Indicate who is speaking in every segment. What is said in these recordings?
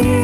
Speaker 1: see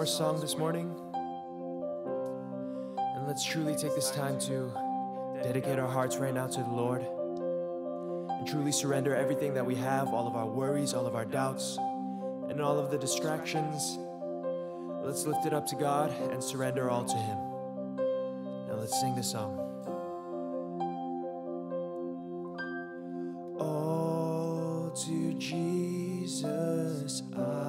Speaker 2: more song this morning. And let's truly take this time to dedicate our hearts right now to the Lord and truly surrender everything that we have all of our worries, all of our doubts, and all of the distractions. Let's lift it up to God and surrender all to Him. Now let's sing this song.
Speaker 1: All to Jesus I.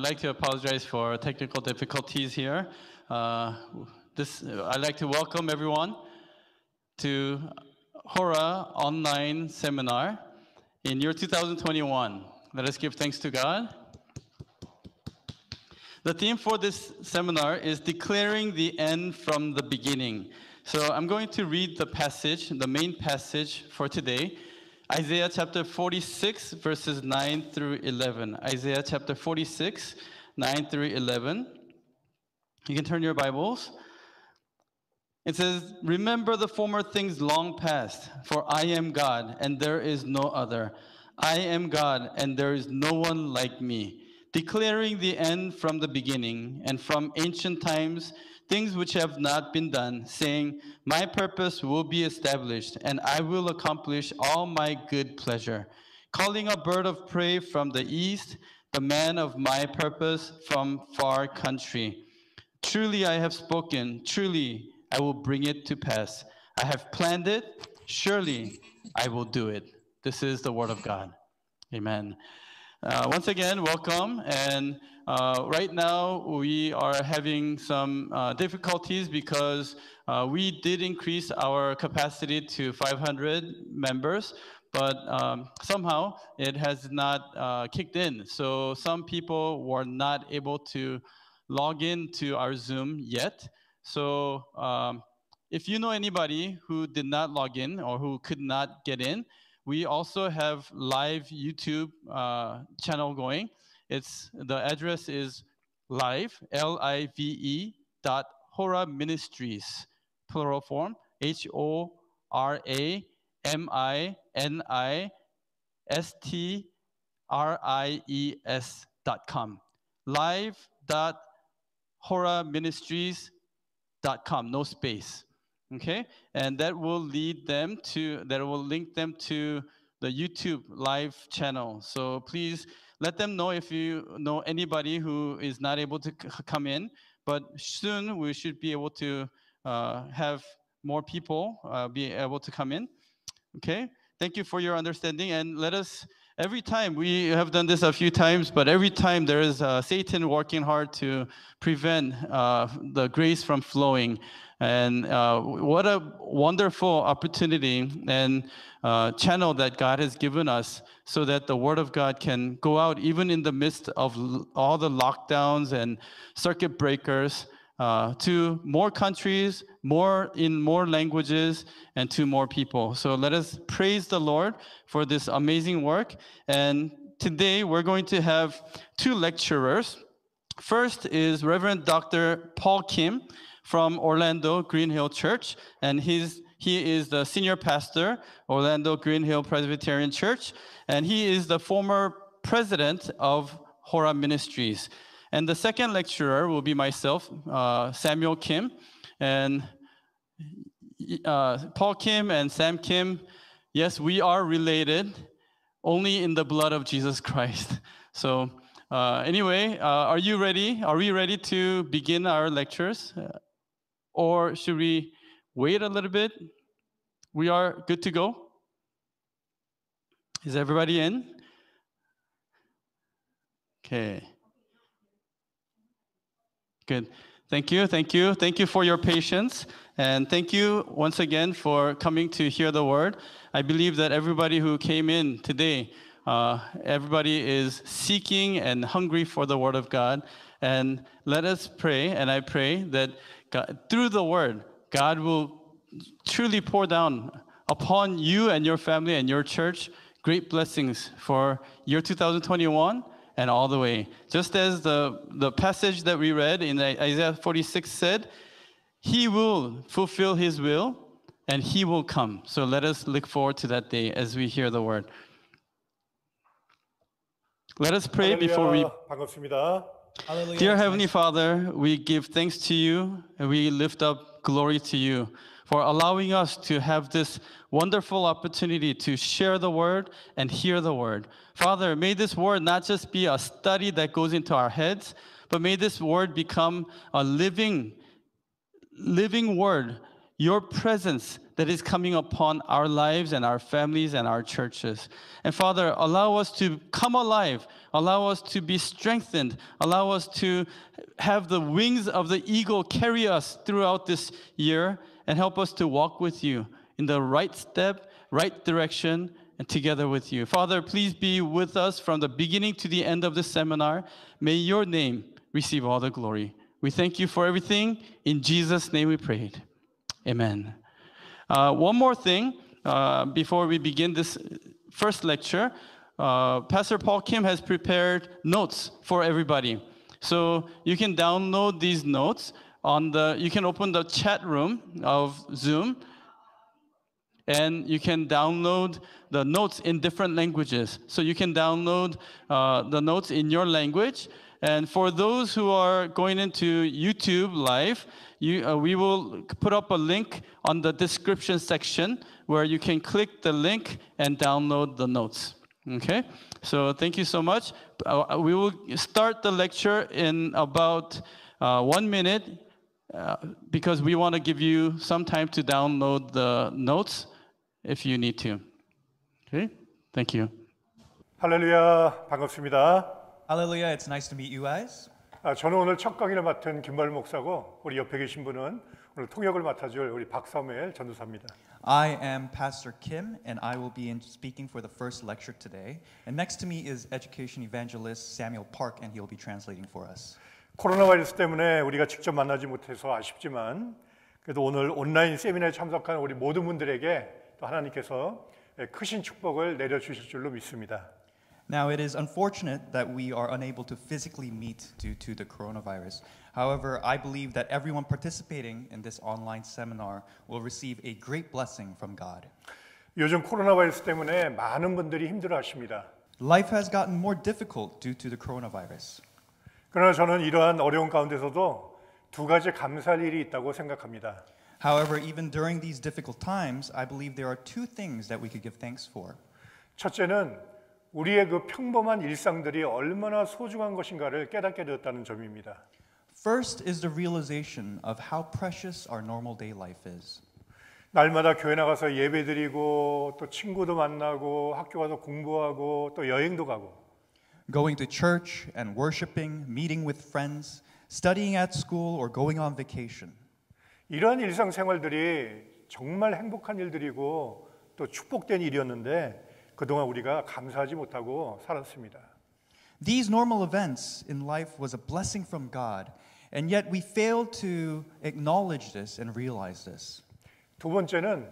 Speaker 3: I'd like to apologize for technical difficulties here. Uh, this, I'd like to welcome everyone to Hora online seminar in year 2021. Let us give thanks to God. The theme for this seminar is declaring the end from the beginning. So I'm going to read the passage, the main passage for today, Isaiah chapter 46, verses 9 through 11. Isaiah chapter 46, 9 through 11. You can turn your Bibles. It says, Remember the former things long past, for I am God, and there is no other. I am God, and there is no one like me, declaring the end from the beginning, and from ancient times things which have not been done, saying, My purpose will be established, and I will accomplish all my good pleasure. Calling a bird of prey from the east, the man of my purpose from far country. Truly I have spoken, truly I will bring it to pass. I have planned it, surely I will do it. This is the word of God. Amen. Uh, once again, welcome and uh, right now, we are having some uh, difficulties because uh, we did increase our capacity to 500 members, but um, somehow it has not uh, kicked in. So some people were not able to log in to our Zoom yet. So um, if you know anybody who did not log in or who could not get in, we also have live YouTube uh, channel going. It's the address is live l i v e dot hora ministries plural form h o r a m i n i s t r i e s dot com live dot hora ministries dot com no space okay and that will lead them to that will link them to the youtube live channel so please let them know if you know anybody who is not able to come in. But soon we should be able to uh, have more people uh, be able to come in. Okay, thank you for your understanding. And let us, every time, we have done this a few times, but every time there is uh, Satan working hard to prevent uh, the grace from flowing. And uh, what a wonderful opportunity and uh, channel that God has given us so that the Word of God can go out even in the midst of all the lockdowns and circuit breakers uh, to more countries, more in more languages, and to more people. So let us praise the Lord for this amazing work. And today we're going to have two lecturers. First is Reverend Dr. Paul Kim from Orlando Green Hill Church, and he's he is the senior pastor, Orlando Green Hill Presbyterian Church, and he is the former president of Hora Ministries. And the second lecturer will be myself, uh, Samuel Kim, and uh, Paul Kim and Sam Kim. Yes, we are related, only in the blood of Jesus Christ. So, uh, anyway, uh, are you ready? Are we ready to begin our lectures? Or should we wait a little bit? We are good to go. Is everybody in? Okay. Good. Thank you. Thank you. Thank you for your patience. And thank you once again for coming to hear the word. I believe that everybody who came in today, uh, everybody is seeking and hungry for the word of God. And let us pray. And I pray that God, through the word, God will truly pour down upon you and your family and your church great blessings for year 2021 and all the way. Just as the, the passage that we read in Isaiah 46 said, He will fulfill His will and He will come. So let us look forward to that day as we hear the word. Let us pray before we. Dear Heavenly Father, we give thanks to you and we lift up glory to you for allowing us to have this wonderful opportunity to share the word and hear the word. Father, may this word not just be a study that goes into our heads, but may this word become a living, living word your presence that is coming upon our lives and our families and our churches. And Father, allow us to come alive, allow us to be strengthened, allow us to have the wings of the eagle carry us throughout this year and help us to walk with you in the right step, right direction, and together with you. Father, please be with us from the beginning to the end of this seminar. May your name receive all the glory. We thank you for everything. In Jesus' name we prayed. Amen. Uh, one more thing uh, before we begin this first lecture. Uh, Pastor Paul Kim has prepared notes for everybody. So you can download these notes on the, you can open the chat room of Zoom and you can download the notes in different languages. So you can download uh, the notes in your language. And for those who are going into YouTube live, you, uh, we will put up a link on the description section where you can click the link and download the notes. Okay, so thank you so much. Uh, we will start the lecture in about uh, one minute uh, because we want to give you some time to download the notes if you need to. Okay, thank you.
Speaker 4: Hallelujah, 반갑습니다. Hallelujah, it's nice to meet you guys. 저는 오늘 첫 강의를 맡은 김발 목사고 우리 옆에 계신 분은 오늘 통역을 맡아줄 우리 박서멜 전도사입니다.
Speaker 2: I am Pastor Kim and I will be speaking for the first lecture today. And next to me is Education Evangelist Samuel Park and he'll be translating for us. 코로나 바이러스 때문에 우리가 직접 만나지 못해서 아쉽지만
Speaker 4: 그래도 오늘 온라인 세미나에 참석한 우리 모든 분들에게 하나님께서 크신 축복을 내려 주실 줄로 믿습니다.
Speaker 2: Now, it is unfortunate that we are unable to physically meet due to the coronavirus. However, I believe that everyone participating in this online seminar will receive a great blessing from God. 요즘 코로나 바이러스 때문에 많은 분들이 Life has gotten more difficult due to the coronavirus.
Speaker 4: 그러나 저는 이러한 어려운 가운데서도 두 가지 감사할 일이 있다고
Speaker 2: 생각합니다. However, even during these difficult times, I believe there are two things that we could give thanks for. 첫째는 우리의 그 평범한 일상들이 얼마나 소중한
Speaker 4: 것인가를 깨닫게 되었다는 점입니다.
Speaker 2: First is the realization of how precious our normal day life is.
Speaker 4: 날마다 교회 나가서 예배드리고 또 친구도 만나고 학교 가서 공부하고 또 여행도 가고
Speaker 2: going to church and worshiping, meeting with friends, studying at school or going on vacation.
Speaker 4: 이런 일상생활들이 정말 행복한 일들이고 또 축복된 일이었는데 그동안 우리가 감사하지 못하고 살았습니다.
Speaker 2: These normal events in life was a blessing from God, and yet we failed to acknowledge this and realize this. 두 번째는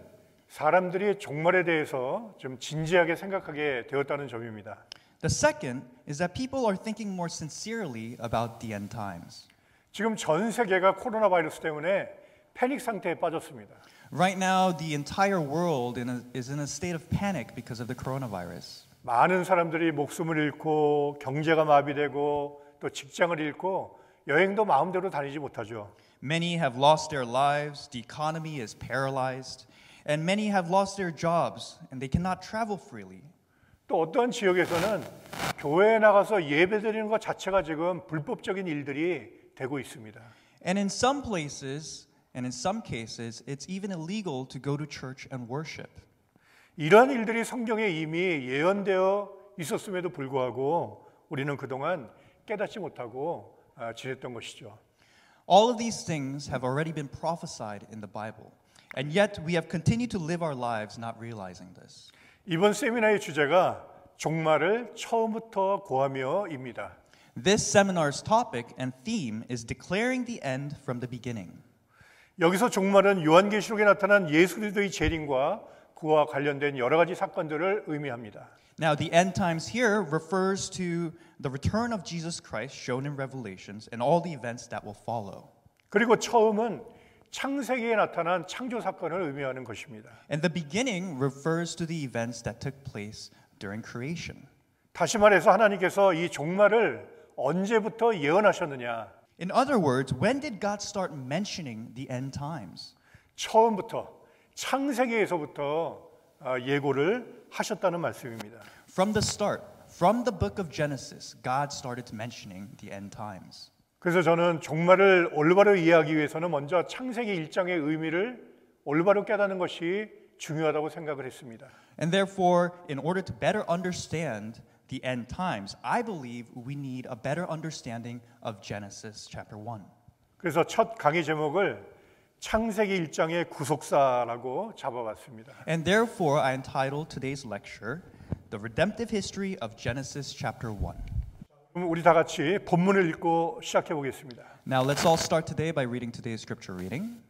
Speaker 2: 사람들이 종말에 대해서
Speaker 4: 좀 진지하게 생각하게 되었다는 점입니다. The second is that people are thinking more
Speaker 2: sincerely about the end times.
Speaker 4: 지금 전 세계가 코로나 바이러스 때문에 패닉 상태에 빠졌습니다.
Speaker 2: Right now, the entire world in a, is in a state of panic because of the coronavirus.
Speaker 4: 많은 사람들이 목숨을 잃고 경제가 마비되고 또 직장을 잃고 여행도 마음대로 다니지 못하죠.
Speaker 2: Many have lost their lives, the economy is paralyzed, and many have lost their jobs and they cannot travel freely. 또 어떤 지역에서는 교회에 나가서 예배드리는 것 자체가 지금 불법적인 일들이 되고 있습니다. And in some places and in some cases, it's even illegal to go to church and worship. 일들이
Speaker 4: 성경에 이미 예언되어 있었음에도 불구하고 우리는 그동안 깨닫지 못하고 지냈던 것이죠.
Speaker 2: All of these things have already been prophesied in the Bible. And yet we have continued to live our lives not realizing this. 이번 세미나의 주제가 종말을 처음부터 고하며입니다. This seminar's topic and theme is declaring the end from the beginning.
Speaker 4: 여기서 종말은 요한계시록에 나타난 예수 그리스도의 재림과 그와 관련된 여러 가지 사건들을 의미합니다.
Speaker 2: Now the end times here refers to the return of Jesus Christ shown in Revelations and all the events that will follow. 그리고 처음은 창세기에 나타난 창조 사건을 의미하는 것입니다. And the beginning refers to the events that took place during creation. 다시 말해서 하나님께서 이 종말을 언제부터 예언하셨느냐? In other words, when did God start mentioning the end
Speaker 4: times? 처음부터 창세기에서부터 예고를
Speaker 2: 하셨다는 말씀입니다. From the start, from the book of Genesis, God started mentioning the end times.
Speaker 4: 그래서 저는 종말을 올바로 이해하기 위해서는 먼저 창세기 1장의 의미를 올바로 깨닫는 것이 중요하다고 생각을 했습니다.
Speaker 2: And therefore, in order to better understand the end times, I believe we need a better understanding of Genesis chapter 1. 그래서 첫 강의 제목을 창세기 1장의 구속사라고 잡아봤습니다. And therefore I entitled today's lecture The Redemptive History of Genesis chapter 1. 그럼 우리 다 같이
Speaker 4: 본문을 읽고 시작해 보겠습니다. Now let's all start today by
Speaker 2: reading today's scripture reading.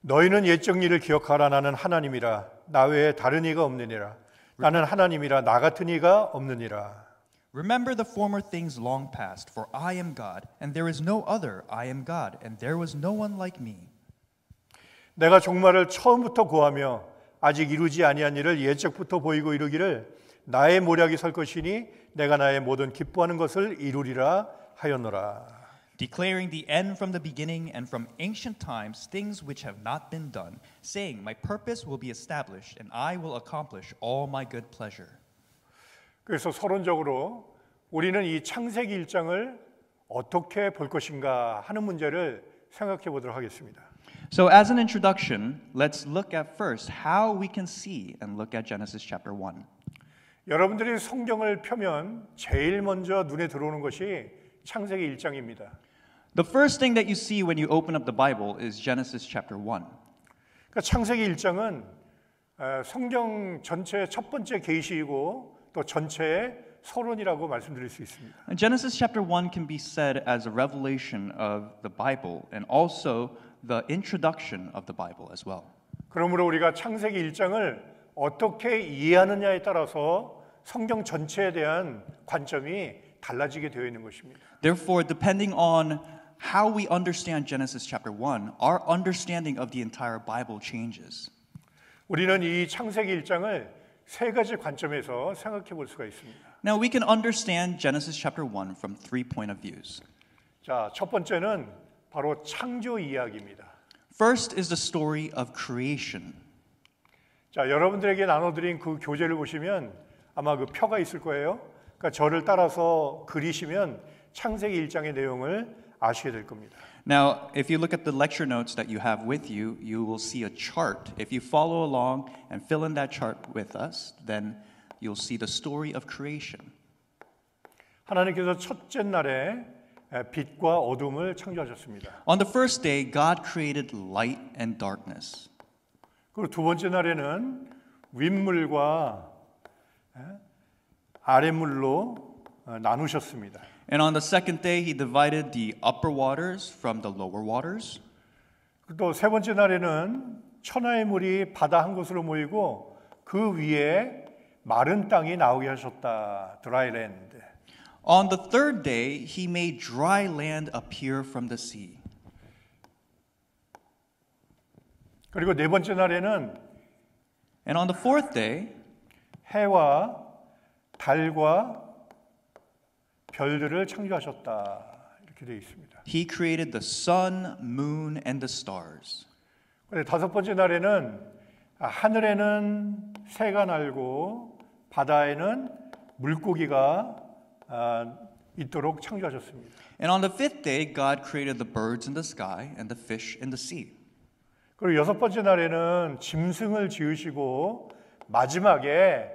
Speaker 4: 너희는 옛적 일을 기억하라 나는 하나님이라 나 외에 다른 이가 없느니라
Speaker 2: 나는 하나님이라 나 같은 이가 없느니라. Remember the former things long past, for I am God, and there is no other. I am God, and there was no one like me. 내가 종말을 처음부터 고하며 아직 이루지 아니한 일을 예적부터
Speaker 4: 보이고 이루기를 나의 모략이 설 것이니 내가 나의 모든 기뻐하는 것을 이루리라
Speaker 2: 하였노라. declaring the end from the beginning and from ancient times things which have not been done, saying, My purpose will be established and I will accomplish all my good pleasure.
Speaker 4: 그래서 서론적으로 우리는 이 창세기 1장을 어떻게 볼 것인가 하는 문제를 생각해 보도록 하겠습니다.
Speaker 2: So as an introduction, let's look at first how we can see and look at Genesis chapter 1.
Speaker 4: 여러분들이 성경을 펴면 제일 먼저 눈에 들어오는 것이 창세기 1장입니다.
Speaker 2: The first thing that you see when you open up the Bible is Genesis chapter 1.
Speaker 4: 그러니까 창세기 1장은 성경 전체의 첫 번째 계시이고 또 전체의 서론이라고 말씀드릴 수 있습니다.
Speaker 2: Genesis chapter 1 can be said as a revelation of the Bible and also the introduction of the Bible as well.
Speaker 4: 그러므로 우리가 창세기 1장을 어떻게 이해하느냐에 따라서 성경 전체에 대한 관점이 달라지게 되어 있는 것입니다.
Speaker 2: Therefore, depending on how we understand Genesis chapter 1, our understanding of the entire Bible changes. 우리는 이 창세기 1장을 세
Speaker 4: 가지 관점에서 생각해 볼 수가 있습니다.
Speaker 2: Now we can understand Genesis chapter 1 from three point of views.
Speaker 4: 자, 첫 번째는 바로 창조 이야기입니다.
Speaker 2: First is the story of creation.
Speaker 4: 자, 여러분들에게 나눠드린 그 교재를 보시면 아마 그 표가 있을 거예요. 그러니까 저를 따라서 그리시면 창세기 1장의 내용을
Speaker 2: 아셔야 될 겁니다. Now, if you look at the lecture notes that you have with you, you will see a chart. If you follow along and fill in that chart with us, then you'll see the story of creation.
Speaker 4: 하나님께서 첫째 날에 빛과 어둠을 창조하셨습니다.
Speaker 2: On the first day, God created light and darkness.
Speaker 4: 그리고 두 번째 날에는 윗물과
Speaker 2: 아랫물로 나누셨습니다. And on the second day he divided the upper waters from the lower waters. 또세
Speaker 4: 번째 날에는 천하의 물이 바다 한 곳으로 모이고 그 위에
Speaker 2: 마른 땅이 나오게 하셨다. dry land. On the third day he made dry land appear from the sea. 그리고 네 번째 날에는 And on the fourth day
Speaker 4: 해와 달과 별들을 창조하셨다. 이렇게 되어 있습니다.
Speaker 2: He created the sun, moon and the stars.
Speaker 4: 근데 다섯 번째 날에는 하늘에는 새가 날고 바다에는 물고기가 있도록
Speaker 2: 창조하셨습니다. And on the fifth day, God created the birds in the sky and the fish in the sea.
Speaker 4: 그리고 여섯 번째 날에는 짐승을 지으시고 마지막에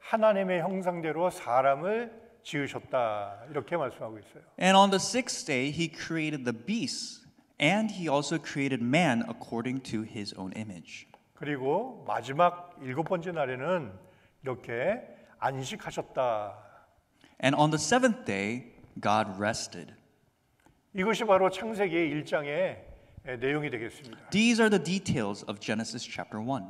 Speaker 4: 하나님의 형상대로 사람을 지으셨다 이렇게 말씀하고 있어요.
Speaker 2: And on the sixth day he created the beasts and he also created man according to his own image.
Speaker 4: 그리고 마지막 일곱 번째 날에는 이렇게 안식하셨다.
Speaker 2: And on the seventh day God rested.
Speaker 4: 이것이 바로 창세기 1장의 내용이 되겠습니다.
Speaker 2: These are the details of Genesis chapter 1.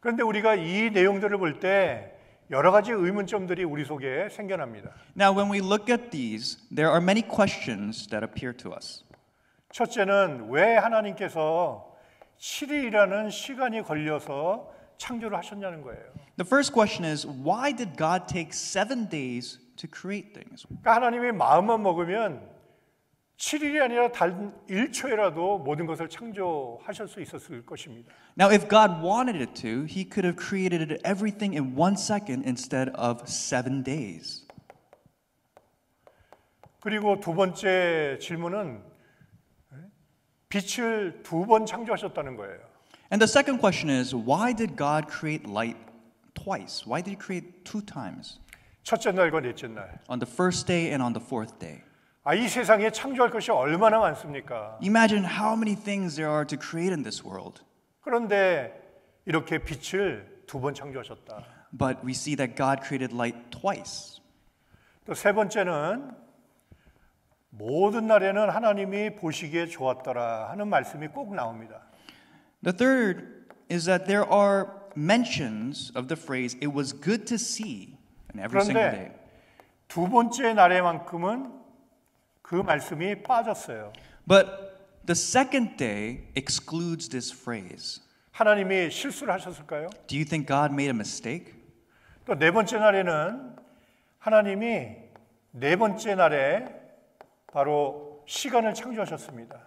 Speaker 4: 그런데 우리가 이 내용들을 볼때 여러 가지 의문점들이 우리 속에 생겨납니다.
Speaker 2: Now when we look at these, there are many questions that appear to us.
Speaker 4: 첫째는 왜 하나님께서 7일이라는
Speaker 2: 시간이 걸려서
Speaker 4: 창조를 하셨냐는 거예요.
Speaker 2: The first question is why did God take 7 days to create things? 그러니까 하나님이 마음만
Speaker 4: 먹으면 7일이 아니라 단 1초에라도 모든 것을 창조하실 수 있었을 것입니다.
Speaker 2: Now if God wanted it to, he could have created everything in 1 second instead of 7 days. 그리고 두 번째 질문은
Speaker 4: 빛을 두 번 창조하셨다는 거예요.
Speaker 2: And the second question is why did God create light twice? Why did he create two times?
Speaker 4: 첫째 날과 넷째 날.
Speaker 2: On the first day and on the fourth day.
Speaker 4: 아, 이 세상에 창조할 것이 얼마나 많습니까?
Speaker 2: Imagine how many things there are to create in this world.
Speaker 4: 그런데 이렇게 빛을 두 번 창조하셨다.
Speaker 2: But we see that God created light twice. 또 세 번째는
Speaker 4: 모든 날에는 하나님이 보시기에 좋았더라 하는 말씀이 꼭 나옵니다.
Speaker 2: The third is that there are mentions of the phrase it was good to see in every single day. 두 번째 날에만큼은
Speaker 4: 그 말씀이 빠졌어요.
Speaker 2: But the second day excludes this phrase.
Speaker 4: 하나님이 실수를 하셨을까요?
Speaker 2: Do you think God made a mistake?
Speaker 4: 또네 번째 날에는 하나님이 네 번째 날에 바로 시간을 창조하셨습니다.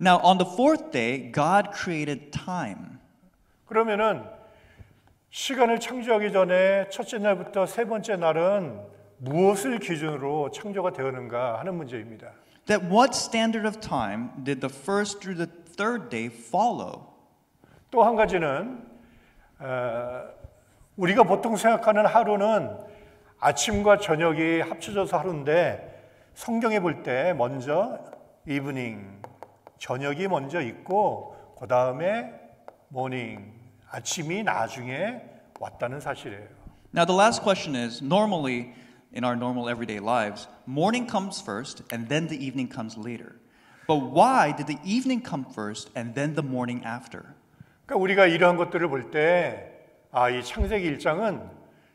Speaker 2: Now on the fourth day, God created time.
Speaker 4: 그러면은 시간을 창조하기 전에 첫째 날부터 세 번째 날은 무엇을 기준으로 창조가 되었는가 하는 문제입니다.
Speaker 2: That what standard of time did the first through the third day follow?
Speaker 4: 또 한 가지는 어, 우리가 보통 생각하는 하루는 아침과 저녁이 합쳐져서 하루인데 성경에 볼 때 먼저 이브닝 저녁이 먼저 있고 그 다음에 모닝 아침이 나중에 왔다는 사실이에요.
Speaker 2: Now the last question is normally in our normal everyday lives, morning comes first and then the evening comes later. But why did the evening come first and then the morning after?
Speaker 4: 그러니까 우리가 이러한 것들을 볼때 아, 이 창세기 1장은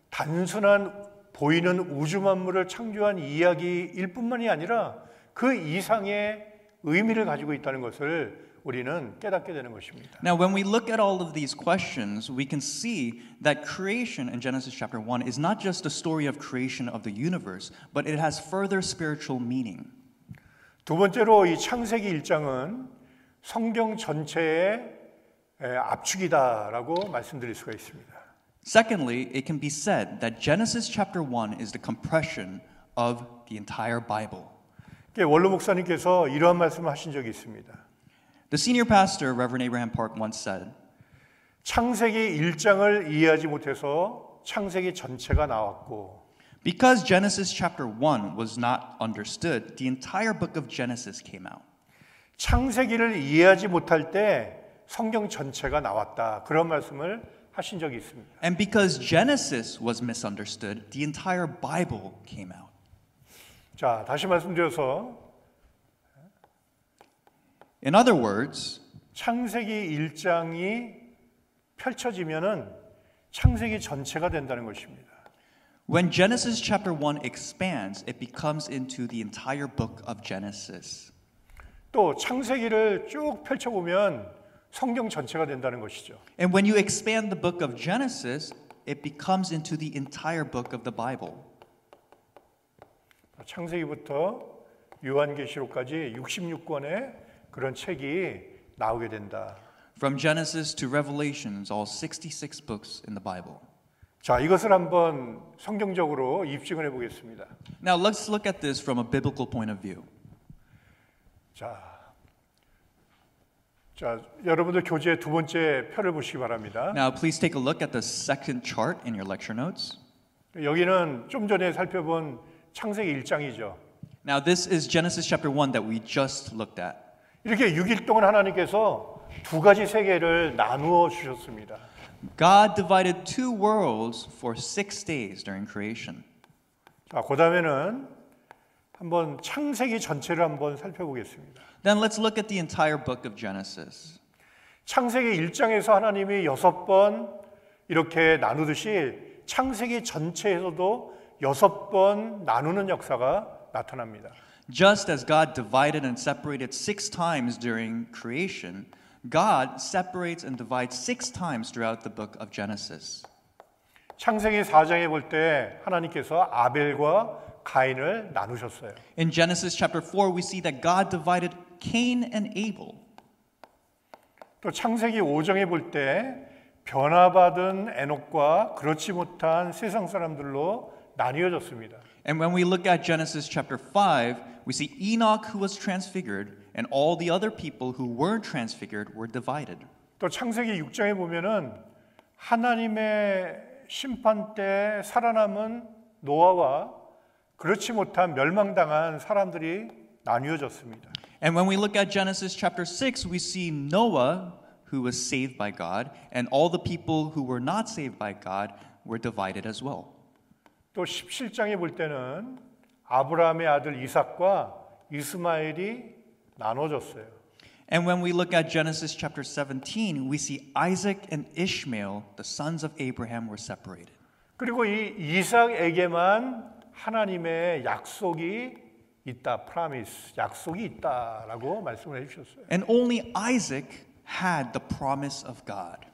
Speaker 4: 단순한 보이는 우주 만물을 창조한 이야기일 뿐만이 아니라 그 이상의 의미를 가지고 있다는 것을 우리는 깨닫게 되는 것입니다.
Speaker 2: Now when we look at all of these questions, we can see that creation in Genesis chapter 1 is not just a story of creation of the universe, but it has further spiritual meaning. 두 번째로 이 창세기 1장은 성경 전체의
Speaker 4: 압축이다라고 말씀드릴 수가 있습니다.
Speaker 2: Secondly, it can be said that Genesis chapter 1 is the compression of the entire Bible.
Speaker 4: 원로 목사님께서 이러한 말씀을 하신 적이 있습니다.
Speaker 2: The senior pastor, Reverend Abraham Park, once said, 창세기
Speaker 4: 1장을 이해하지 못해서
Speaker 2: 창세기 전체가 나왔고 Because Genesis chapter 1 was not understood, the entire book of Genesis came out. 창세기를 이해하지 못할 때
Speaker 4: 성경 전체가 나왔다. 그런 말씀을 하신 적이 있습니다.
Speaker 2: And because Genesis was misunderstood, the entire Bible came out.
Speaker 4: 자, 다시 말씀드려서
Speaker 2: in other words, 창세기 1장이 펼쳐지면은 창세기 전체가 된다는 것입니다. When Genesis chapter 1 expands, it becomes into the entire book of Genesis.
Speaker 4: 또 창세기를 쭉 펼쳐 보면
Speaker 2: 성경 전체가 된다는 것이죠. And when you expand the book of Genesis, it becomes into the entire book of the Bible.
Speaker 4: 창세기부터 요한계시록까지 66권의 그런 책이 나오게 된다.
Speaker 2: From Genesis to Revelations, all 66 books in the Bible. 자,
Speaker 4: 이것을 한번
Speaker 2: 성경적으로
Speaker 4: 입증을 해 보겠습니다.
Speaker 2: Now let's look at this from a biblical point of view.
Speaker 4: 자. 자, 여러분들 교재 두 번째 표를 보시기 바랍니다. Now
Speaker 2: please take a look at the second chart in your lecture notes.
Speaker 4: 여기는 좀 전에 살펴본 창세기 1장이죠.
Speaker 2: Now this is Genesis chapter 1 that we just looked at.
Speaker 4: 이렇게 6일 동안 하나님께서 두 가지 세계를 나누어 주셨습니다.
Speaker 2: God divided two worlds for six days during creation. 자, 그다음에는 한번 창세기 전체를 한번 살펴보겠습니다. Then let's look at the entire book of Genesis.
Speaker 4: 창세기 1장에서 하나님이 여섯 번 이렇게 나누듯이 창세기 전체에서도 여섯 번 나누는 역사가 나타납니다.
Speaker 2: Just as God divided and separated six times during creation, God separates and divides six times throughout the book of Genesis. 창세기
Speaker 4: 4장에 볼 때 하나님께서 아벨과 가인을 나누셨어요.
Speaker 2: In Genesis chapter 4 we see that God divided Cain and Abel.
Speaker 4: 또 창세기 5장에 볼 때 변화받은 에녹과 그렇지 못한 세상 사람들로 나뉘어졌습니다.
Speaker 2: And when we look at Genesis chapter 5 we see Enoch who was transfigured and all the other people who were not transfigured were divided.
Speaker 4: 또 창세기 6장에 보면은 하나님의 심판 때 살아남은 노아와 그렇지 못한 멸망당한 사람들이 나뉘어졌습니다.
Speaker 2: And when we look at Genesis chapter 6, we see Noah who was saved by God and all the people who were not saved by God were divided as well.
Speaker 4: 또 17장에 볼 때는 아브라함의 아들 이삭과 이스마엘이 나눠졌어요.
Speaker 2: And when we look at Genesis chapter 17, we see Isaac and Ishmael, the sons of Abraham, were separated.
Speaker 4: 그리고 이 이삭에게만 하나님의 약속이 있다, promise, 약속이 있다라고 말씀을 해주셨어요.
Speaker 2: And only Isaac had the promise of God.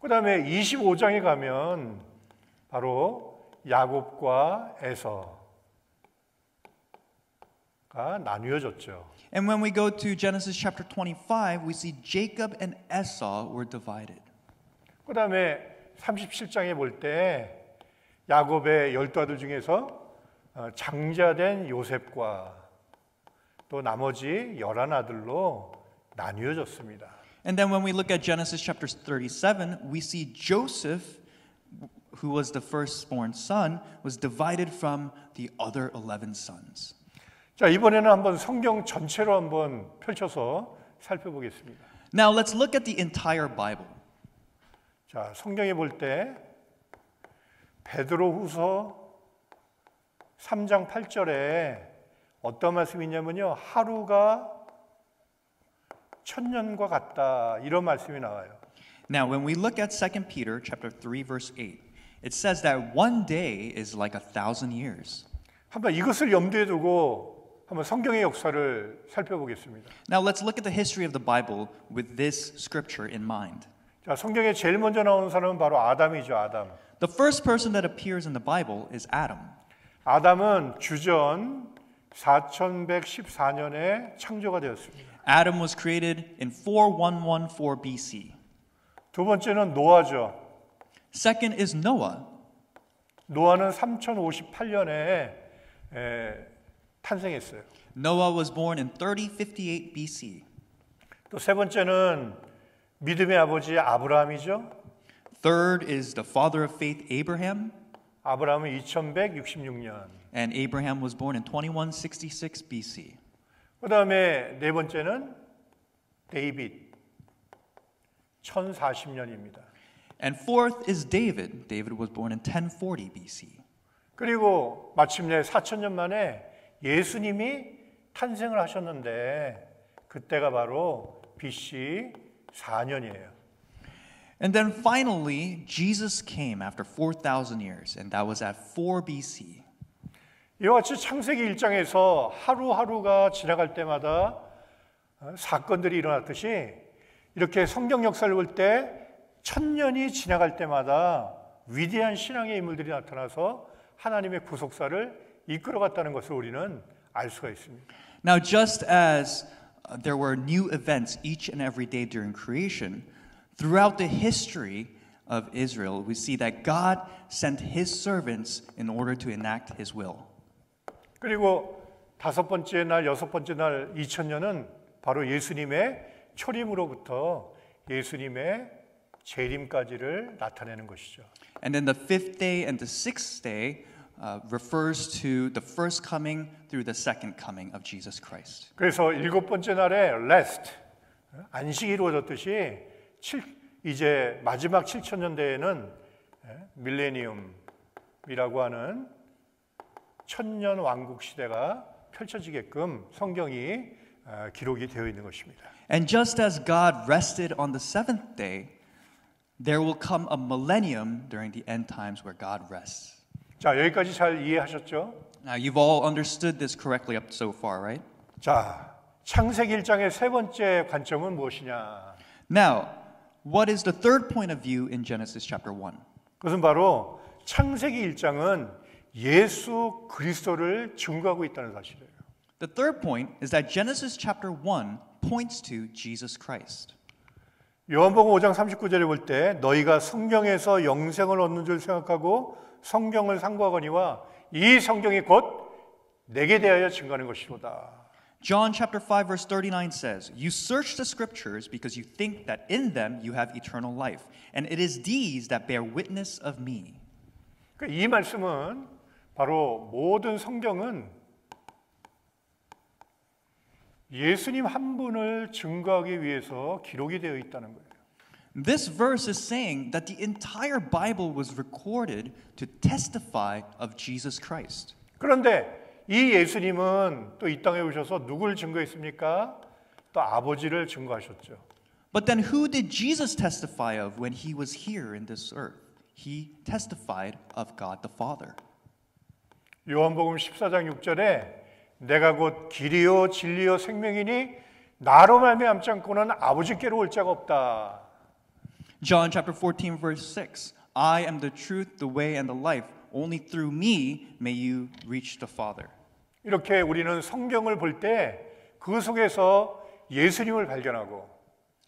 Speaker 2: 그 다음에 25장에 가면
Speaker 4: 바로 야곱과 에서 나뉘어졌죠.
Speaker 2: And when we go to Genesis chapter 25, we see Jacob and Esau were divided.
Speaker 4: 그다음에 37장에 야곱의 열두 아들 중에서 장자된 요셉과 또 나머지 열한 아들로 나뉘어졌습니다.
Speaker 2: And then when we look at Genesis chapter 37, we see Joseph who was the firstborn son was divided from the other 11 sons. 자, 이번에는 한번 성경 전체로 한번 펼쳐서 살펴보겠습니다. Now let's look
Speaker 4: at the entire Bible. 자, 성경에 볼 때 베드로후서 3장 8절에 어떤 말씀이 있냐면요. 하루가 천년과 같다. 이런 말씀이 나와요.
Speaker 2: Now when we look at 2 Peter chapter 3 verse 8, it says that one day is like a thousand years. 한번 이것을 염두에 두고 한번 성경의 역사를 살펴보겠습니다. Now let's look at the history of the Bible with this scripture in mind. 자, 성경에 제일 먼저 나오는 사람은 바로 아담이죠, 아담. The first person that appears in the Bible is Adam. 아담은 주전 4114년에 창조가 되었습니다. Adam was created in 4114 BC. 두 번째는 노아죠. Second is Noah.
Speaker 4: 노아는 3058년에 에, 탄생했어요.
Speaker 2: Noah was born in 3058 BC. 또세 번째는 믿음의 아버지 아브라함이죠. Third is the father of faith Abraham. 아브라함은 2166년. And Abraham was born in 2166 BC.
Speaker 4: 그다음에 네 번째는 데이빗 1040년입니다.
Speaker 2: And fourth is David. David was born in 1040 BC.
Speaker 4: 그리고 마침내 4000년 만에 예수님이 탄생을 하셨는데 그때가 바로 BC
Speaker 2: 4년이에요. And then finally Jesus came after 4000 years and that was at 4 BC. 이와 같이 창세기 1장에서
Speaker 4: 하루하루가 지나갈 때마다 어, 사건들이 일어났듯이 이렇게 성경 역사를 볼 때 천년이 지나갈 때마다 위대한 신앙의 인물들이 나타나서 하나님의 구속사를 이끌어갔다는 것을 우리는 알 수가 있습니다.
Speaker 2: Now just as there were new events each and every day during creation, throughout the history of Israel, we see that God sent his servants in order to enact his will.
Speaker 4: 그리고 다섯 번째 날, 여섯 번째 날 2000년은 바로 예수님의 초림으로부터 예수님의 재림까지를 나타내는 것이죠.
Speaker 2: And then the fifth day and the sixth day Uh, refers to the first coming through the second coming of Jesus Christ.
Speaker 4: 그래서 일곱 번째 날에 rest 안식이 이루어졌듯이 칠, 이제 마지막 7천 년대에는 밀레니엄이라고 하는 천년 왕국 시대가 펼쳐지게끔 성경이 기록이 되어 있는 것입니다.
Speaker 2: And just as God rested on the seventh day, there will come a millennium during the end times where God rests. 자, 여기까지
Speaker 4: 잘 이해하셨죠?
Speaker 2: Now you've all understood this correctly up so far, right? 자, 창세기 1장의 세 번째 관점은 무엇이냐? Now, what is the third point of view in Genesis chapter 1? 그것은 바로 창세기 1장은 예수 그리스도를 증거하고 있다는 사실이에요. The third point is that Genesis chapter 1 points to Jesus Christ. 요한복음 5장 39절에 볼 때 너희가 성경에서 영생을 얻는 줄 생각하고 성경을 상고하거니와 이 성경이 곧 내게 대하여 증거하는 것이로다. John chapter 5 verse 39 says, "You search the scriptures because you think that in them you have eternal life, and it is these that bear witness of me." 이 말씀은 바로 모든 성경은 예수님 한 분을 증거하기 위해서 기록이 되어 있다는 거예요. This verse is saying that the entire Bible was recorded to testify of Jesus Christ. 그런데 이 예수님은 또 이
Speaker 4: 땅에 오셔서 누굴 증거했습니까? 또 아버지를 증거하셨죠.
Speaker 2: But then who did Jesus testify of when he was here in this earth? He testified of God the Father. 요한복음 14장 6절에 내가 곧
Speaker 4: 길이요 진리요 생명이니 나로 말미암지 않고는 아버지께로 올 자가 없다.
Speaker 2: John chapter 14, verse 6 I am the truth, the way, and the life. Only through me may you reach the Father.
Speaker 4: 이렇게 우리는 성경을 볼 때 그 속에서 예수님을 발견하고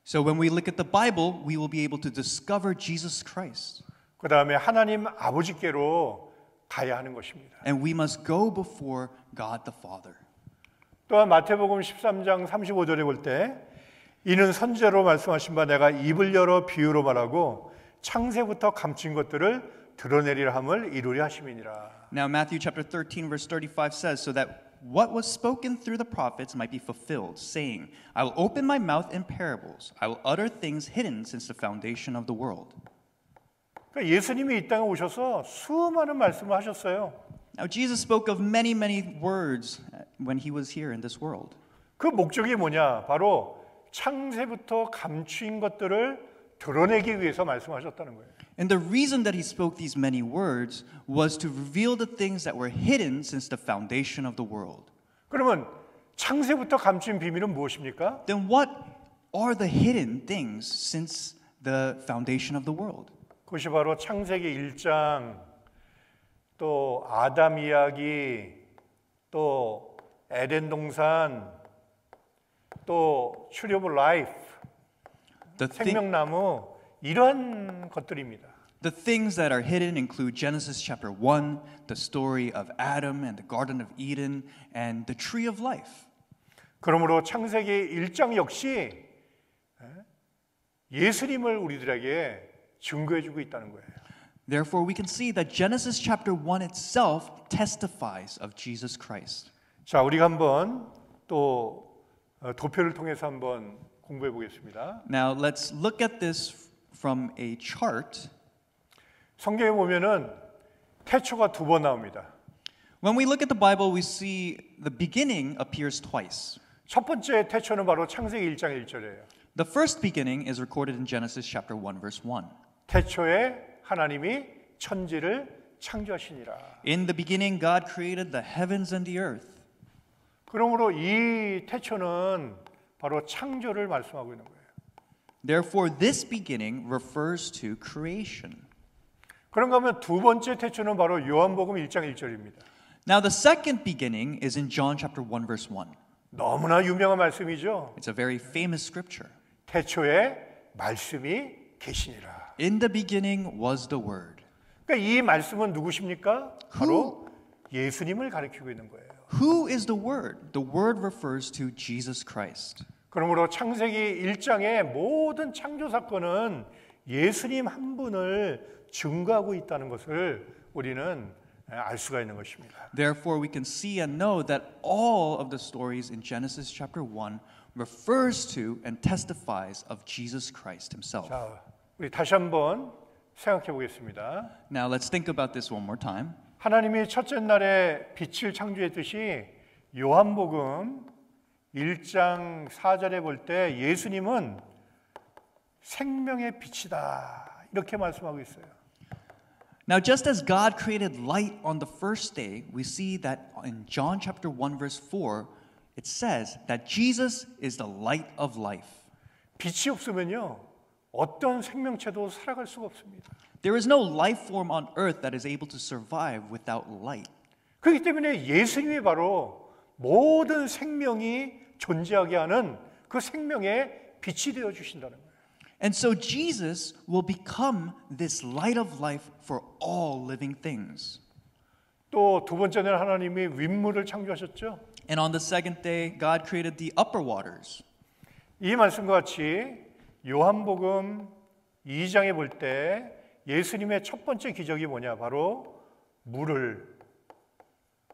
Speaker 2: So when we look at the Bible, we will be able to discover Jesus Christ. 그다음에 하나님 아버지께로 가야 하는 것입니다. And we must go before God the Father.
Speaker 4: 또한 마태복음 13장 35절에 볼때 이는 선제로 말씀하신 바 내가 입을 열어 비유로 말하고 창세부터 감춘 것들을 드러내리라 함을
Speaker 2: 이루려 하심이니라. Now Matthew chapter 13 verse 35 says so that what was spoken through the prophets might be fulfilled, saying, I will open my mouth in parables. I will utter things hidden since the foundation of the world. 그러니까 예수님이 이 땅에 오셔서 수많은 말씀을 하셨어요. Now Jesus spoke of many many words when he was here in this world. 그 목적이 뭐냐? 바로 창세부터 감추인 것들을 드러내기 위해서 말씀하셨다는 거예요. And the reason that he spoke these many words was to reveal the things that were hidden since the foundation of the world. 그러면 창세부터 감추인 비밀은 무엇입니까? Then what are the hidden things since the foundation of the world?
Speaker 4: 그것이 바로 창세기 1장 또 아담 이야기 또 에덴 동산 또 출협을 라이프 생명나무 이러한
Speaker 2: 것들입니다. The things that are hidden include Genesis chapter 1, the story of Adam and the Garden of Eden and the tree of life. 그러므로 창세기 1장 역시
Speaker 4: 예수님을 우리들에게 증거해 주고 있다는 거예요.
Speaker 2: Therefore we can see that Genesis chapter 1 itself testifies of Jesus Christ. 자, 우리가 한번 또 도표를 통해서 한번
Speaker 4: 공부해 보겠습니다.
Speaker 2: Now let's look at this from a chart. 성경에 보면은 태초가 두 번 나옵니다. When we look at the Bible, we see the beginning appears twice. 첫 번째 태초는 바로 창세기 1장 1절이에요. The first beginning is recorded in Genesis chapter 1 verse 1.
Speaker 4: 태초에
Speaker 2: 하나님이 천지를
Speaker 4: 창조하시니라.
Speaker 2: In the beginning God created the heavens and the earth.
Speaker 4: 그러므로 이 태초는 바로 창조를 말씀하고 있는 거예요.
Speaker 2: Therefore this beginning refers to creation. 그런가 하면 두 번째 태초는 바로 요한복음 1장 1절입니다. Now the second beginning is in John chapter 1 verse 1. 너무나 유명한 말씀이죠. It's a very famous scripture. 태초에
Speaker 4: 말씀이 계시니라.
Speaker 2: In the beginning was the word. 그러니까 이
Speaker 4: 말씀은 누구십니까? 바로 예수님을 가리키고 있는 거예요.
Speaker 2: Who is the Word? The Word refers to Jesus Christ.
Speaker 4: 그러므로 창세기 1장의 모든 창조 사건은 예수님 한 분을 증거하고 있다는 것을
Speaker 2: 우리는 알 수가 있는 것입니다. Therefore we can see and know that all of the stories in Genesis chapter 1 refers to and testifies of Jesus Christ himself.
Speaker 4: 자, 우리 다시 한번 생각해 보겠습니다.
Speaker 2: Now let's think about this one
Speaker 4: more time. 하나님이 첫째 날에 빛을 창조했듯이 요한복음 1장 4절에 볼 때 예수님은 생명의 빛이다. 이렇게 말씀하고 있어요.
Speaker 2: Now just as God created light on the first day, we see that in John chapter 1 verse 4 it says that Jesus is the light of life. 빛이 없으면요. 어떤 생명체도 살아갈 수가 없습니다. There is no life form on earth that is able to survive without light. 그렇기 때문에 예수님이 바로 모든 생명이 존재하게 하는 그 생명의 빛이 되어 주신다는 거예요. And so Jesus will become this light of life for all living things.
Speaker 4: 또 두 번째 날 하나님이 윗물을 창조하셨죠. And on the second day God created the upper waters. 이 말씀과 같이 요한복음 2장에 볼때 예수님의 첫 번째 기적이 뭐냐? 바로 물을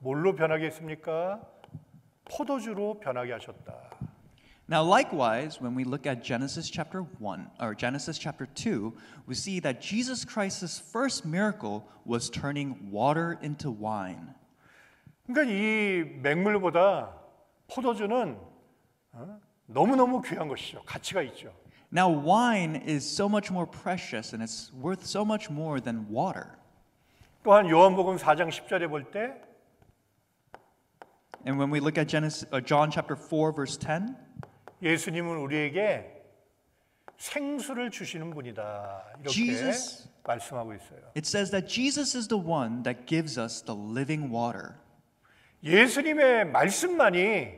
Speaker 4: 뭘로 변하게 했습니까? 포도주로 변하게 하셨다.
Speaker 2: Now likewise when we look at Genesis chapter 1 or Genesis chapter 2 we see that Jesus Christ's first miracle was turning water into wine. 그러니까 이 맹물보다 포도주는 너무너무 귀한 것이죠. 가치가 있죠. Now, wine is so much more precious and it's worth so much more than water. 또한
Speaker 4: 요한복음 4장 10절에
Speaker 2: And when we look at Genesis, uh, John chapter 4 verse 10, 예수님은 우리에게
Speaker 4: 생수를 주시는 분이다. 이렇게 Jesus, 말씀하고 있어요.
Speaker 2: It says that Jesus is the one that gives us the living water. 예수님의 말씀만이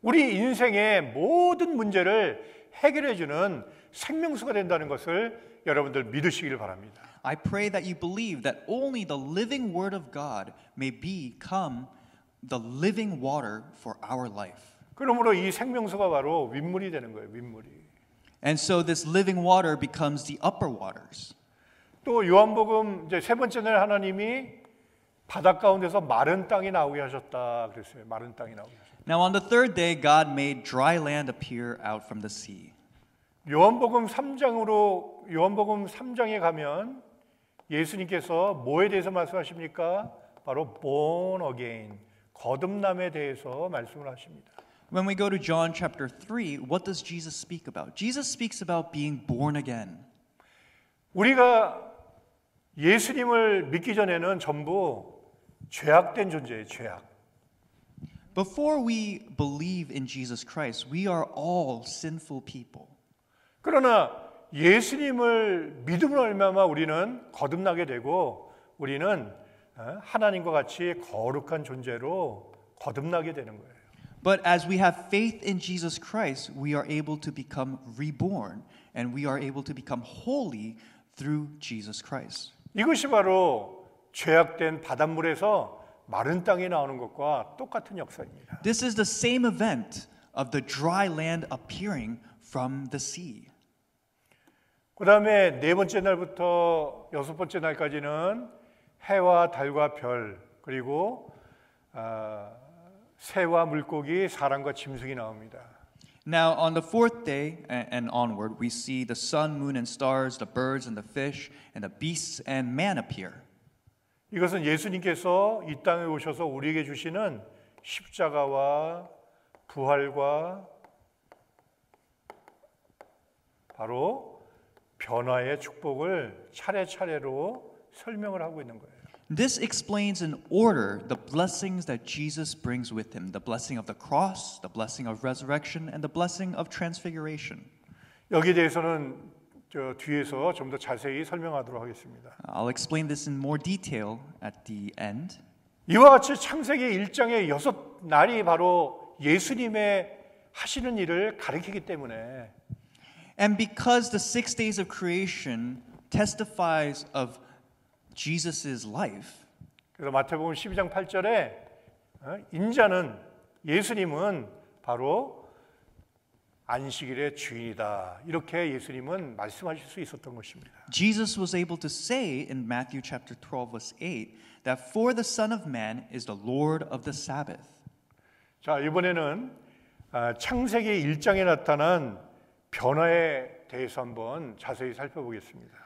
Speaker 4: 우리 인생의 모든 문제를 해결해 주는 생명수가 된다는
Speaker 2: 것을 여러분들 믿으시길 바랍니다. I pray that you believe that only the living word of God may become the living water for our life.
Speaker 4: 그러므로 이 생명수가 바로 윗물이 되는 거예요, 윗물이.
Speaker 2: And so this living water becomes the upper waters.
Speaker 4: 또 요한복음 이제 세 번째 날 하나님이 바닷 가운데서 마른 땅이 나오게 하셨다 그랬어요. 마른 땅이 나오게 하셨다.
Speaker 2: Now on the third day God made dry land appear out from the sea. 요한복음 3장으로
Speaker 4: 요한복음 3장에 가면 예수님께서 뭐에 대해서 말씀하십니까? 바로 born again 거듭남에 대해서 말씀을 하십니다.
Speaker 2: When we go to John chapter 3, what does Jesus speak about? Jesus speaks about being born again. 우리가 예수님을 믿기 전에는 전부 죄악된 존재예요, 죄악. Before we believe in Jesus Christ, we are all sinful people. 그러나
Speaker 4: 예수님을 믿음으로 얼마나 우리는 거듭나게 되고 우리는 하나님과 같이 거룩한 존재로 거듭나게 되는 거예요.
Speaker 2: But as we have faith in Jesus Christ, we are able to become reborn and we are able to become holy through Jesus Christ.
Speaker 4: 이것이 바로 죄악된 바닷물에서 마른 땅에 나오는 것과 똑같은 역사입니다.
Speaker 2: This is the same event of the dry land appearing from the sea.
Speaker 4: 그 다음에 네 번째 날부터 여섯 번째 날까지는 해와 달과 별 그리고 어, 새와 물고기, 사람과 짐승이 나옵니다.
Speaker 2: Now on the fourth day and onward, we see the sun, moon, and stars, the birds and the fish, and the beasts and man appear. 이것은
Speaker 4: 예수님께서 이 땅에 오셔서 우리에게 주시는 십자가와 부활과 바로 변화의 축복을 차례차례로 설명을 하고 있는 거예요.
Speaker 2: This explains in order the blessings that Jesus brings with him the blessing of the cross, the blessing of resurrection, and the blessing of transfiguration. 여기 대해서는
Speaker 4: 저 뒤에서 좀 더 자세히 설명하도록 하겠습니다.
Speaker 2: I'll explain this in more detail at the end. 이와
Speaker 4: 같이 창세기 1장의 여섯 날이 바로 예수님의 하시는 일을 가리키기 때문에
Speaker 2: And because the six days of creation testifies of Jesus' life. 그래서 마태복음 12장 8절에 인자는 예수님은
Speaker 4: 바로 안식일의 주인이다. 이렇게 예수님은 말씀하실 수 있었던 것입니다.
Speaker 2: Jesus was able to say in Matthew chapter 12 verse 8 that for the son of man is the lord of the sabbath. 자, 이번에는
Speaker 4: 창세기 1장에 나타난 변화에 대해서 한번 자세히 살펴보겠습니다.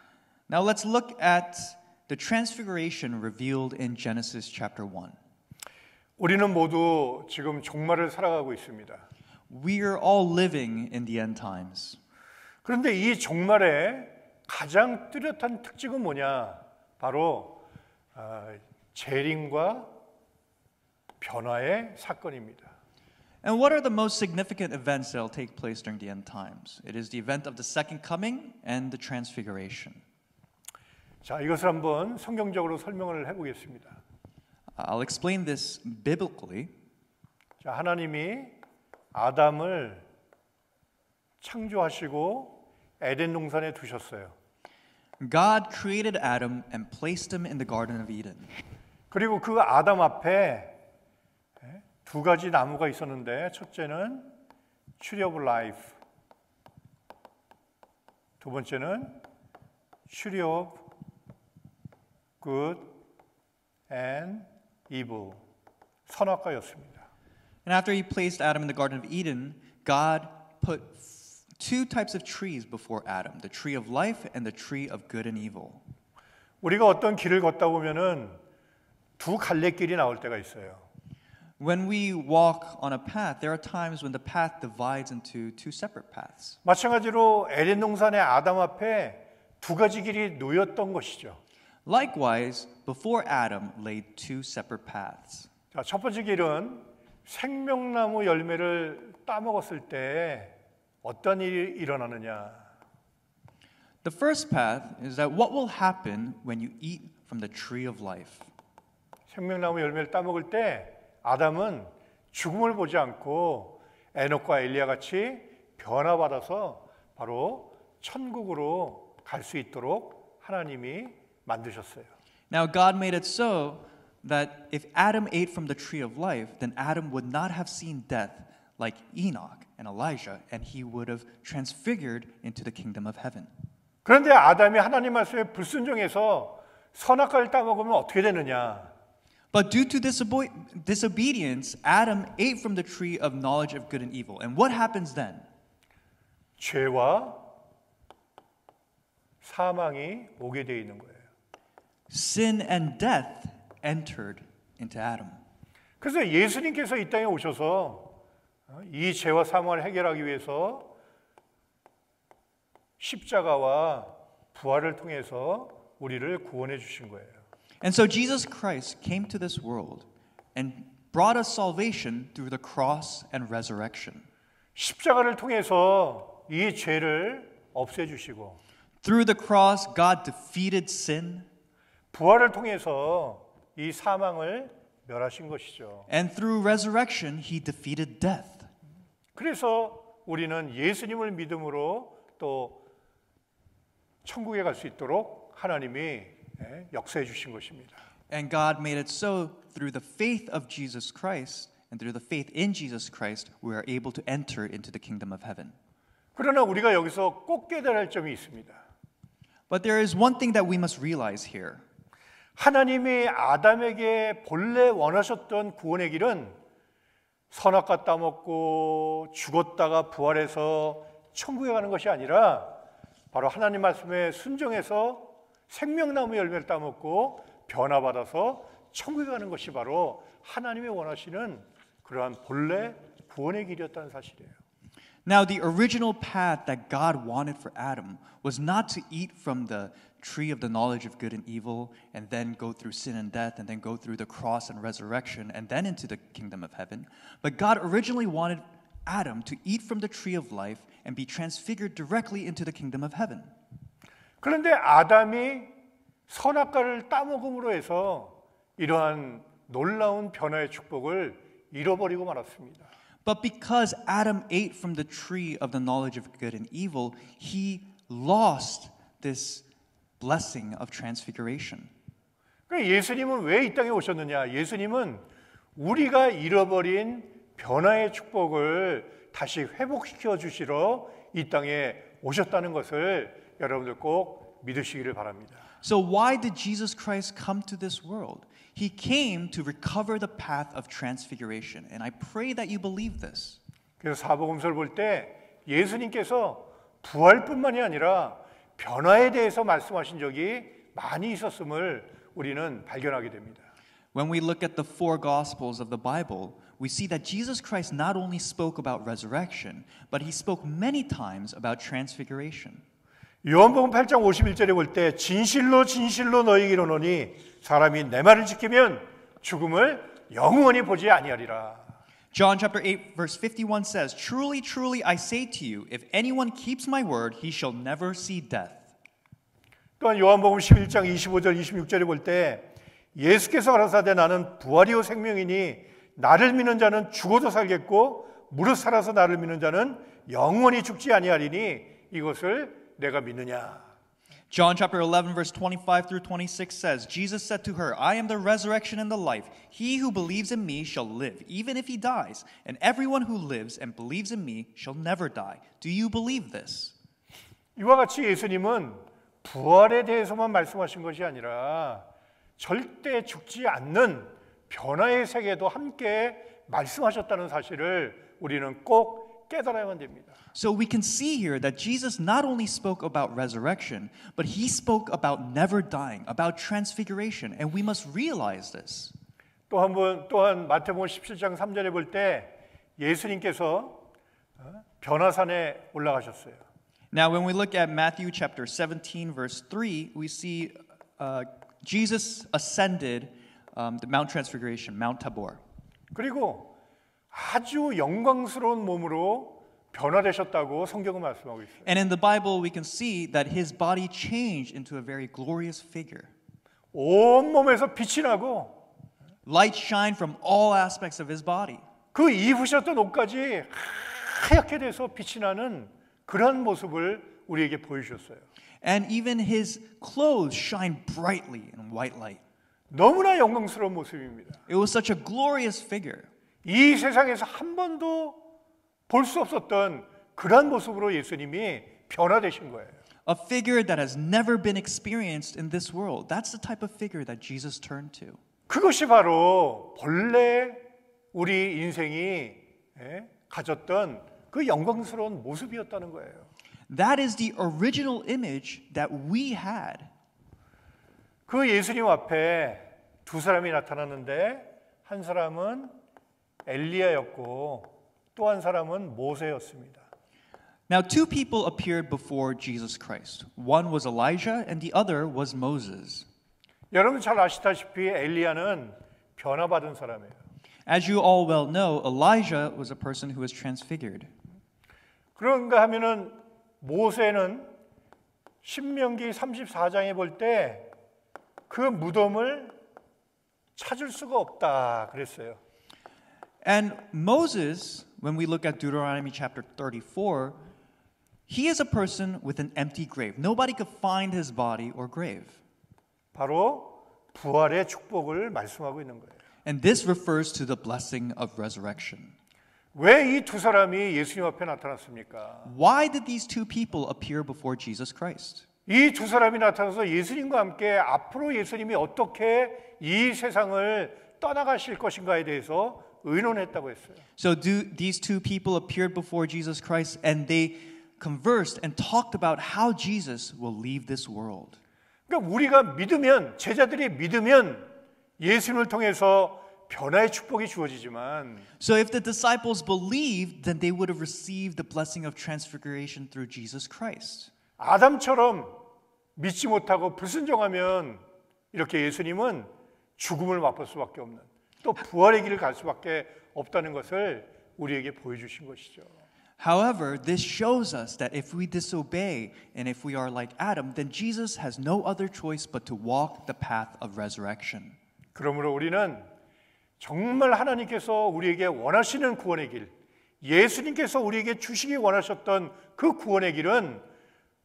Speaker 2: Now let's look at the transfiguration revealed in Genesis chapter 1.
Speaker 4: 우리는 모두 지금 종말을 살아가고 있습니다.
Speaker 2: We are all living in the end times. 그런데 이 종말의
Speaker 4: 가장 뚜렷한 특징은 뭐냐? 바로 어, 재림과
Speaker 2: 변화의
Speaker 4: 사건입니다.
Speaker 2: And what are the most significant events that will take place during the end times? It is the event of the second coming and the transfiguration.
Speaker 4: 자, 이것을 한번 성경적으로 설명을 해 보겠습니다.
Speaker 2: I'll explain this biblically.
Speaker 4: 자, 하나님이 아담을 창조하시고 에덴 동산에
Speaker 2: 두셨어요. God created Adam and placed him in the garden of Eden. 그리고 그 아담 앞에 두 가지 나무가 있었는데
Speaker 4: 첫째는 트리 오브 라이프 두 번째는 트리 오브 good and evil 선악과였습니다.
Speaker 2: And after he placed Adam in the garden of Eden, God put two types of trees before Adam, the tree of life and the tree of good and evil. 우리가 어떤 길을 걷다 보면은 두 갈래길이 나올 때가 있어요. When we walk on a path, there are times when the path divides into two separate paths. 마찬가지로 에덴 동산의 아담 앞에 두 가지 길이 놓였던 것이죠. Likewise, before Adam laid two separate paths. 자, 첫 번째 길은 생명나무 열매를
Speaker 4: 따먹었을 때 어떤 일이 일어나느냐?
Speaker 2: The first path is that what will happen when you eat from the tree of life?
Speaker 4: 생명나무 열매를 따먹을 때 아담은 죽음을 보지 않고 에녹과 엘리야 같이 변화받아서 바로 천국으로 갈 수 있도록 하나님이 만드셨어요.
Speaker 2: Now God made it so that if Adam ate from the tree of life, then Adam would not have seen death like Enoch and Elijah, and he would have transfigured into the kingdom of heaven. 그런데 아담이 하나님 말씀에 불순종해서 선악과를 따먹으면 어떻게 되느냐? But due to disobe- disobedience, Adam ate from the tree of knowledge of good and evil. And what happens then? 죄와
Speaker 4: 사망이 오게 돼 있는 거예요.
Speaker 2: Sin and death entered into Adam.
Speaker 4: 그래서 예수님께서 이 땅에 오셔서 이 죄와 사망을 해결하기 위해서 십자가와 부활을 통해서 우리를 구원해 주신 거예요.
Speaker 2: And so Jesus Christ came to this world and brought us salvation through the cross and resurrection.
Speaker 4: 십자가를 통해서 이 죄를
Speaker 2: through the cross God defeated sin.
Speaker 4: 부활을 통해서 이 사망을 멸하신 것이죠.
Speaker 2: And through resurrection he defeated death.
Speaker 4: 그래서 우리는 예수님을 믿음으로 또 천국에 갈 있도록 하나님이 역사해 주신 것입니다.
Speaker 2: And God made it so through the faith of Jesus Christ and through the faith in Jesus Christ we are able to enter into the kingdom of heaven. 그러나 우리가 여기서 꼭 깨달을 점이 있습니다. But there is one thing that we must realize here. 하나님이
Speaker 4: 아담에게 본래 원하셨던 구원의 길은 선악과 따먹고 죽었다가 부활해서 천국에 가는 것이 아니라 바로 하나님 말씀에 순종해서 생명나무 열매를 따먹고 변화받아서 천국에 가는 것이 바로 하나님이 원하시는 그러한 본래 구원의 길이었다는 사실이에요.
Speaker 2: Now the original path that God wanted for Adam was not to eat from the tree of the knowledge of good and evil and then go through sin and death and then go through the cross and resurrection and then into the kingdom of heaven. But God originally wanted Adam to eat from the tree of life and be transfigured directly into the kingdom of heaven. 그런데 아담이 선악과를 따먹음으로 해서
Speaker 4: 이러한 놀라운 변화의 축복을 잃어버리고 말았습니다.
Speaker 2: But because Adam ate from the tree of the knowledge of good and evil, he lost this blessing of transfiguration.
Speaker 4: 예수님은 왜 이 땅에 오셨느냐? 예수님은 우리가 잃어버린 변화의 축복을 다시 회복시켜 주시러 이 땅에 오셨다는 것을 여러분들
Speaker 2: 꼭 믿으시기를 바랍니다. So why did Jesus Christ come to this world? He came to recover the path of transfiguration and I pray that you believe this. 그래서 사복음서를 예수님께서 부활뿐만이 아니라
Speaker 4: 변화에 대해서 말씀하신 적이 많이 있었음을 우리는 발견하게 됩니다.
Speaker 2: When we look at the four gospels of the Bible, we see that Jesus Christ not only spoke about resurrection, but he spoke many times about transfiguration. 요한복음 8장 51절에 볼 때 진실로 진실로 너희에게 이노니 사람이 내 말을 지키면 죽음을 영원히 보지 아니하리라. John chapter 8 verse 51 says, "Truly, truly I say to you, if anyone keeps my word, he shall never see death."
Speaker 4: 또한 그러니까 요한복음 11장 25절 26절에 볼 때 예수께서 가라사대 나는 부활이요 생명이니 나를 믿는 자는 죽어도 살겠고 무릇
Speaker 2: 살아서 나를 믿는 자는 영원히 죽지 아니하리니 이것을 내가 믿느냐? John chapter 11 verse 25 through 26 says, Jesus said to her, I am the resurrection and the life. He who believes in me shall live, even if he dies, and everyone who lives and believes in me shall never die. Do you believe this? 이와 같이 예수님은
Speaker 4: 부활에 대해서만 말씀하신 것이 아니라 절대 죽지 않는 변화의 세계도 함께 말씀하셨다는 사실을 우리는 꼭
Speaker 2: so we can see here that Jesus not only spoke about resurrection, but he spoke about never dying, about transfiguration, and we must realize this.
Speaker 4: 또한번 또한 마태복음 17장 3절에 볼 때 예수님께서 변화산에 올라가셨어요.
Speaker 2: Now when we look at Matthew chapter 17 verse 3, we see uh, Jesus ascended um, the Mount Transfiguration, Mount Tabor. 그리고 아주 영광스러운
Speaker 4: 몸으로 변화되셨다고 성경은 말씀하고 있어요.
Speaker 2: And in the Bible we can see that his body changed into a very glorious figure. 온 몸에서 빛이 나고 light shine from all aspects of his body. 그 입으셨던 옷까지
Speaker 4: 하얗게 돼서 빛이 나는 그런 모습을 우리에게 보여주셨어요.
Speaker 2: And even his clothes shine brightly in white light. 너무나 영광스러운 모습입니다. It was such a glorious figure. 이 세상에서 한 번도
Speaker 4: 볼 수 없었던 그러한 모습으로 예수님이 변화되신 거예요.
Speaker 2: A figure that has never been experienced in this world. That's the type of figure that Jesus turned to.
Speaker 4: 그것이 바로 본래 우리 인생이 예? 가졌던 그 영광스러운 모습이었다는 거예요. That is the original image
Speaker 2: that we had.
Speaker 4: 그 예수님 앞에 두 사람이 나타났는데 한 사람은 엘리야였고 또 한 사람은 모세였습니다.
Speaker 2: Now two people appeared before Jesus Christ. One was Elijah and the other was Moses.
Speaker 4: 여러분 잘 아시다시피 엘리야는 변화받은 사람이에요.
Speaker 2: As you all well know, Elijah was a person who was transfigured.
Speaker 4: 그런가 하면은 모세는 신명기 34장에 볼 때 그 무덤을 찾을 수가 없다 그랬어요.
Speaker 2: And Moses, when we look at Deuteronomy chapter 34, he is a person with an empty grave. Nobody could find his body or grave. 바로 부활의 축복을 말씀하고 있는 거예요. And this refers to the blessing of resurrection. 왜 사람이
Speaker 4: 예수님 앞에 나타났습니까?
Speaker 2: Why did these two people appear before Jesus Christ?
Speaker 4: 이 사람이 나타나서 예수님과 함께 앞으로 예수님이 어떻게 이 세상을 떠나가실 것인가에 대해서 의논했다고 했어요.
Speaker 2: So do, these two people appeared before Jesus Christ and they conversed and talked about how Jesus will leave this world. 그러니까 우리가 믿으면 제자들이 믿으면 예수님을 통해서 변화의 축복이
Speaker 4: 주어지지만
Speaker 2: So if the disciples believed then they would have received the blessing of transfiguration through Jesus Christ. 아담처럼
Speaker 4: 믿지 못하고 불순종하면 이렇게 예수님은 죽음을 맛볼 수밖에 없는 또 부활의 길을 갈 수밖에 없다는 것을 우리에게 보여주신 것이죠.
Speaker 2: However, this shows us that if we disobey and if we are like Adam, then Jesus has no other choice but to walk the path of resurrection. 그러므로
Speaker 4: 우리는 정말 하나님께서 우리에게 원하시는 구원의 길, 예수님께서 우리에게 주시기 원하셨던 그 구원의 길은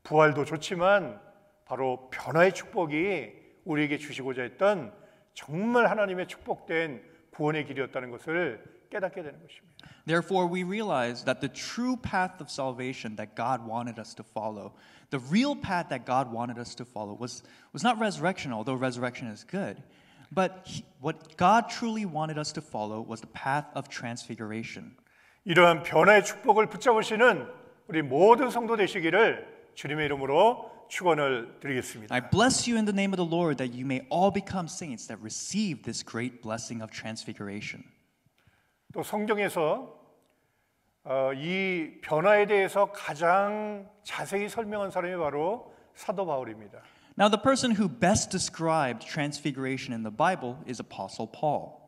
Speaker 4: 부활도 좋지만 바로 변화의 축복이 우리에게 주시고자 했던 정말 하나님의 축복된 구원의 길이었다는 것을 깨닫게 되는 것입니다.
Speaker 2: Therefore we realize that the true path of salvation that God wanted us to follow, the real path that God wanted us to follow was was not resurrection although resurrection is good. But he, what God truly wanted us to follow was the path of transfiguration. 이러한 변화의
Speaker 4: 축복을 붙잡으시는 우리 모든 성도 되시기를 주님의 이름으로 축원을 드리겠습니다.
Speaker 2: I bless you in the name of the Lord that you may all become saints that receive this great blessing of transfiguration.
Speaker 4: 또 성경에서 어, 이 변화에 대해서 가장 자세히 설명한 사람이 바로 사도 바울입니다.
Speaker 2: Now the person who best described transfiguration in the Bible is apostle Paul.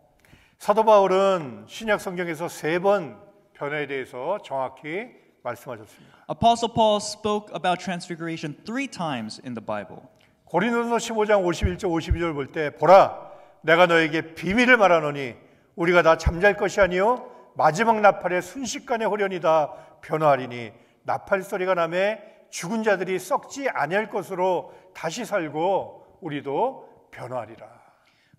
Speaker 2: 사도 바울은 신약 성경에서 세 번 변화에 대해서
Speaker 4: 정확히 말씀하셨습니다.
Speaker 2: Apostle Paul spoke about transfiguration three times in the Bible. 고린도서 15장 51절 52절 볼때 보라 내가 너에게
Speaker 4: 비밀을 말하노니 우리가 다 잠잘 것이 아니요 마지막 나팔의 순식간에 호련이다 변화하리니 나팔 소리가 남에 죽은 자들이 썩지 아니할 것으로 다시 살고 우리도 변화하리라.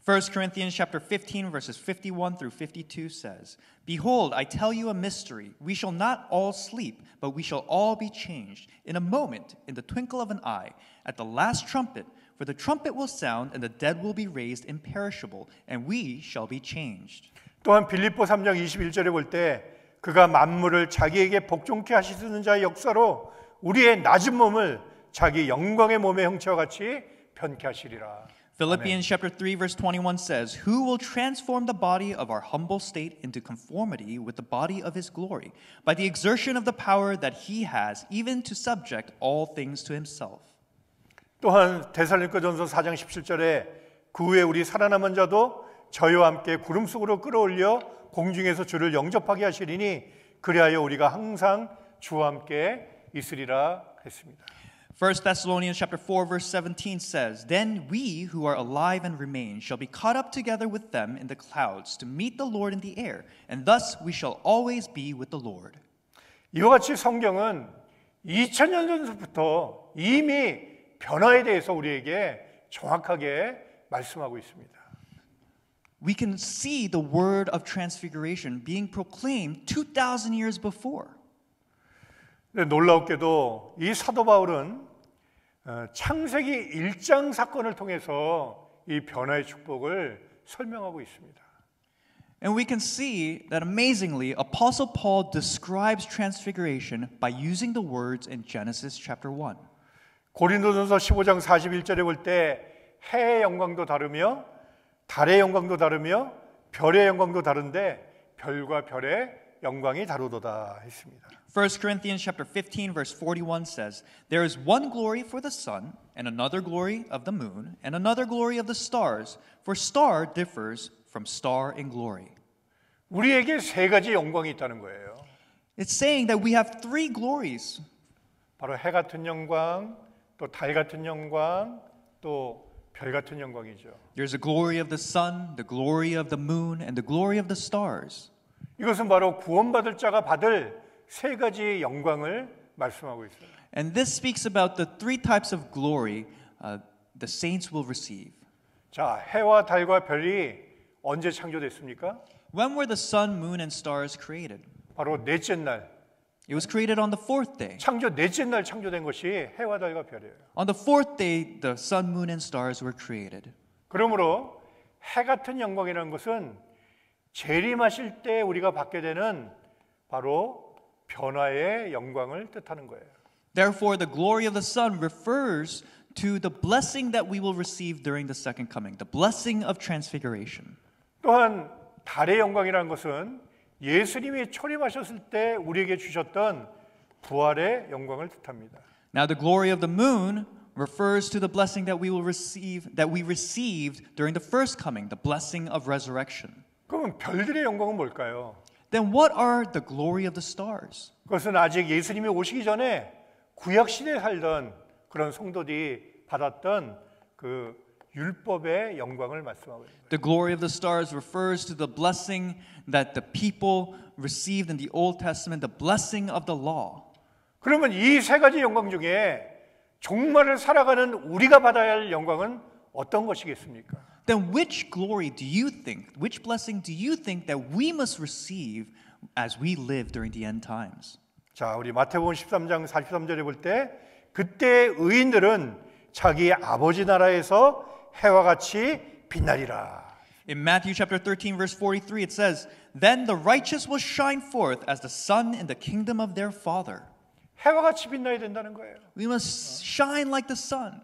Speaker 2: 1 Corinthians chapter 15 verses 51 through 52 says, "Behold, I tell you a mystery. We shall not all sleep, but we shall all be changed in a moment, in the twinkle of an eye, at the last trumpet, for the trumpet will sound and the dead will be raised imperishable, and we shall be changed." 또한 빌립보 3장 21절에 볼때 그가 만물을
Speaker 4: 자기에게 복종케 하시는 자의 역사로 우리의 낮은 몸을 자기 영광의 몸의 형체와 같이 변케 하시리라.
Speaker 2: Philippians Amen. chapter 3 verse 21 says, "Who will transform the body of our humble state into conformity with the body of his glory by the exertion of the power that he has even to subject all things to himself." 또한 데살로니가전서 4장 17절에 그 후에 우리 살아남은 자도
Speaker 4: 저희와 함께 구름 속으로 끌어올려 공중에서 주를 영접하게 하시리니 그리하여 우리가
Speaker 2: 항상 주와 함께 있으리라 했습니다. 1 Thessalonians chapter 4 verse 17 says, "Then we who are alive and remain shall be caught up together with them in the clouds to meet the Lord in the air, and thus we shall always be with the Lord." 이와 같이 성경은 2000년 전부터 이미
Speaker 4: 변화에 대해서 우리에게 정확하게 말씀하고 있습니다.
Speaker 2: We can see the word of transfiguration being proclaimed 2000 years before.
Speaker 4: 놀랍게도 이 사도 바울은 창세기 1장 사건을 통해서 이 변화의 축복을 설명하고 있습니다.
Speaker 2: And we can see that amazingly, Apostle Paul describes transfiguration by using the words in Genesis chapter 1. 고린도전서 15장 41절에 볼 때 해의 영광도 다르며 달의 영광도 다르며 별의 영광도 다른데 별과 별의 영광이 다루도다 했습니다. 1 Corinthians chapter 15 verse 41 says, "There is one glory for the sun, and another glory of the moon, and another glory of the stars, for star differs from star in glory." 우리에게 세 가지 영광이 있다는 거예요. It's
Speaker 4: saying that we have three glories. 바로 해 같은 영광, 같은 영광, 같은 영광이죠.
Speaker 2: There's a glory of the sun, the glory of the moon, and the glory of the stars. 이것은 바로 구원받을 자가 받을
Speaker 4: 세 가지 영광을 말씀하고 있어요.
Speaker 2: And this speaks about the three types of glory uh, the saints will receive. 자, 해와 달과 별이 언제 창조됐습니까? When were the sun, moon and stars created? 바로 넷째 날. It was created on the fourth day. 창조 넷째 날 창조된 것이
Speaker 4: 해와 달과 별이에요.
Speaker 2: On the fourth day the sun, moon and stars were created. 그러므로 해 같은 영광이라는
Speaker 4: 것은 재림하실 때 우리가 받게 되는 바로 변화의 영광을 뜻하는 거예요.
Speaker 2: Therefore the glory of the son refers to the blessing that we will receive during the second coming, the blessing of transfiguration.
Speaker 4: 또한 달의 영광이라는 것은 예수님이 초림하셨을 때 우리에게 주셨던 부활의 영광을 뜻합니다.
Speaker 2: Now the glory of the moon refers to the blessing that we will receive that we received during the first coming, the blessing of resurrection. 그러면 별들의 영광은 뭘까요? Then what are the glory of the stars?
Speaker 4: 그것은 아직 예수님이 오시기 전에 구약 시대에 살던 그런 성도들이 받았던 그 율법의 영광을 말씀하고 있습니다.
Speaker 2: The glory of the stars refers to the blessing that the people received in the Old Testament, the blessing of the law. 그러면 이 세 가지 영광 중에 종말을 살아가는
Speaker 4: 우리가 받아야 할 영광은 어떤 것이겠습니까?
Speaker 2: then which glory do you think, which blessing do you think that we must receive as we live during the end times? 자, 우리 마태복음 13장 43절에 볼 때 그때 의인들은
Speaker 4: 자기 아버지 나라에서 해와 같이 빛나리라.
Speaker 2: In Matthew chapter 13 verse 43 it says, "Then the righteous will shine forth as the sun in the kingdom of their father." 해와 같이 빛나야 된다는 거예요. We must shine like the sun.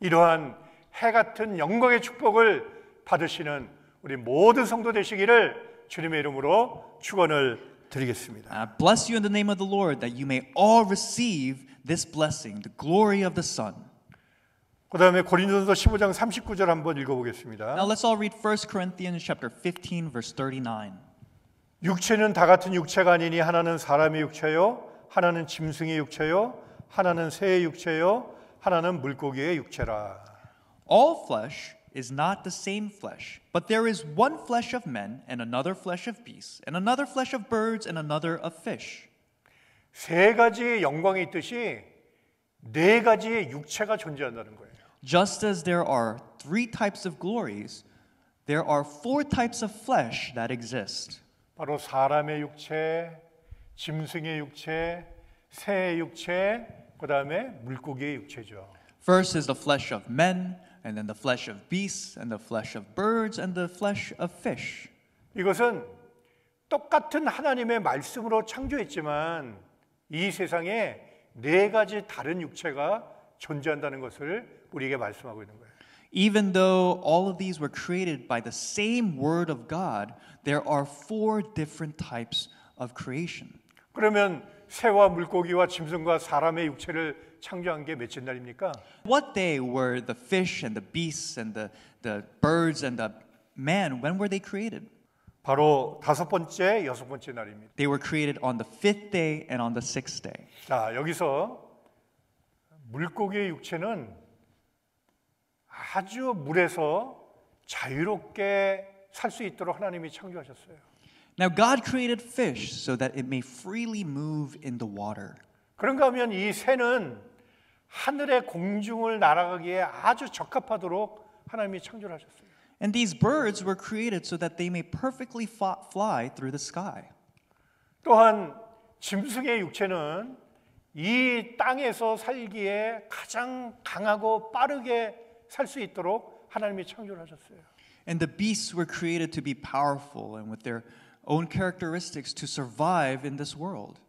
Speaker 4: 이러한 해 같은 영광의 축복을 받으시는 우리 모든
Speaker 2: 성도 되시기를 주님의 이름으로 축원을 드리겠습니다. I bless you in the name of the Lord that you may all receive this blessing, the glory of the Son. 그다음에 고린도전서 15장 39절 한번 읽어 보겠습니다. Now let's all read 1 Corinthians chapter 15 verse 39. 육체는 다 같은 육체가 아니니 하나는 사람의
Speaker 4: 육체요 하나는 짐승의 육체요 하나는 새의 육체요 하나는 물고기의
Speaker 2: 육체라. All flesh is not the same flesh, but there is one flesh of men, and another flesh of beasts, and another flesh of birds, and another of fish. 세 가지의 영광이 있듯이 네 가지의 육체가 존재한다는 거예요. Just as there are three types of glories, there are four types of flesh that exist. 바로 사람의 육체, 짐승의
Speaker 4: 육체, 새의 육체, 그다음에 물고기의 육체죠.
Speaker 2: First is the flesh of men, and then the flesh of beasts and the flesh of
Speaker 4: birds and the flesh of fish. 이것은 똑같은 하나님의 말씀으로 창조했지만 이 세상에 네 가지 다른 육체가 존재한다는 것을 우리에게 말씀하고 있는 거예요.
Speaker 2: Even though all of these were created by the same word of God, there are four different types of creation. 그러면
Speaker 4: 새와 물고기와 짐승과 사람의 육체를 창조한 게 며칠 날입니까?
Speaker 2: What day were the fish and the beasts and the the birds and the man when were they created? 바로 다섯 번째, 여섯 번째 날입니다. They were created on the fifth day and on the sixth day.
Speaker 4: 자, 여기서 물고기의 육체는 아주 물에서 자유롭게 살 수 있도록 하나님이 창조하셨어요.
Speaker 2: Now God created fish so that it may freely move in the water.
Speaker 4: 그런가 하면 이 새는 하늘의 공중을 날아가기에 아주 적합하도록 하나님이 창조를 하셨어요.
Speaker 2: And these birds were created so that they may perfectly fly through the sky.
Speaker 4: 또한 짐승의 육체는 이 땅에서 살기에 가장 강하고 빠르게 살 수 있도록 하나님이 창조를 하셨어요.
Speaker 2: And the beasts were created to be powerful and with their own characteristics to survive in this world.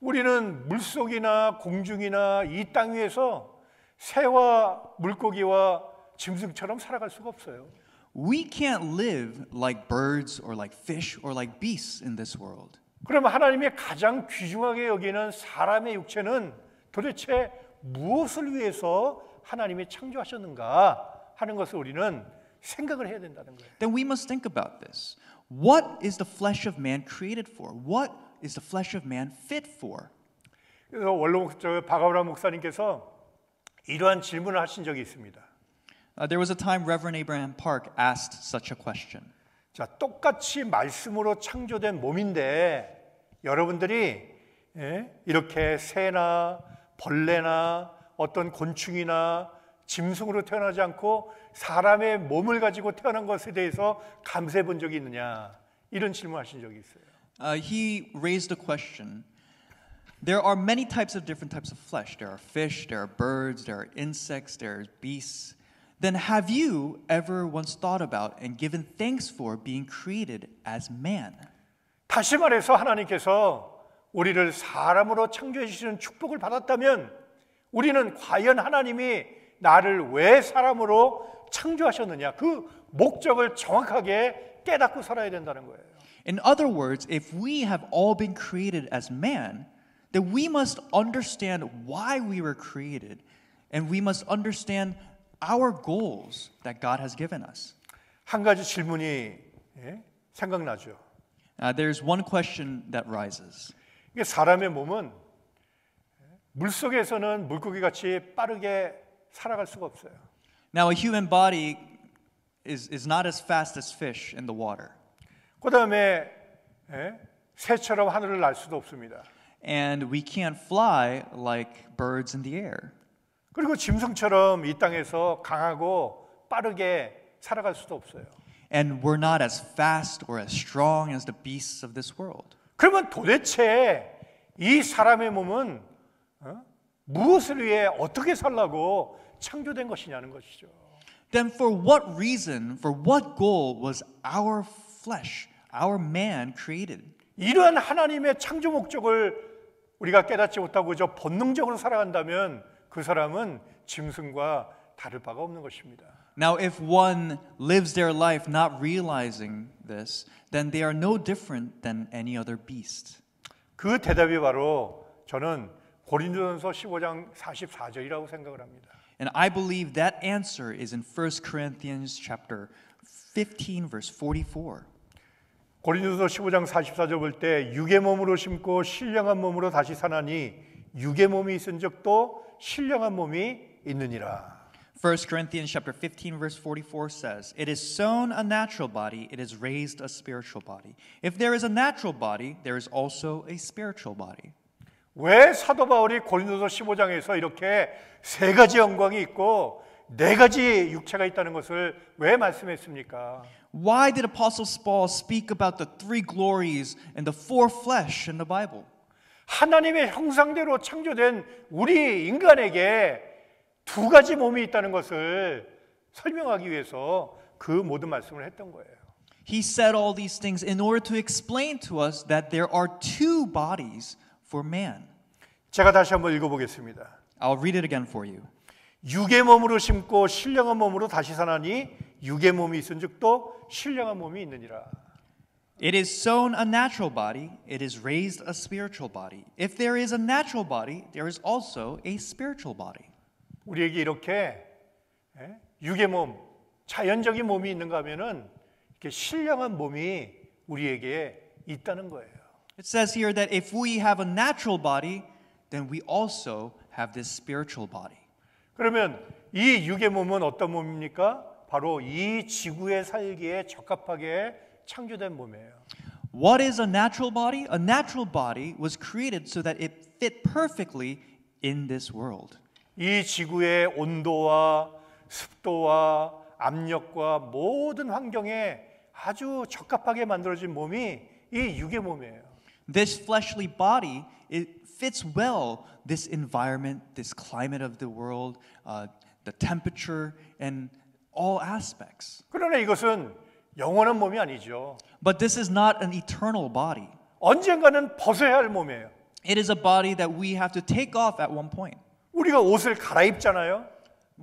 Speaker 4: 우리는 물속이나 공중이나 이 땅 위에서 새와 물고기와
Speaker 2: 짐승처럼
Speaker 4: 살아갈 수가 없어요.
Speaker 2: We can't live like birds or like fish or like beasts in this world. 그럼
Speaker 4: 하나님의 가장 귀중하게 여기는 사람의 육체는 도대체 무엇을 위해서 하나님이 창조하셨는가 하는 것을 우리는 생각을 해야 된다는 거예요.
Speaker 2: Then we must think about this. What is the flesh of man created for? What is the flesh of man fit for?
Speaker 4: 그래서 원로 저 바가브라 목사님께서 이러한 질문을
Speaker 2: 하신 적이 있습니다. Uh, there was a time Reverend Abraham Park asked such a question. 자, 똑같이 말씀으로 창조된 몸인데 여러분들이
Speaker 4: 예? 이렇게 새나 벌레나 어떤 곤충이나 짐승으로 태어나지 않고 사람의 몸을 가지고 태어난 것에 대해서 감세 본 적이 있느냐? 이런 질문하신 적이 있어요.
Speaker 2: Uh, he raised a question. There are many types of different types of flesh. There are fish, there are birds, there are insects, there are beasts. Then have you ever once thought about and given thanks for being created as man? 다시 말해서 하나님께서 우리를
Speaker 4: 사람으로 창조해 주시는 축복을 받았다면 우리는 과연 하나님이
Speaker 2: 나를 왜 사람으로 창조하셨느냐 그 목적을 정확하게 깨닫고 살아야 된다는 거예요. In other words, if we have all been created as man, then we must understand why we were created and we must understand our goals that God has given us. 한 가지 질문이 예? 생각나죠. Uh, there's one question that rises. 이게 사람의
Speaker 4: 몸은 물 속에서는 물고기 같이 빠르게 살아갈 수가 없어요.
Speaker 2: Now, a human body is, is not as fast as fish in the water.
Speaker 4: 새처럼 하늘을 날 수도 없습니다.
Speaker 2: And we can't fly like birds in the air. 그리고 짐승처럼
Speaker 4: 이 땅에서 강하고 빠르게 살아갈 수도 없어요.
Speaker 2: And we're not as fast or as strong as the beasts of this world.
Speaker 4: 그러면 도대체 이 사람의 몸은 어? 무엇을 위해 어떻게 살라고 창조된 것이냐는 것이죠.
Speaker 2: Then for what reason, for what goal was our flesh, our man created? 이러한 하나님의 창조 목적을
Speaker 4: 우리가 깨닫지 못하고 저 본능적으로 살아간다면 그 사람은 짐승과 다를 바가 없는 것입니다.
Speaker 2: Now if one lives their life not realizing this, then they are no different than any other beast. 그 대답이 바로 저는 고린도전서 15장 44절이라고 생각을 합니다. And I believe that answer is in 1 Corinthians chapter 15 verse 44. 고린도서 15장 44절 육의 몸으로 심고 신령한 몸으로 다시 사나니 육의 몸이 신령한 몸이 있느니라. 1 Corinthians chapter 15 verse 44 says, "It is sown a natural body, it is raised a spiritual body. If there is a natural body, there is also a spiritual body."
Speaker 4: 왜 사도 바울이 고린도서 15장에서 이렇게 세 가지 영광이 있고 네 가지 육체가 있다는 것을 왜 말씀했습니까?
Speaker 2: Why did Apostle Paul speak about the three glories and the four flesh in the Bible? 하나님의 형상대로 창조된 우리 인간에게 두 가지 몸이
Speaker 4: 있다는 것을 설명하기 위해서 그 모든 말씀을 했던 거예요.
Speaker 2: He said all these things in order to explain to us that there are two bodies for man. 제가 다시 한번 읽어보겠습니다. I'll read it again for you. 육의 몸으로 심고 신령한 몸으로 다시 사나니 육의 몸이 있은즉또 신령한 몸이 있느니라. It is sown a natural body, it is raised a spiritual body. If there is a natural body, there is also a spiritual body. 우리에게 이렇게 육의 몸, 자연적인 몸이 있는가 하면은 이렇게 신령한 몸이 우리에게 있다는 거예요. It says here that if we have a natural body, then we also have this spiritual body. 그러면
Speaker 4: 이 육의 몸은 어떤 몸입니까? 바로 이 지구에 살기에 적합하게 창조된 몸이에요.
Speaker 2: What is a natural body? A natural body was created so that it fit perfectly in this world. 이 지구의 온도와
Speaker 4: 습도와 압력과 모든 환경에 아주 적합하게 만들어진 몸이 이 육의 몸이에요.
Speaker 2: This fleshly body, it fits well this environment, this climate of the world, uh, the temperature, and all aspects. 그러나 이것은 영원한 몸이 아니죠. But this is not an eternal body. 언젠가는 벗어야 할 몸이에요. It is a body that we have to take off at one point. 우리가 옷을 갈아입잖아요.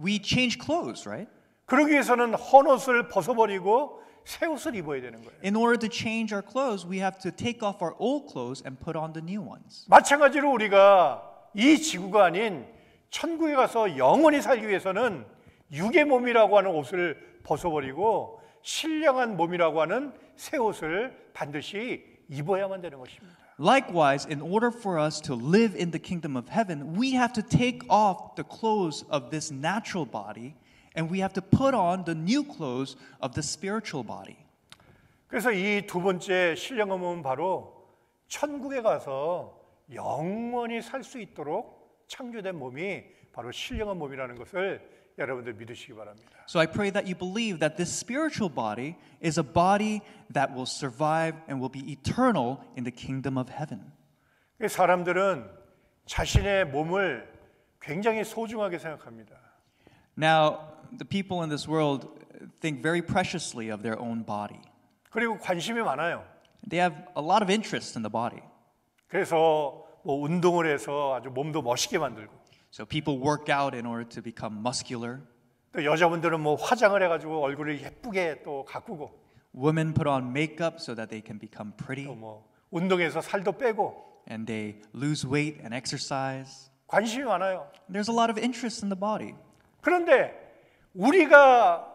Speaker 2: We change clothes, right? 그러기 위해서는 헌 옷을 벗어버리고 새 옷을 입어야 되는 거예요. In order to change our clothes, we have to take off our old clothes and put on the new ones.
Speaker 4: 마찬가지로 우리가 이 지구가 아닌 천국에 가서 영원히 살기 위해서는 육의 몸이라고 하는 옷을 벗어버리고 신령한 몸이라고 하는 새 옷을 반드시 입어야만 되는 것입니다.
Speaker 2: Likewise, in order for us to live in the kingdom of heaven, we have to take off the clothes of this natural body and we have to put on the new clothes of the spiritual body.
Speaker 4: 그래서 이 두 번째
Speaker 2: 신령함은 바로 천국에 가서
Speaker 4: 영원히 살 수 있도록 창조된 몸이 바로 신령한 몸이라는 것을 여러분들 믿으시기 바랍니다.
Speaker 2: So I pray that you believe that this spiritual body is a body that will survive and will be eternal in the kingdom of heaven.
Speaker 4: 사람들은
Speaker 2: 자신의 몸을 굉장히 소중하게 생각합니다. Now the people in this world think very preciously of their own body. 그리고 관심이 많아요. They have a lot of interest in the body. 그래서 뭐 운동을 해서 아주 몸도 멋있게 만들고. So people work out in order to become muscular. 또 여자분들은 뭐 화장을 해가지고 얼굴을
Speaker 4: 예쁘게 또 가꾸고.
Speaker 2: Women put on makeup so that they can become pretty. 또뭐 운동해서 살도 빼고. And they lose weight and exercise. 관심이 많아요. There's a lot of interest in the body. 그런데 우리가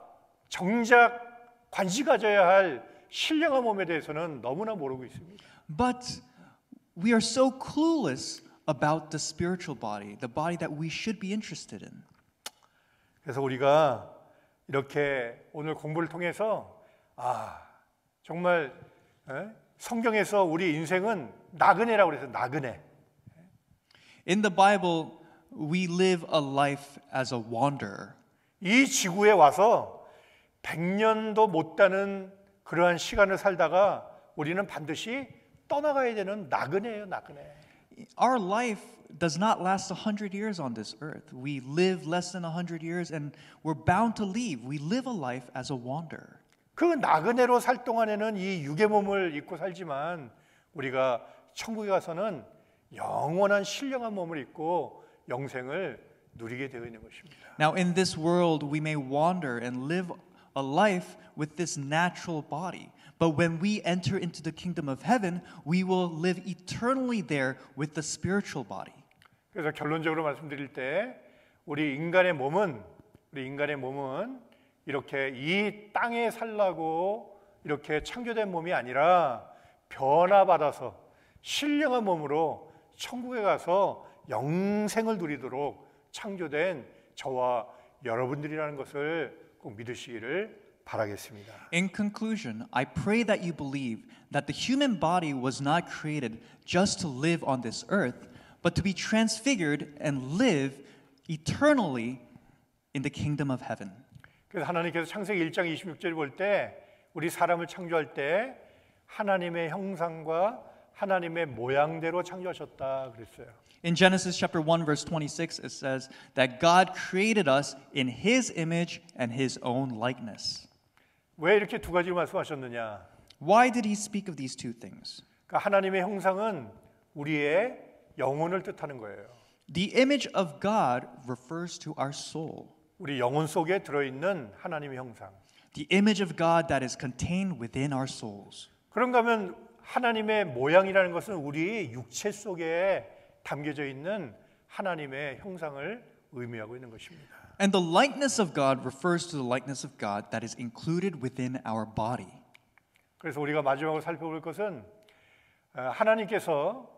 Speaker 2: 정작 관심 가져야 할 신령한 몸에 대해서는 너무나 모르고 있습니다. But we are so clueless about the spiritual body, the body that we should be interested in. 그래서 우리가 이렇게 오늘 공부를 통해서 아
Speaker 4: 정말 에? 성경에서 우리 인생은 나그네라고 그래서 나그네.
Speaker 2: In the Bible, we live a life as a wanderer. 이 지구에 와서 100년도 못 다는 그러한 시간을 살다가 우리는 반드시 떠나가야 되는 나그네예요, 나그네. Our life does not last 100 years on this earth. We live less than 100 years and we're bound to leave. We live a life as a wanderer. 그 나그네로 살 동안에는
Speaker 4: 이 육의 몸을 입고 살지만 우리가 천국에 가서는 영원한 신령한 몸을 입고 영생을 누리게 되어 있는 것입니다.
Speaker 2: Now in this world we may wander and live a life with this natural body. But when we enter into the kingdom of heaven, we will live eternally there with the spiritual body.
Speaker 4: 그래서 결론적으로 말씀드릴 때 우리 인간의 몸은 우리 인간의 몸은 이렇게 이 땅에 살라고 이렇게 창조된 몸이 아니라 변화받아서 신령한 몸으로 천국에 가서 영생을 누리도록 창조된 저와 여러분들이라는 것을 꼭 믿으시기를 바라겠습니다.
Speaker 2: In conclusion, I pray that you believe that the human body was not created just to live on this earth, but to be transfigured and live eternally in the kingdom of heaven.
Speaker 4: 그래서 하나님께서 창세기 1장 26절을 볼 때 우리 사람을 창조할 때 하나님의 형상과 하나님의 모양대로 창조하셨다 그랬어요.
Speaker 2: In Genesis chapter 1 verse 26 it says that God created us in his image and his own likeness.
Speaker 4: 왜 이렇게 두 가지 말씀하셨느냐?
Speaker 2: Why did he speak of these two things? 그러니까 하나님의 형상은 우리의 영혼을 뜻하는 거예요. The image of God refers to our soul.
Speaker 4: 우리 영혼 속에 들어 있는 하나님의 형상.
Speaker 2: The image of God that is contained within our souls.
Speaker 4: 그런가면 하나님의 모양이라는 것은 우리 육체 속에 담겨져 있는 하나님의 형상을 의미하고 있는 것입니다.
Speaker 2: And the likeness of God refers to the likeness of God that is included within our body.
Speaker 4: 그래서 우리가 마지막으로 살펴볼 것은 아, 하나님께서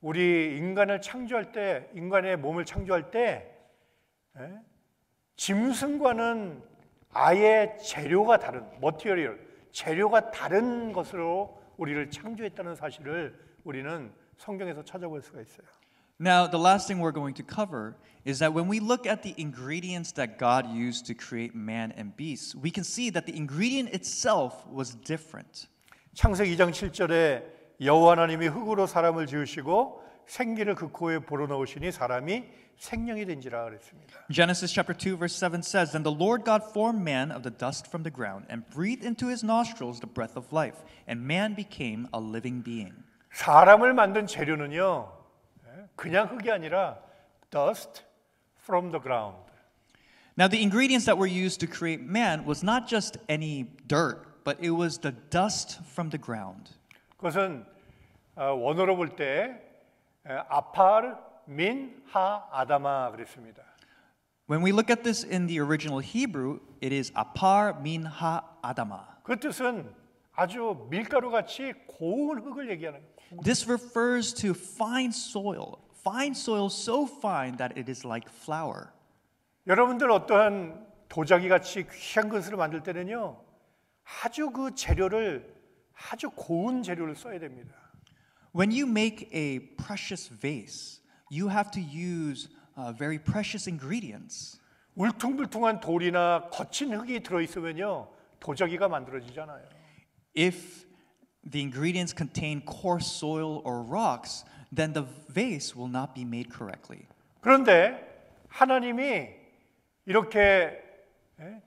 Speaker 4: 우리 인간을 창조할 때 인간의 몸을 창조할 때 에? 예, 짐승과는 아예 재료가 다른 머티리얼 재료가 다른 것으로 우리를 창조했다는 사실을 우리는 성경에서 찾아볼 수가 있어요.
Speaker 2: Now, the last thing we're going to cover is that when we look at the ingredients that God used to create man and beasts, we can see that the ingredient itself was different. 창세기 2장 7절에 여호와 하나님이 흙으로 사람을 지으시고 생기를 그
Speaker 4: 코에 불어넣으시니 사람이 생명이 된지라 그랬습니다.
Speaker 2: Genesis chapter 2 verse 7 says then the Lord God formed man of the dust from the ground and breathed into his nostrils the breath of life and man became a living being. 사람을 만든 재료는요.
Speaker 4: 그냥 흙이 아니라 dust from the ground.
Speaker 2: Now the ingredients that were used to create man was not just any dirt, but it was the dust from the ground.
Speaker 4: 그것은 원어로 볼때 아팔 민하 아담아 그랬습니다.
Speaker 2: When we look at this in the original Hebrew, it is apar min ha adama. 그 뜻은 아주 밀가루 같이 고운 흙을 얘기하는 거예요. This refers to fine soil fine soil so fine that it is like flour. 여러분들 어떠한
Speaker 4: 도자기 같이 귀한 것을 만들 때는요. 아주 그 재료를
Speaker 2: 아주 고운 재료를 써야 됩니다. When you make a precious vase, you have to use uh, very precious ingredients. 울퉁불퉁한 돌이나 거친 흙이 들어 있으면요. 도자기가 만들어지잖아요. If the ingredients contain coarse soil or rocks, then the vase will not be made correctly. 그런데 하나님이 이렇게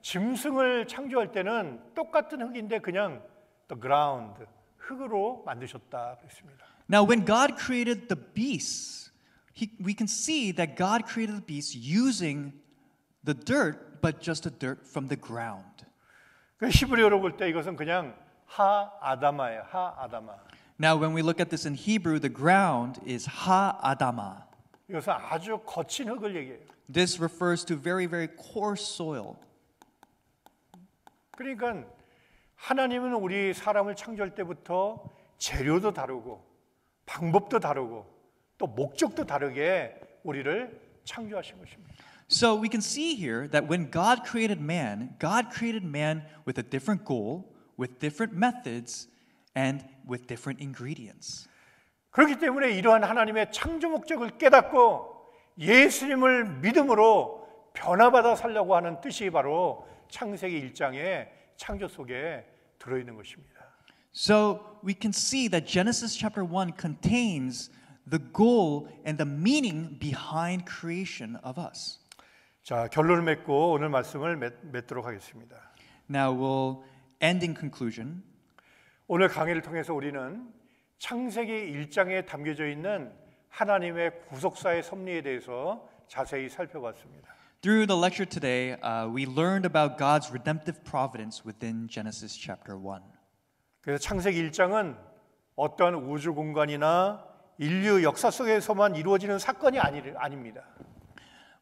Speaker 4: 짐승을 창조할 때는 똑같은 흙인데 그냥 the ground 흙으로 만드셨다 그랬습니다.
Speaker 2: Now when God created the beasts, he, we can see that God created the beasts using the dirt but just the dirt from the ground.
Speaker 4: 그 히브리어로
Speaker 2: 볼때 이것은 그냥
Speaker 4: 하 아담아예요. 하 아담아.
Speaker 2: Now, when we look at this in Hebrew, the ground is ha-adama. This refers to very, very coarse soil.
Speaker 4: 그러니까 하나님은 우리 사람을 창조할 때부터 재료도 다르고 방법도 다르고 또 목적도 다르게 우리를 창조하신 것입니다.
Speaker 2: So we can see here that when God created man, God created man with a different goal, with different methods, and with different ingredients. 그렇기 때문에 이러한 하나님의 창조 목적을
Speaker 4: 깨닫고 예수님을 믿음으로 변화받아 살려고 하는 뜻이 바로 창세기 1장의 창조 속에 들어 있는 것입니다.
Speaker 2: So we can see that Genesis chapter 1 contains the goal and the meaning behind creation of us. 자, 결론을 맺고 오늘 말씀을 맺, 맺도록 하겠습니다. Now we'll end in conclusion.
Speaker 4: 오늘 강의를 통해서 우리는 창세기 1장에 담겨져 있는 하나님의 구속사의 섭리에 대해서 자세히 살펴봤습니다.
Speaker 2: Through the lecture today, uh, we learned about God's redemptive providence within Genesis chapter 1. 그래서
Speaker 4: 창세기 1장은 어떤 우주 공간이나 인류 역사 속에서만 이루어지는
Speaker 2: 사건이 아니, 아닙니다.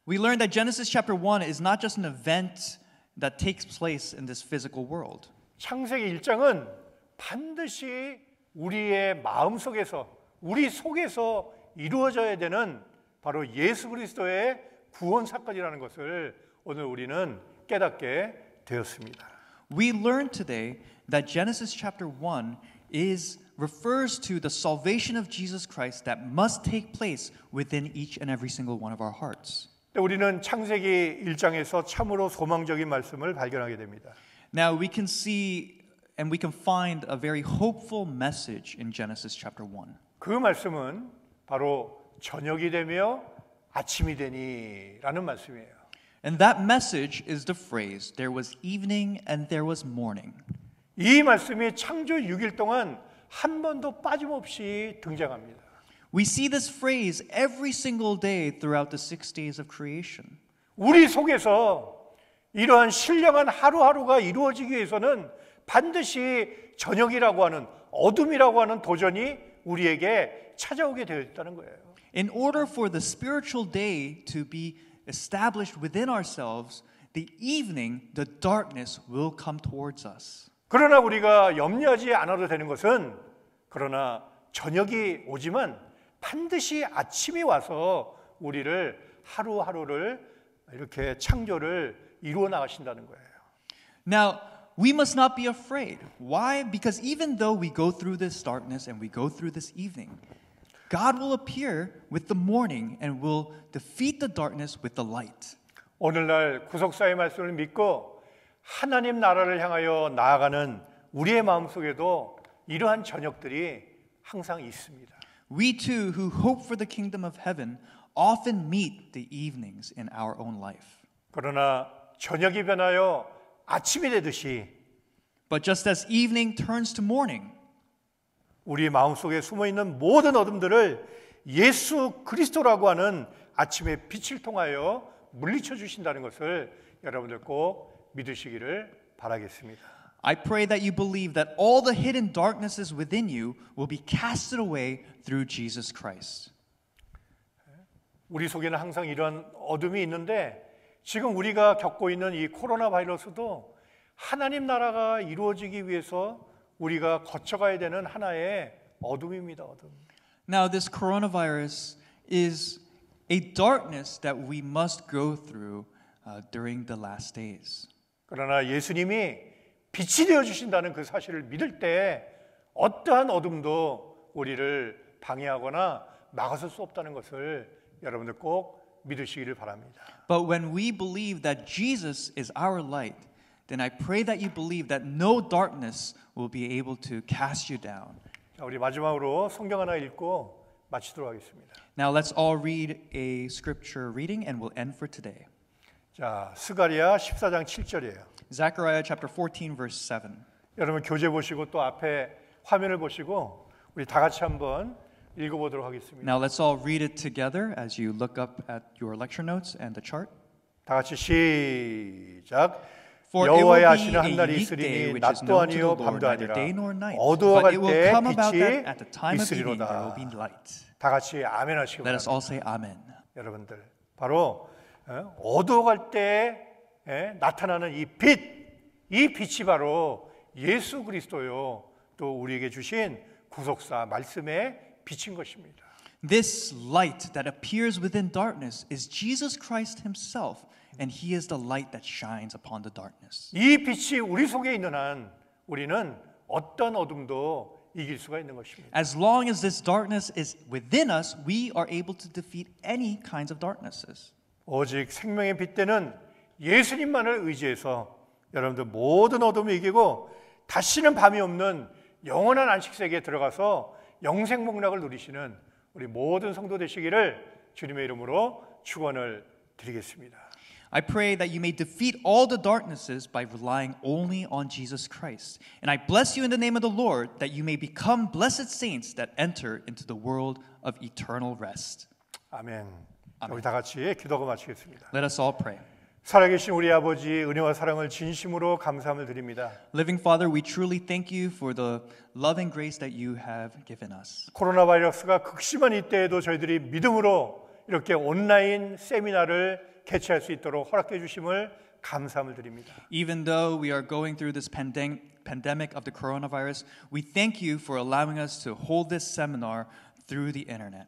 Speaker 2: We learned that Genesis chapter 1 is not just an event that takes place in this physical world. 창세기 1장은
Speaker 4: 반드시 우리의 마음 속에서 우리 속에서 이루어져야 되는 바로 예수 그리스도의 구원 사건이라는 것을 오늘 우리는 깨닫게
Speaker 2: 되었습니다. We learned today that Genesis chapter 1 is refers to the salvation of Jesus Christ that must take place within each and every single one of our hearts.
Speaker 4: 우리는 창세기 1장에서 참으로 소망적인 말씀을 발견하게 됩니다.
Speaker 2: Now we can see And we can find a very hopeful message in Genesis chapter 1.
Speaker 4: 그 말씀은 바로 저녁이 되며 아침이 되니라는 말씀이에요.
Speaker 2: And that message is the phrase there was evening and there was morning. 이 말씀이 창조 6일 동안 한 번도 빠짐없이 등장합니다. We see this phrase every single day throughout the 6 days of creation. 우리 속에서
Speaker 4: 이러한 신령한 하루하루가 이루어지기 위해서는 반드시 저녁이라고 하는
Speaker 2: 어둠이라고 하는 도전이 우리에게 찾아오게 되어 있다는 거예요. In order for the spiritual day to be established within ourselves, the evening, the darkness will come towards us. 그러나 우리가 염려하지 않아도
Speaker 4: 되는 것은 그러나 저녁이 오지만 반드시 아침이 와서 우리를 하루하루를 이렇게 창조를 이루어 나가신다는 거예요.
Speaker 2: Now we must not be afraid. Why? Because even though we go through this darkness and we go through this evening, God will appear with the morning and will defeat the darkness with the light. 오늘날 구속사의 말씀을
Speaker 4: 믿고 하나님 나라를 향하여 나아가는 우리의 마음속에도 이러한 저녁들이 항상 있습니다.
Speaker 2: We too who hope for the kingdom of heaven often meet the evenings in our own life. 그러나 저녁이 변하여 아침이 되듯이 But just as evening turns to morning,
Speaker 4: 우리 마음속에 숨어 있는 모든 어둠들을 예수 그리스도라고 하는 아침의 빛을 통하여 물리쳐 주신다는 것을 여러분들 꼭 믿으시기를 바라겠습니다.
Speaker 2: I pray that you believe that all the hidden darknesses within you will be casted away through Jesus Christ.
Speaker 4: 우리 속에는 항상 이러한 어둠이 있는데 지금 우리가 겪고 있는 이 코로나 바이러스도 하나님 나라가 이루어지기 위해서 우리가 거쳐가야 되는 하나의 어둠입니다. 어둠.
Speaker 2: Now this coronavirus is a darkness that we must go through uh, during the last days. 그러나 예수님이 빛이 되어 주신다는 그 사실을 믿을 때
Speaker 4: 어떠한 어둠도 우리를 방해하거나 막아설 수 없다는 것을
Speaker 2: 여러분들 꼭 믿으시기를 바랍니다. But when we believe that Jesus is our light, then I pray that you believe that no darkness will be able to cast you down.
Speaker 4: 자, 우리 마지막으로 성경 하나 읽고 마치도록 하겠습니다.
Speaker 2: Now let's all read a scripture reading and we'll end for today. 자, 스가랴 14장 7절이에요. Zechariah chapter 14 verse 7. 여러분 교재 보시고 또 앞에
Speaker 4: 화면을 보시고 우리 다 같이 한번 읽어보도록 하겠습니다. Now
Speaker 2: let's all read it together as you look up at your lecture notes and the chart. 다 같이 시작. 여호와의 아시는 한 날이 있으리니 낮도 아니요 밤도 아니라 어, 어두워갈
Speaker 4: 때 빛이 있으리로다. 다 같이 아멘 하시기 바랍니다. 여러분들 바로 어두워갈 때 나타나는 이 빛, 이 빛이 바로 예수 그리스도요. 또 우리에게
Speaker 2: 주신 구속사 말씀의 것입니다. This light that appears within darkness is Jesus Christ himself and he is the light that shines upon the darkness. 이 빛이 우리 속에 있는 한 우리는
Speaker 4: 어떤 어둠도 이길 수가 있는 것입니다.
Speaker 2: As long as this darkness is within us, we are able to defeat any kinds of darknesses. 오직 생명의 빛 때는 예수님만을
Speaker 4: 의지해서 여러분들 모든 어둠을 이기고 다시는 밤이 없는 영원한 안식 세계에 들어가서 영생 누리시는 우리 모든 성도 되시기를 주님의 이름으로 축원을 드리겠습니다.
Speaker 2: I pray that you may defeat all the darknesses by relying only on Jesus Christ. And I bless you in the name of the Lord that you may become blessed saints that enter into the world of eternal rest.
Speaker 4: Amen. 아멘. 우리 다 같이 기도하고 마치겠습니다.
Speaker 2: Let us all pray. 살아계신 우리 아버지
Speaker 4: 은혜와 사랑을 진심으로 감사함을 드립니다.
Speaker 2: Living Father, we truly thank you for the love and grace that you have given us.
Speaker 4: 코로나 바이러스가 극심한 이때에도 저희들이 믿음으로 이렇게 온라인 세미나를 개최할 수 있도록 허락해 주심을 감사함을
Speaker 2: 드립니다. Even though we are going through this pandemic pandemic of the coronavirus, we thank you for allowing us to hold this seminar through the internet.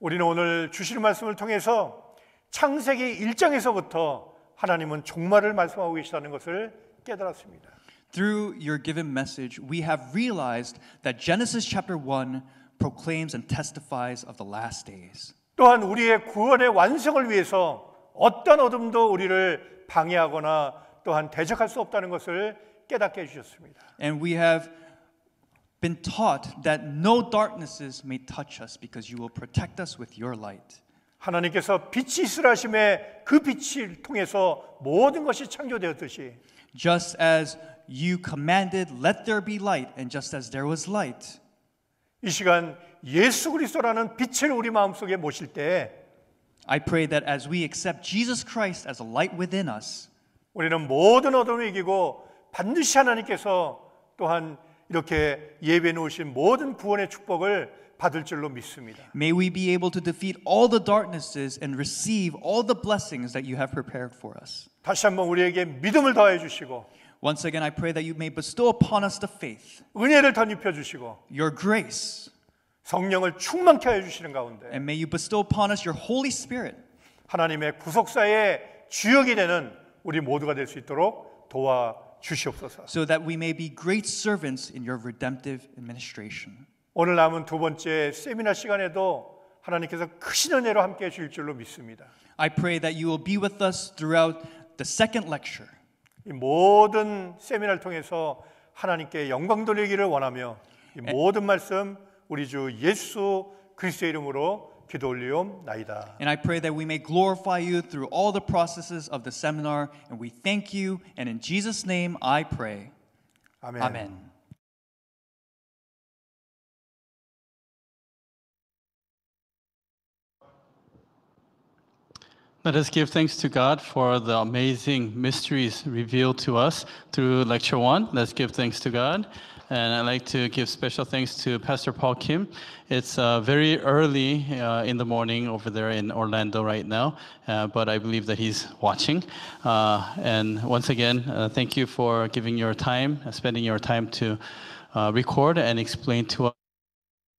Speaker 2: 우리는 오늘 주시는 말씀을 통해서 창세기 1장에서부터 하나님은 종말을
Speaker 4: 말씀하고 계시다는 것을 깨달았습니다.
Speaker 2: Through your given message, we have realized that Genesis chapter 1 proclaims and testifies of the last days.
Speaker 4: 또한 우리의 구원의 완성을 위해서 어떤 어둠도 우리를 방해하거나 또한 대적할 수 없다는 것을 깨닫게 해 주셨습니다.
Speaker 2: And we have been taught that no darknesses may touch us because you will protect us with your light. 하나님께서 빛이시라 하심에 그 빛을 통해서 모든 것이 창조되었듯이 just as you commanded let there be light and just as there was light 이 시간 예수 그리스도라는 빛을 우리 마음속에 모실 때 I pray that as we accept Jesus Christ as a light within us 우리는 모든 어둠을 이기고 반드시 하나님께서 또한 이렇게
Speaker 4: 예배 놓으신 모든 구원의 축복을 받을 줄로 믿습니다.
Speaker 2: May we be able to defeat all the darknesses and receive all the blessings that you have prepared for us. 다시 한번 우리에게 믿음을 더해 주시고 Once again I pray that you may bestow upon us the faith. 은혜를 주시고 your grace 성령을 충만케 해 주시는 가운데 and may you bestow upon
Speaker 4: us your holy spirit. 하나님의 구속사의 주역이 되는 우리 모두가 있도록 도와 주시옵소서. So
Speaker 2: that we may be great servants in your redemptive administration.
Speaker 4: 오늘 남은 두 번째 세미나 시간에도 하나님께서 크신 은혜로 함께 주실 줄로 믿습니다.
Speaker 2: I pray that you will be with us throughout the second lecture.
Speaker 4: 이 모든 세미나를 통해서 하나님께 영광 돌리기를 원하며 이 모든 말씀 우리 주 예수 그리스도의 이름으로 기도 올리옵나이다.
Speaker 2: And I pray that we may glorify you through all the processes of the seminar and we thank you and in Jesus name I pray. 아멘. 아멘.
Speaker 3: Let us give thanks to God for the amazing mysteries revealed to us through Lecture 1. Let's give thanks to God. And I'd like to give special thanks to Pastor Paul Kim. It's uh, very early uh, in the morning over there in Orlando right now, uh, but I believe that he's watching. Uh, and once again, uh, thank you for giving your time, uh, spending your time to record and explain to us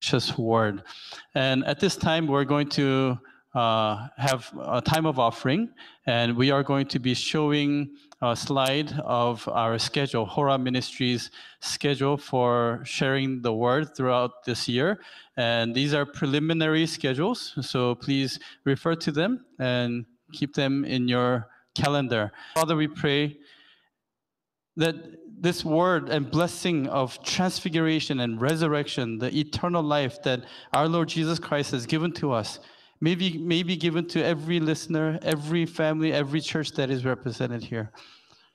Speaker 3: just word. And at this time, we're going to uh, have a time of offering, and we are going to be showing a slide of our schedule, Hora Ministries schedule for sharing the word throughout this year. And these are preliminary schedules, so please refer to them and keep them in your calendar. Father, we pray that this word and blessing of transfiguration and resurrection, the eternal life that our Lord Jesus Christ has given to us, maybe be given to every listener, every family, every church that is represented here.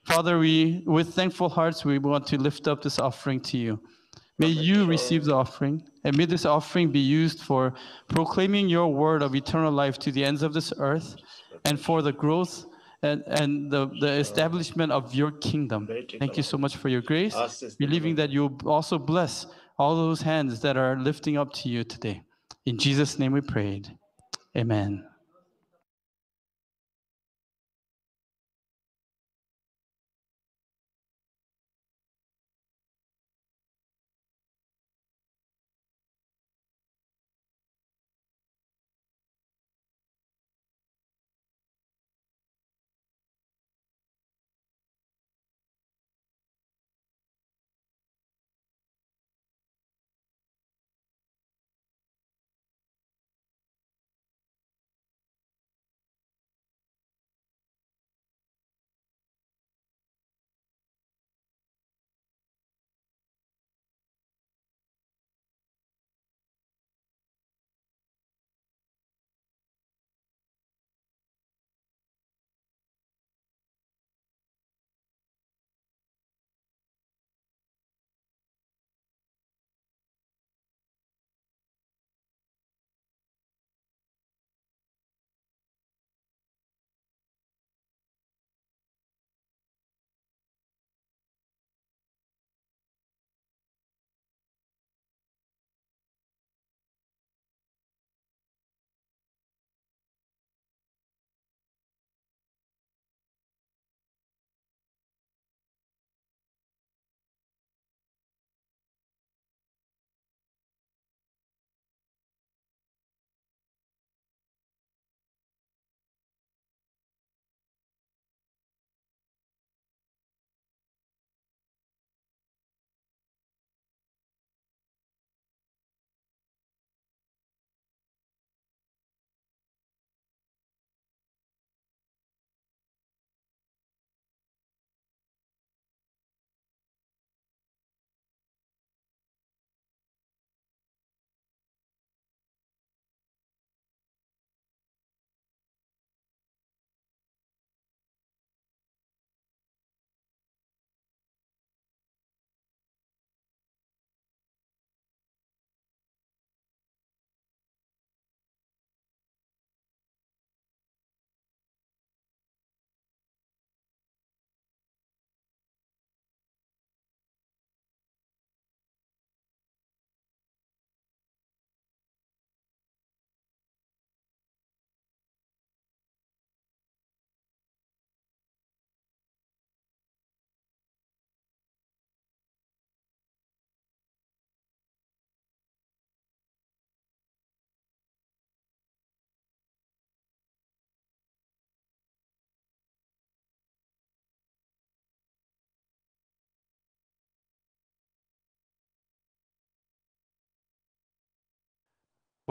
Speaker 3: Father, we with thankful hearts we want to lift up this offering to you. May you receive the offering, and may this offering be used for proclaiming your word of eternal life to the ends of this earth and for the growth and, and the, the establishment of your kingdom. Thank you so much for your grace, believing that you also bless all those hands that are lifting up to you today. In Jesus' name we prayed. Amen.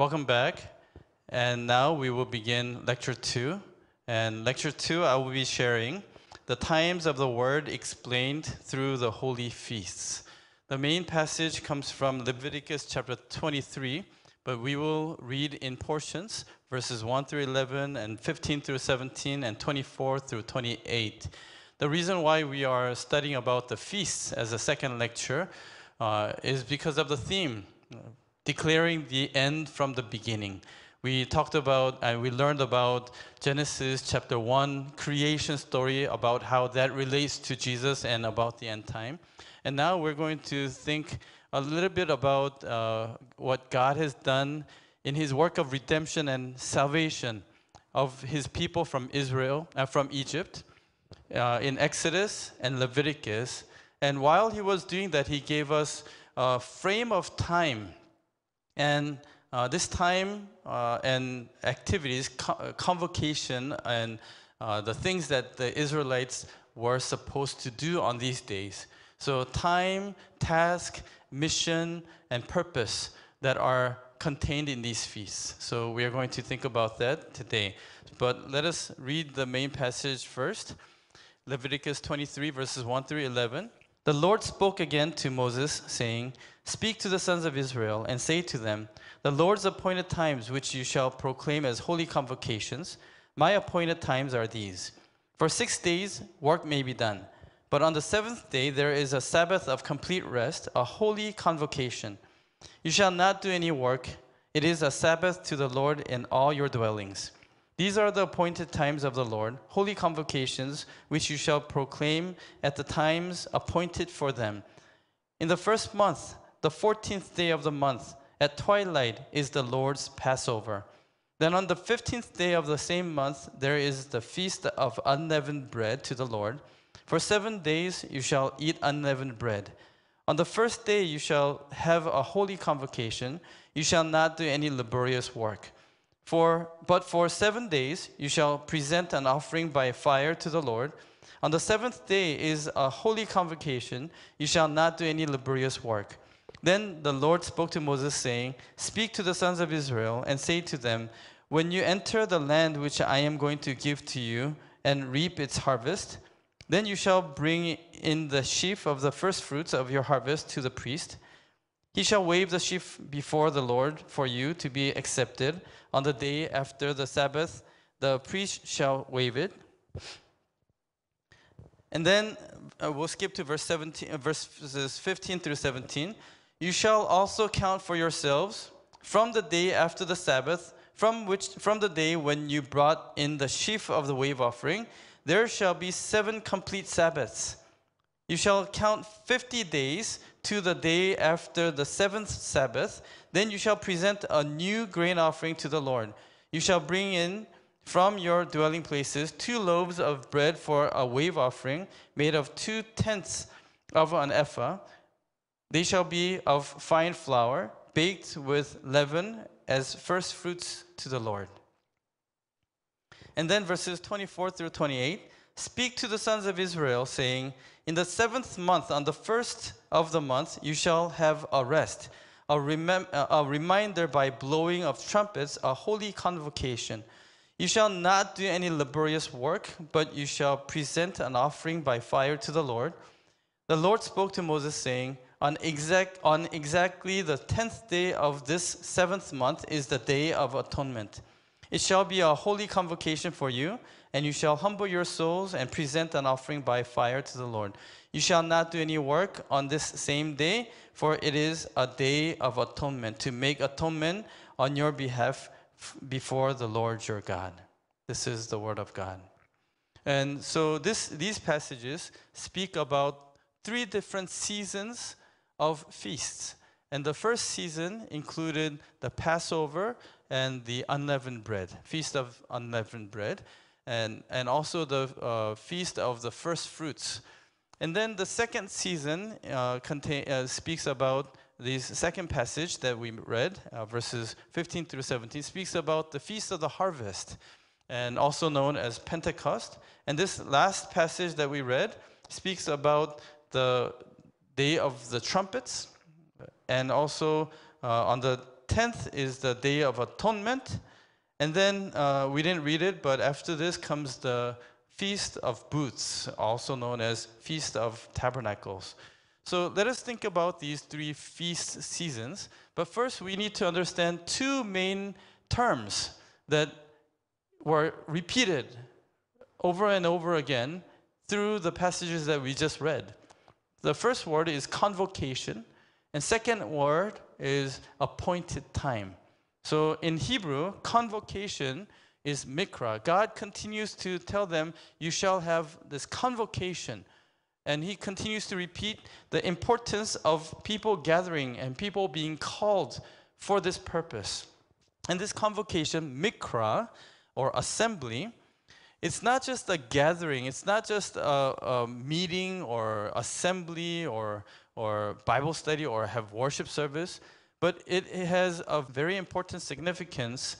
Speaker 3: Welcome back. And now we will begin lecture two. And lecture two, I will be sharing the times of the word explained through the holy feasts. The main passage comes from Leviticus chapter 23, but we will read in portions verses 1 through 11 and 15 through 17 and 24 through 28. The reason why we are studying about the feasts as a second lecture uh, is because of the theme declaring the end from the beginning. We talked about and we learned about Genesis chapter 1 creation story about how that relates to Jesus and about the end time. And now we're going to think a little bit about uh, what God has done in his work of redemption and salvation of his people from Israel, uh, from Egypt, uh, in Exodus and Leviticus. And while he was doing that, he gave us a frame of time and uh, this time uh, and activities, co uh, convocation, and uh, the things that the Israelites were supposed to do on these days. So, time, task, mission, and purpose that are contained in these feasts. So, we are going to think about that today. But let us read the main passage first Leviticus 23, verses 1 through 11. The Lord spoke again to Moses, saying, Speak to the sons of Israel and say to them, The Lord's appointed times, which you shall proclaim as holy convocations, my appointed times are these. For six days work may be done, but on the seventh day there is a Sabbath of complete rest, a holy convocation. You shall not do any work. It is a Sabbath to the Lord in all your dwellings. These are the appointed times of the Lord, holy convocations, which you shall proclaim at the times appointed for them. In the first month, the 14th day of the month, at twilight, is the Lord's Passover. Then on the 15th day of the same month, there is the feast of unleavened bread to the Lord. For seven days you shall eat unleavened bread. On the first day you shall have a holy convocation. You shall not do any laborious work. For, but for seven days you shall present an offering by fire to the Lord. On the seventh day is a holy convocation. You shall not do any laborious work. Then the Lord spoke to Moses, saying, Speak to the sons of Israel, and say to them, When you enter the land which I am going to give to you, and reap its harvest, then you shall bring in the sheaf of the first fruits of your harvest to the priest. He shall wave the sheaf before the Lord for you to be accepted. On the day after the Sabbath, the priest shall wave it. And then uh, we'll skip to verse 17, uh, verses 15 through 17. You shall also count for yourselves from the day after the Sabbath, from which from the day when you brought in the sheaf of the wave offering, there shall be seven complete Sabbaths. You shall count 50 days to the day after the seventh Sabbath. Then you shall present a new grain offering to the Lord. You shall bring in from your dwelling places two loaves of bread for a wave offering made of two tenths of an ephah they shall be of fine flour, baked with leaven as first fruits to the Lord. And then verses 24 through 28 Speak to the sons of Israel, saying, In the seventh month, on the first of the month, you shall have a rest, a, remem- a reminder by blowing of trumpets, a holy convocation. You shall not do any laborious work, but you shall present an offering by fire to the Lord. The Lord spoke to Moses, saying, on, exact, on exactly the tenth day of this seventh month is the day of atonement. It shall be a holy convocation for you, and you shall humble your souls and present an offering by fire to the Lord. You shall not do any work on this same day, for it is a day of atonement, to make atonement on your behalf before the Lord your God. This is the word of God. And so this, these passages speak about three different seasons of feasts. And the first season included the Passover and the unleavened bread, Feast of Unleavened Bread, and, and also the uh, Feast of the First Fruits. And then the second season uh, contain, uh, speaks about this second passage that we read, uh, verses 15 through 17, speaks about the Feast of the Harvest, and also known as Pentecost. And this last passage that we read speaks about the day of the trumpets, and also uh, on the 10th is the day of atonement. And then uh, we didn't read it, but after this comes the Feast of Booths, also known as Feast of Tabernacles. So let us think about these three feast seasons. But first, we need to understand two main terms that were repeated over and over again through the passages that we just read. The first word is convocation, and second word is appointed time. So in Hebrew, convocation is mikra. God continues to tell them, You shall have this convocation. And he continues to repeat the importance of people gathering and people being called for this purpose. And this convocation, mikra, or assembly, it's not just a gathering, it's not just a, a, meeting or assembly or, or Bible study or have worship service, but it, it has a very important significance.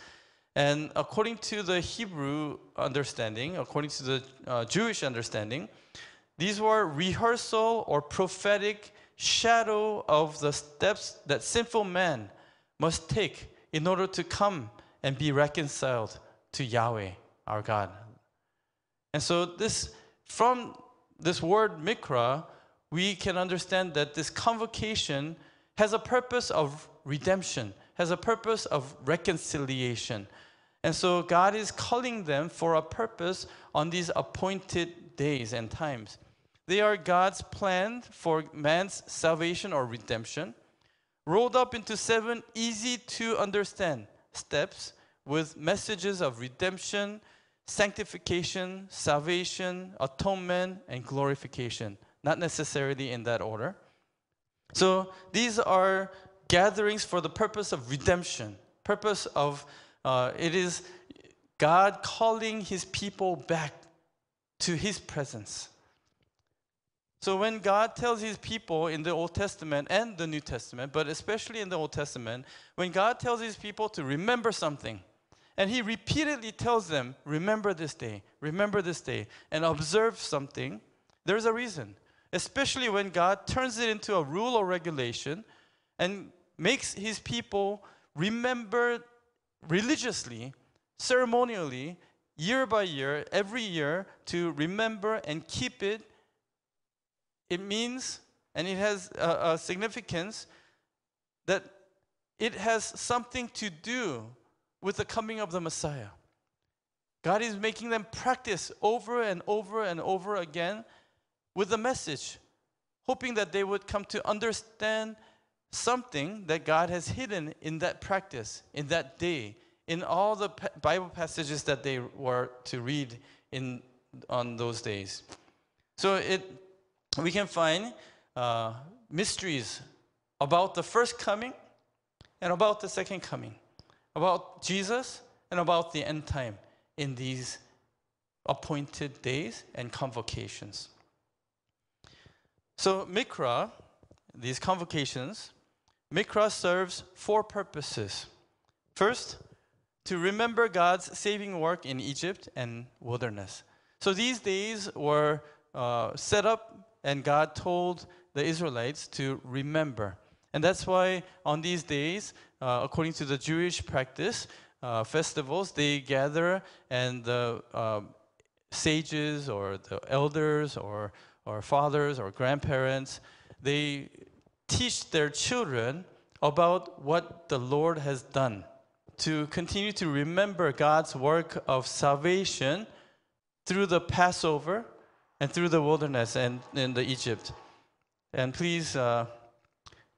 Speaker 3: And according to the Hebrew understanding, according to the uh, Jewish understanding, these were rehearsal or prophetic shadow of the steps that sinful man must take in order to come and be reconciled to Yahweh, our God. And so this, from this word mikra, we can understand that this convocation has a purpose of redemption, has a purpose of reconciliation. And so God is calling them for a purpose on these appointed days and times. They are God's plan for man's salvation or redemption, rolled up into seven easy to understand steps with messages of redemption, sanctification, salvation, atonement, and glorification. Not necessarily in that order. So these are gatherings for the purpose of redemption, purpose of uh, it is God calling his people back to his presence. So when God tells his people in the Old Testament and the New Testament, but especially in the Old Testament, when God tells his people to remember something, and he repeatedly tells them, Remember this day, remember this day, and observe something. There's a reason, especially when God turns it into a rule or regulation and makes his people remember religiously, ceremonially, year by year, every year, to remember and keep it. It means and it has a, a significance that it has something to do with the coming of the Messiah. God is making them practice over and over and over again with the message, hoping that they would come to understand something that God has hidden in that practice, in that day, in all the Bible passages that they were to read in on those days. So it we can find uh, mysteries about the first coming and about the second coming about Jesus and about the end time in these appointed days and convocations. So, Mikra, these convocations, Mikra serves four purposes. First, to remember God's saving work in Egypt and wilderness. So these days were uh, set up, and God told the Israelites to remember. And that's why on these days, uh, according to the Jewish practice, uh, festivals, they gather and the um, sages or the elders or, or fathers or grandparents, they teach their children about what the Lord has done to continue to remember God's work of salvation through the Passover and through the wilderness and in the Egypt. And please, uh,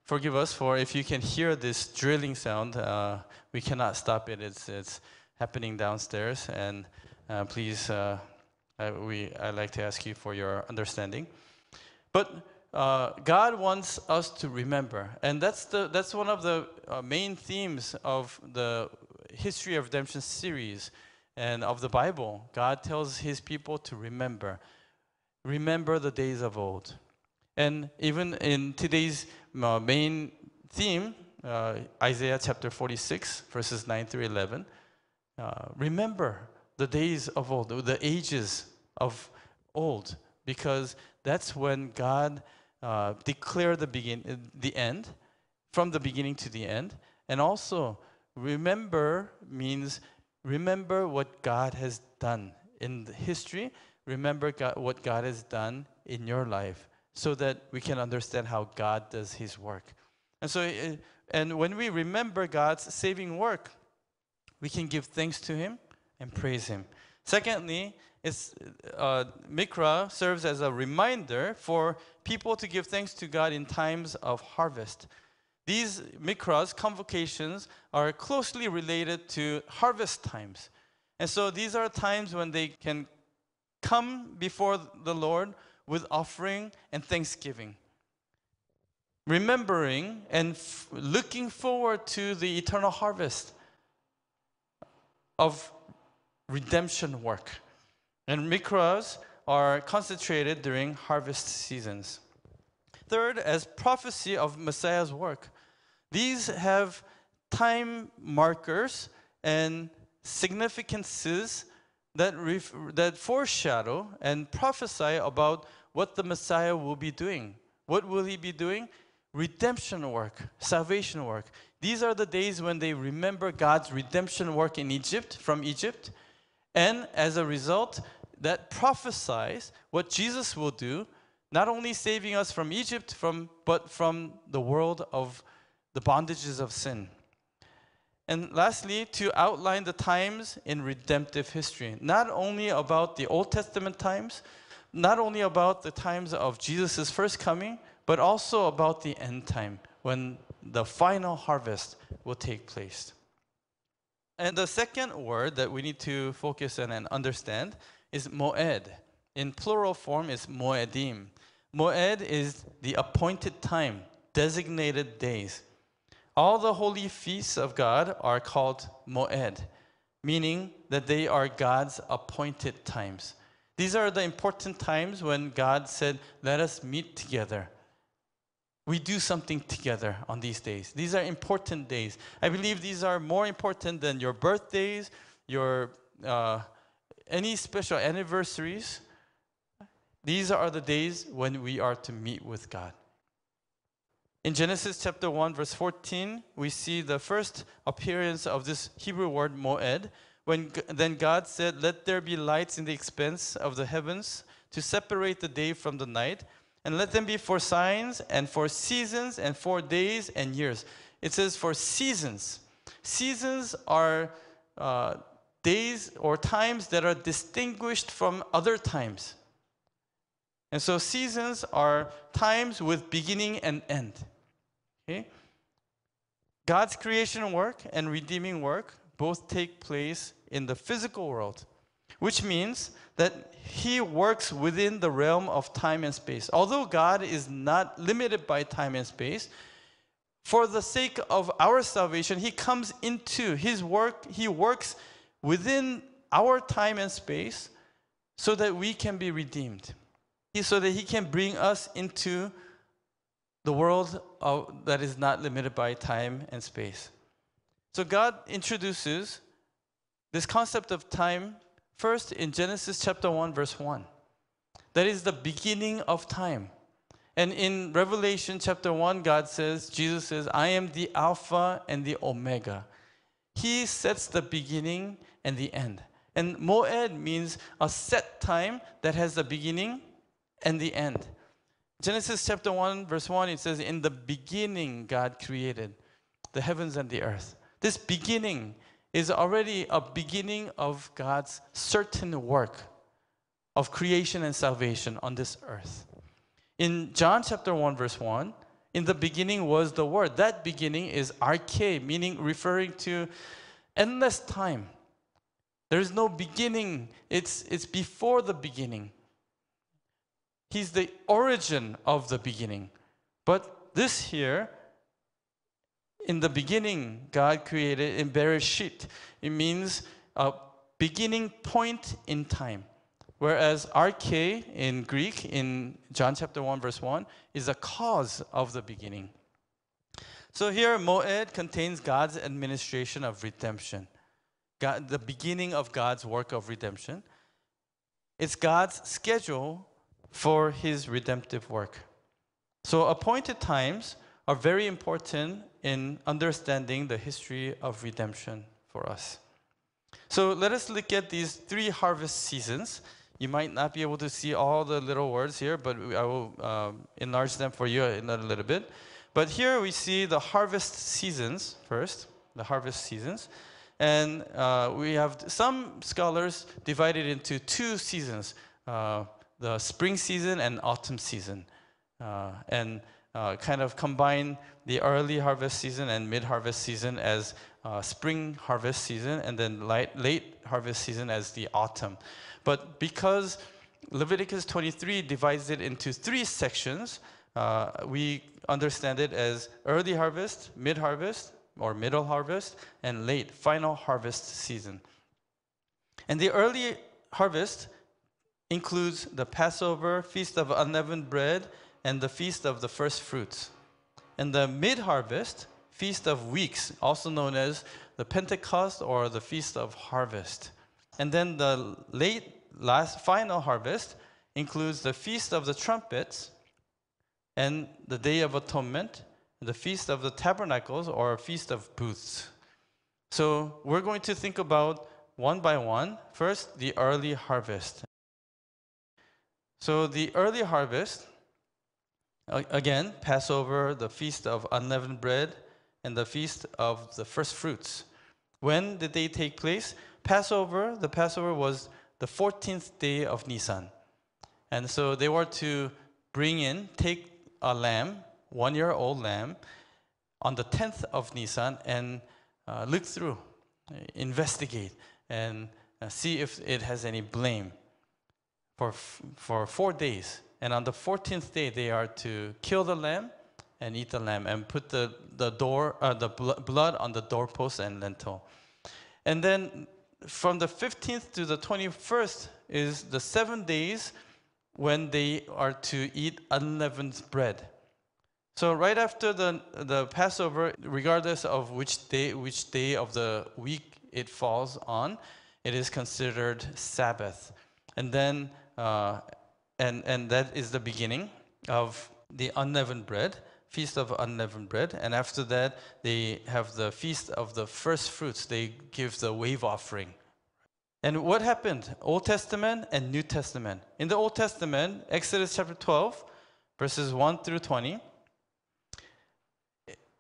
Speaker 3: forgive us for if you can hear this drilling sound. Uh, we cannot stop it. It's it's happening downstairs, and uh, please, uh, I, we I like to ask you for your understanding. But uh, God wants us to remember, and that's the that's one of the uh, main themes of the history of redemption series and of the Bible. God tells His people to remember, remember the days of old. And even in today's uh, main theme, uh, Isaiah chapter 46, verses 9 through 11, uh, remember the days of old, the ages of old, because that's when God uh, declared the, begin- the end, from the beginning to the end. And also, remember means remember what God has done in history, remember God, what God has done in your life so that we can understand how God does his work. And so, eh, and when we remember God's saving work, we can give thanks to him and praise him. Secondly, it's, uh, Mikra serves as a reminder for people to give thanks to God in times of harvest. These Mikras, convocations, are closely related to harvest times. And so these are times when they can come before the Lord with offering and thanksgiving. Remembering and looking forward to the eternal harvest of redemption work. And mikros are concentrated during harvest seasons. Third, as prophecy of Messiah's work. These have time markers and significances that, that foreshadow and prophesy about what the Messiah will be doing. What will he be doing? Redemption work, salvation work. These are the days when they remember God's redemption work in Egypt, from Egypt. And as a result, that prophesies what Jesus will do, not only saving us from Egypt, from, but from the world of the bondages of sin. And lastly, to outline the times in redemptive history, not only about the Old Testament times, not only about the times of Jesus' first coming, but also about the end time when the final harvest will take place. And the second word that we need to focus on and understand is moed. In plural form, it's moedim. Moed is the appointed time, designated days. All the holy feasts of God are called moed, meaning that they are God's appointed times. These are the important times when God said, Let us meet together. We do something together on these days. These are important days. I believe these are more important than your birthdays, your uh, any special anniversaries. These are the days when we are to meet with God. In Genesis chapter 1, verse 14, we see the first appearance of this Hebrew word moed. When then God said, Let there be lights in the expanse of the heavens to separate the day from the night, and let them be for signs and for seasons and for days and years. It says for seasons. Seasons are uh, days or times that are distinguished from other times. And so seasons are times with beginning and end. Okay? God's creation work and redeeming work both take place in the physical world, which means that He works within the realm of time and space. Although God is not limited by time and space, for the sake of our salvation, He comes into His work, He works within our time and space so that we can be redeemed, so that He can bring us into the world uh, that is not limited by time and space. So God introduces this concept of time first in Genesis chapter 1, verse 1. That is the beginning of time. And in Revelation chapter 1, God says, Jesus says, I am the Alpha and the Omega. He sets the beginning and the end. And Moed means a set time that has the beginning and the end. Genesis chapter 1, verse 1, it says, In the beginning, God created the heavens and the earth. This beginning is already a beginning of God's certain work of creation and salvation on this earth. In John chapter 1, verse 1, in the beginning was the Word. That beginning is arche, meaning referring to endless time. There is no beginning, it's, it's before the beginning. He's the origin of the beginning. But this here, in the beginning, God created in Bereshit. It means a beginning point in time. Whereas RK in Greek, in John chapter 1, verse 1, is a cause of the beginning. So here, Moed contains God's administration of redemption, God, the beginning of God's work of redemption. It's God's schedule for his redemptive work. So, appointed times are very important in understanding the history of redemption for us. So, let us look at these three harvest seasons. You might not be able to see all the little words here, but I will um, enlarge them for you in a little bit. But here we see the harvest seasons first, the harvest seasons. And uh, we have some scholars divided into two seasons. Uh, the spring season and autumn season, uh, and uh, kind of combine the early harvest season and mid harvest season as uh, spring harvest season, and then light, late harvest season as the autumn. But because Leviticus 23 divides it into three sections, we understand it as early harvest, mid harvest, or middle harvest, and late, final harvest season. And the early harvest includes the Passover, Feast of Unleavened Bread, and the Feast of the First Fruits. And the mid harvest, Feast of Weeks, also known as the Pentecost or the Feast of Harvest. And then the late last final harvest includes the Feast of the Trumpets and the Day of Atonement, the Feast of the Tabernacles or Feast of Booths. So we're going to think about one by one. First, the early harvest. So the early harvest, again, Passover, the feast of unleavened bread, and the feast of the first fruits. When did they take place? Passover, the Passover was the 14th day of Nisan. And so they were to bring in, take a lamb, one year old lamb, on the 10th of Nisan and uh, look through, investigate, and uh, see if it has any blame for, for four days. And on the 14th day, they are to kill the lamb and eat the lamb and put the, the, door, uh, the bl blood on the doorpost and lintel. And then from the 15th to the 21st is the seven days when they are to eat unleavened bread. So right after the, the Passover, regardless of which day, which day of the week it falls on, it is considered Sabbath. And then uh, and, and that is the beginning of the unleavened bread, feast of unleavened bread. And after that, they have the feast of the first fruits. They give the wave offering. And what happened? Old Testament and New Testament. In the Old Testament, Exodus chapter 12, verses 1 through 20,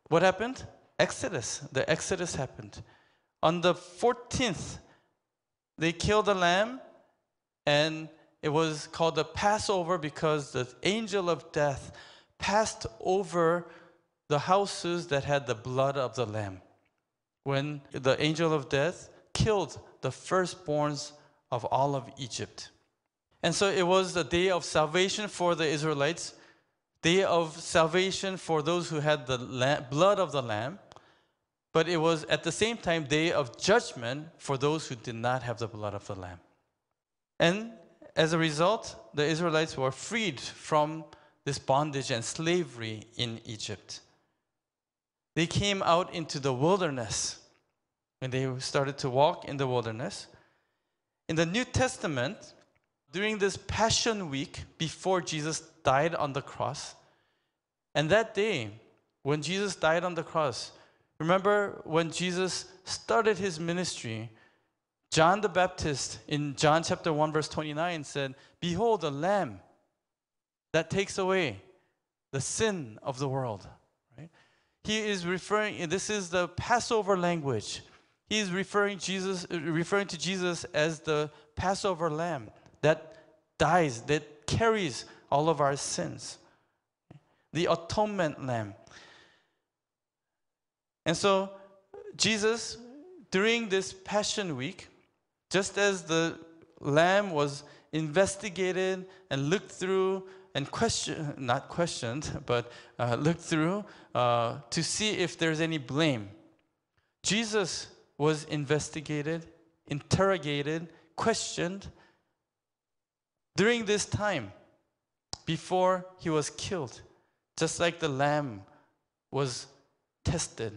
Speaker 3: what happened? Exodus. The Exodus happened. On the 14th, they killed the lamb and it was called the Passover because the angel of death passed over the houses that had the blood of the lamb. When the angel of death killed the firstborns of all of Egypt. And so it was the day of salvation for the Israelites, day of salvation for those who had the lamb, blood of the lamb, but it was at the same time day of judgment for those who did not have the blood of the lamb. And as a result, the Israelites were freed from this bondage and slavery in Egypt. They came out into the wilderness and they started to walk in the wilderness. In the New Testament, during this Passion Week before Jesus died on the cross, and that day when Jesus died on the cross, remember when Jesus started his ministry, John the Baptist in John chapter 1 verse 29 said, "Behold the lamb that takes away the sin of the world." Right? He is referring this is the Passover language. He is referring Jesus referring to Jesus as the Passover lamb that dies that carries all of our sins. The atonement lamb. And so Jesus during this passion week just as the lamb was investigated and looked through and questioned, not questioned, but uh, looked through uh, to see if there's any blame. Jesus was investigated, interrogated, questioned during this time before he was killed, just like the lamb was tested.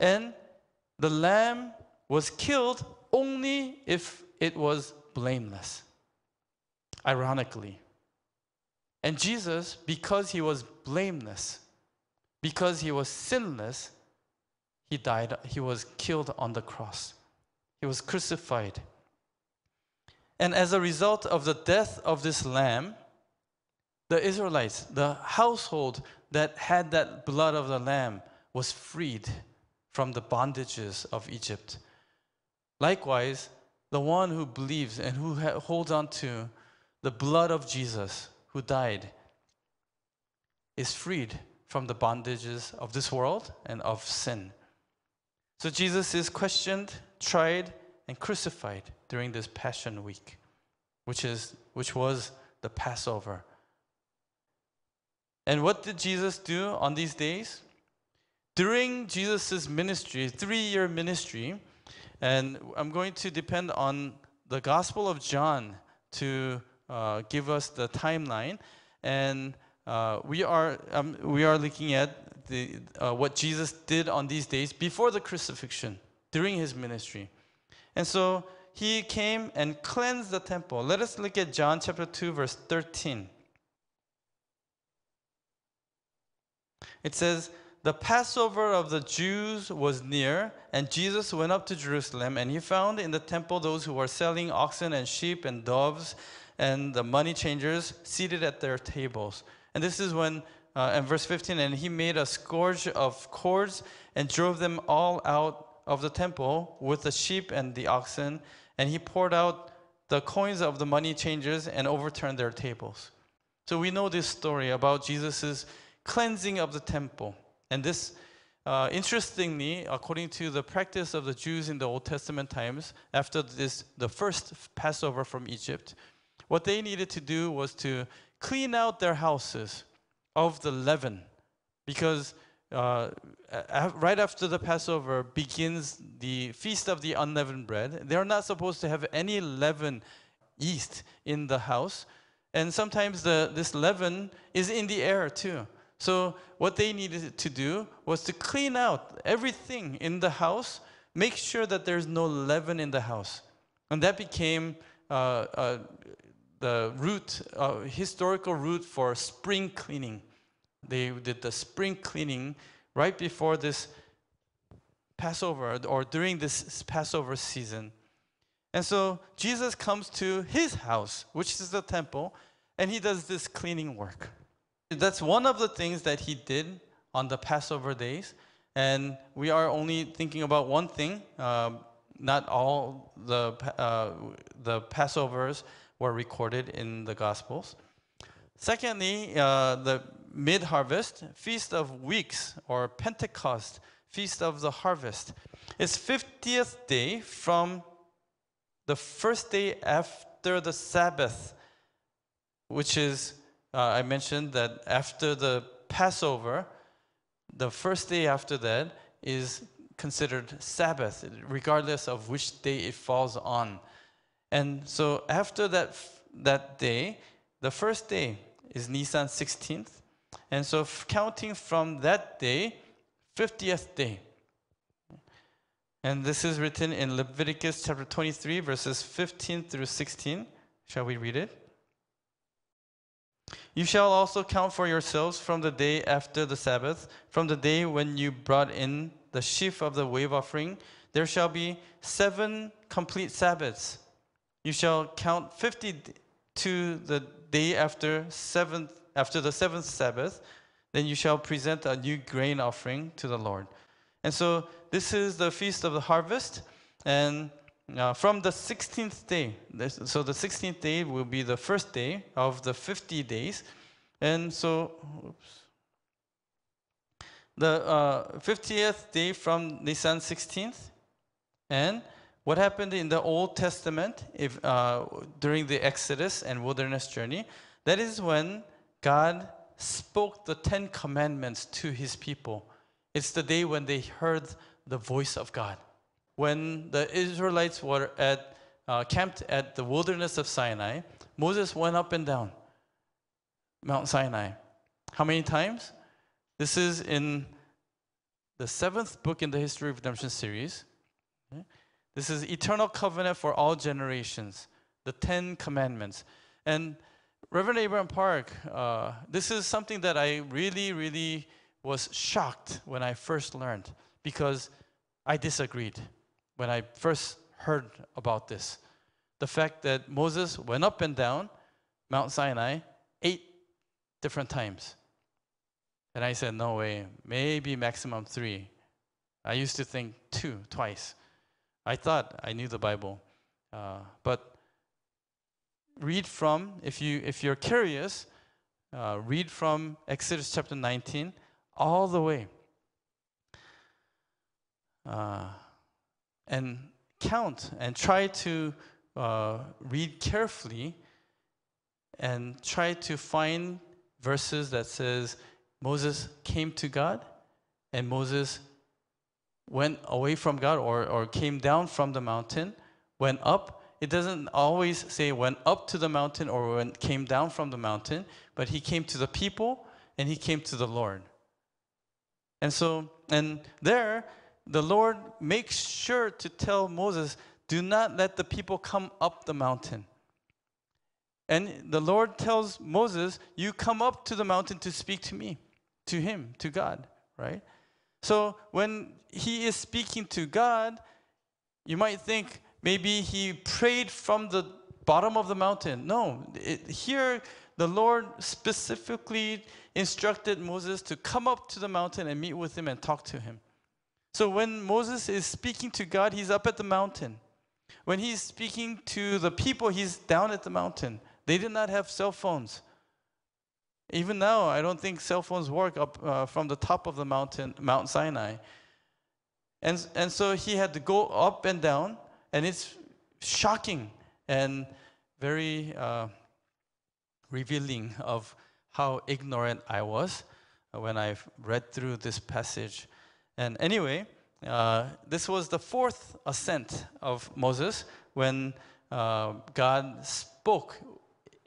Speaker 3: And the lamb was killed only if it was blameless, ironically. And Jesus, because he was blameless, because he was sinless, he died, he was killed on the cross, he was crucified. And as a result of the death of this lamb, the Israelites, the household that had that blood of the lamb, was freed from the bondages of Egypt, Likewise, the one who believes and who holds on to the blood of Jesus who died is freed from the bondages of this world and of sin. So Jesus is questioned, tried, and crucified during this Passion Week, which, is, which was the Passover. And what did Jesus do on these days? During Jesus' ministry, three year ministry, and I'm going to depend on the Gospel of John to uh, give us the timeline. And uh, we, are, um, we are looking at the, uh, what Jesus did on these days before the crucifixion, during his ministry. And so he came and cleansed the temple. Let us look at John chapter 2, verse 13. It says, the Passover of the Jews was near, and Jesus went up to Jerusalem, and he found in the temple those who were selling oxen and sheep and doves and the money changers seated at their tables. And this is when, uh, in verse 15, and he made a scourge of cords and drove them all out of the temple with the sheep and the oxen, and he poured out the coins of the money changers and overturned their tables. So we know this story about Jesus' cleansing of the temple. And this, uh, interestingly, according to the practice of the Jews in the Old Testament times, after this, the first Passover from Egypt, what they needed to do was to clean out their houses of the leaven, because uh, right after the Passover begins the feast of the unleavened bread. They're not supposed to have any leaven yeast in the house. And sometimes the, this leaven is in the air too. So what they needed to do was to clean out everything in the house, make sure that there's no leaven in the house. And that became uh, uh, the root, uh, historical root for spring cleaning. They did the spring cleaning right before this Passover or during this Passover season. And so Jesus comes to his house, which is the temple, and he does this cleaning work. That's one of the things that he did on the Passover days. And we are only thinking about one thing. Uh, not all the, uh, the Passovers were recorded in the Gospels. Secondly, uh, the mid harvest, Feast of Weeks, or Pentecost, Feast of the Harvest. It's 50th day from the first day after the Sabbath, which is uh, I mentioned that after the Passover, the first day after that is considered Sabbath, regardless of which day it falls on. And so after that, that day, the first day is Nisan 16th. And so counting from that day, 50th day. And this is written in Leviticus chapter 23, verses 15 through 16. Shall we read it? You shall also count for yourselves from the day after the Sabbath, from the day when you brought in the sheaf of the wave offering, there shall be seven complete Sabbaths. You shall count 50 to the day after seventh after the seventh Sabbath, then you shall present a new grain offering to the Lord. And so this is the feast of the harvest, and now, uh, from the 16th day, this, so the 16th day will be the first day of the 50 days. And so, oops, the uh, 50th day from Nisan 16th. And what happened in the Old Testament if, uh, during the Exodus and wilderness journey? That is when God spoke the Ten Commandments to his people. It's the day when they heard the voice of God when the Israelites were at, uh, camped at the wilderness of Sinai, Moses went up and down Mount Sinai. How many times? This is in the seventh book in the History of Redemption series. This is eternal covenant for all generations, the Ten Commandments. And Reverend Abraham Park, uh, this is something that I really, really was shocked when I first learned because I disagreed when I first heard about this. The fact that Moses went up and down Mount Sinai eight different times. And I said, no way, maybe maximum three. I used to think two, twice. I thought I knew the Bible. Uh, but read from, if, you, if you're curious, uh, read from Exodus chapter 19 all the way. Uh, and count and try to uh, read carefully and try to find verses that says Moses came to God and Moses went away from God or, or came down from the mountain, went up. It doesn't always say went up to the mountain or went, came down from the mountain, but he came to the people and he came to the Lord. And so, and there, the Lord makes sure to tell Moses, do not let the people come up the mountain. And the Lord tells Moses, you come up to the mountain to speak to me, to him, to God, right? So when he is speaking to God, you might think maybe he prayed from the bottom of the mountain. No, it, here the Lord specifically instructed Moses to come up to the mountain and meet with him and talk to him. So when Moses is speaking to God, he's up at the mountain. When he's speaking to the people, he's down at the mountain. They did not have cell phones. Even now, I don't think cell phones work up uh, from the top of the mountain, Mount Sinai. And, and so he had to go up and down, and it's shocking and very uh, revealing of how ignorant I was when I read through this passage. And anyway, uh, this was the fourth ascent of Moses when uh, God spoke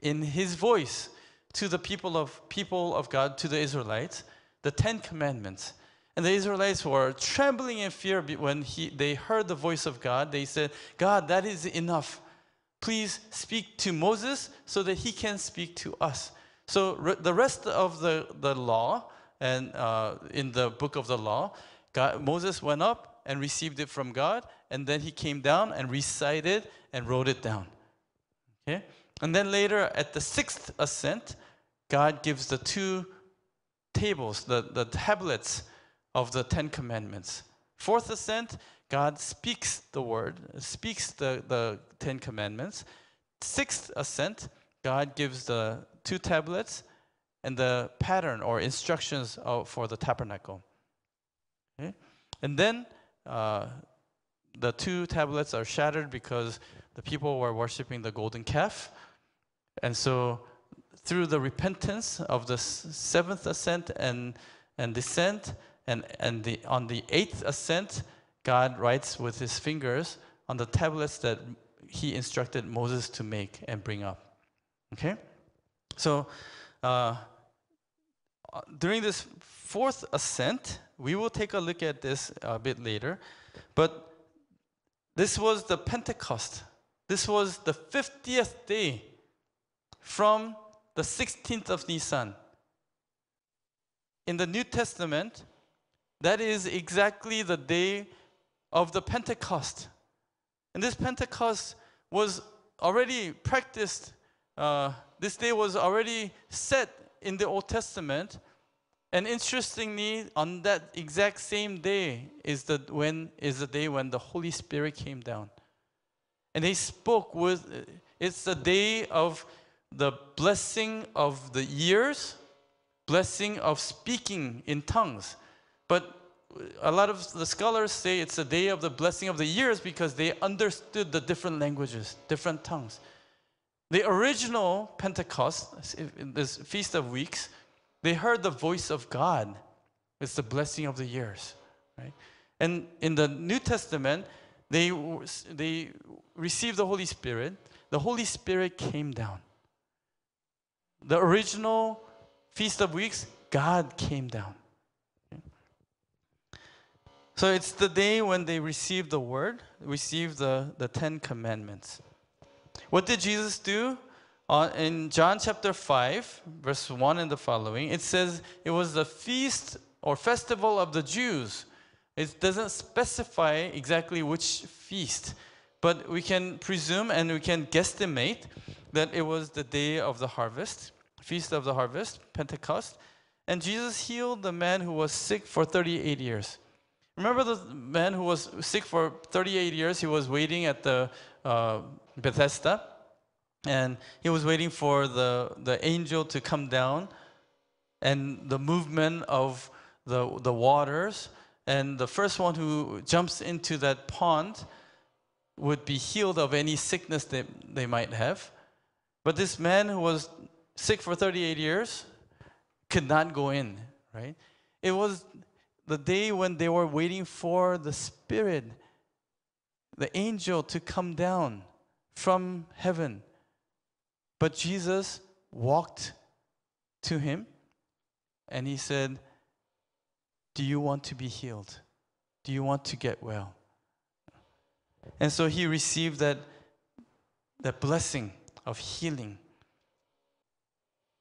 Speaker 3: in his voice to the people of people of God to the Israelites the 10 commandments and the Israelites were trembling in fear when he, they heard the voice of God they said God that is enough please speak to Moses so that he can speak to us so re the rest of the the law and uh, in the book of the law God, Moses went up and received it from God, and then he came down and recited and wrote it down. Okay? And then later at the sixth ascent, God gives the two tables, the, the tablets of the Ten Commandments. Fourth ascent, God speaks the word, speaks the, the Ten Commandments. Sixth ascent, God gives the two tablets and the pattern or instructions of, for the tabernacle. Okay? Eh? And then uh, the two tablets are shattered because the people were worshiping the golden calf. And so through the repentance of the seventh ascent and, and descent, and, and the, on the eighth ascent, God writes with his fingers on the tablets that he instructed Moses to make and bring up. Okay? So uh, during this fourth ascent, we will take a look at this a bit later. But this was the Pentecost. This was the 50th day from the 16th of Nisan. In the New Testament, that is exactly the day of the Pentecost. And this Pentecost was already practiced, uh, this day was already set in the Old Testament, and interestingly, on that exact same day is the, when, is the day when the Holy Spirit came down. And he spoke with, it's the day of the blessing of the ears, blessing of speaking in tongues. But a lot of the scholars say it's the day of the blessing of the ears because they understood the different languages, different tongues. The original Pentecost, this Feast of Weeks, they heard the voice of God. It's the blessing of the years, right? And in the New Testament, they, they received the Holy Spirit. The Holy Spirit came down. The original Feast of Weeks, God came down. So it's the day when they received the word, received the, the Ten Commandments. What did Jesus do? Uh, in John chapter 5, verse 1 and the following, it says it was the feast or festival of the Jews. It doesn't specify exactly which feast, but we can presume and we can guesstimate that it was the day of the harvest, feast of the harvest, Pentecost. And Jesus healed the man who was sick for 38 years. Remember the man who was sick for 38 years? He was waiting at the uh, Bethesda and he was waiting for the, the angel to come down and the movement of the, the waters and the first one who jumps into that pond would be healed of any sickness that they might have but this man who was sick for 38 years could not go in right it was the day when they were waiting for the spirit the angel to come down from heaven but Jesus walked to him and he said, Do you want to be healed? Do you want to get well? And so he received that, that blessing of healing.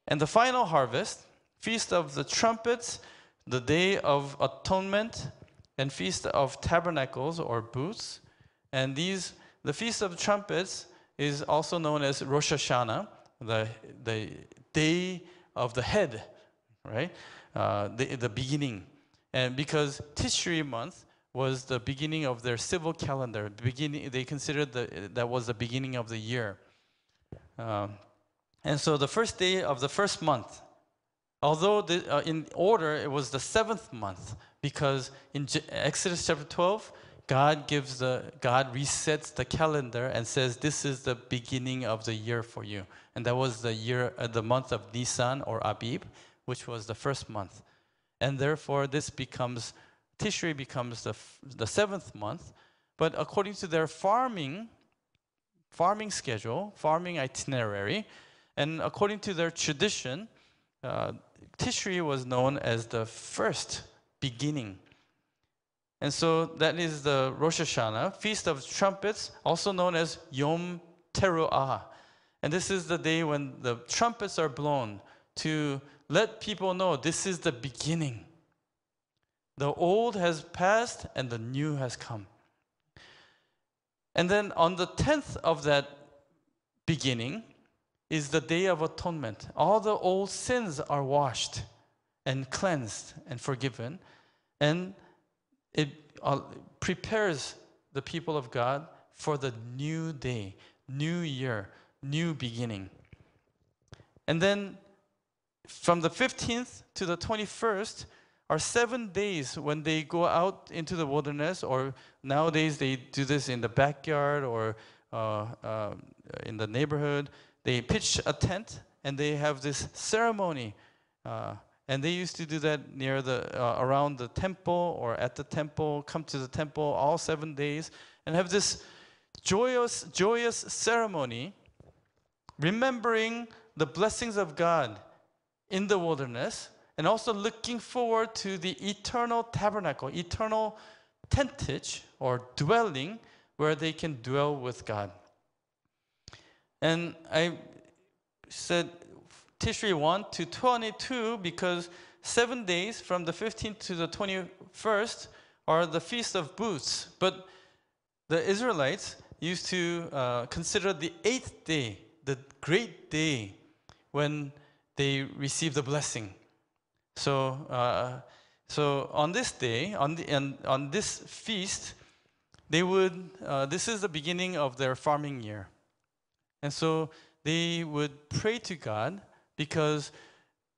Speaker 3: And the final harvest, Feast of the Trumpets, the Day of Atonement, and Feast of Tabernacles or Booths. And these, the Feast of Trumpets, is also known as Rosh Hashanah, the, the day of the head, right? Uh, the, the beginning. And because Tishri month was the beginning of their civil calendar, beginning, they considered the, that was the beginning of the year. Um, and so the first day of the first month, although the, uh, in order it was the seventh month, because in J Exodus chapter 12, God gives the God resets the calendar and says this is the beginning of the year for you. And that was the year uh, the month of Nisan or Abib, which was the first month. And therefore this becomes Tishri becomes the the 7th month, but according to their farming farming schedule, farming itinerary, and according to their tradition, uh, Tishri was known as the first beginning and so that is the Rosh Hashanah, Feast of Trumpets, also known as Yom Teruah. And this is the day when the trumpets are blown to let people know this is the beginning. The old has passed and the new has come. And then on the 10th of that beginning is the Day of Atonement. All the old sins are washed and cleansed and forgiven. And it uh, prepares the people of God for the new day, new year, new beginning. And then from the 15th to the 21st are seven days when they go out into the wilderness, or nowadays they do this in the backyard or uh, uh, in the neighborhood. They pitch a tent and they have this ceremony uh, and they used to do that near the, uh, around the temple or at the temple, come to the temple all seven days and have this joyous, joyous ceremony, remembering the blessings of God in the wilderness and also looking forward to the eternal tabernacle, eternal tentage or dwelling where they can dwell with God. And I said Tishri 1 to 22 because seven days from the 15th to the 21st are the Feast of Booths. But the Israelites used to uh, consider the eighth day, the great day when they receive the blessing. So, uh, so on this day, on, the, and on this feast, they would, uh, this is the beginning of their farming year. And so they would pray to God because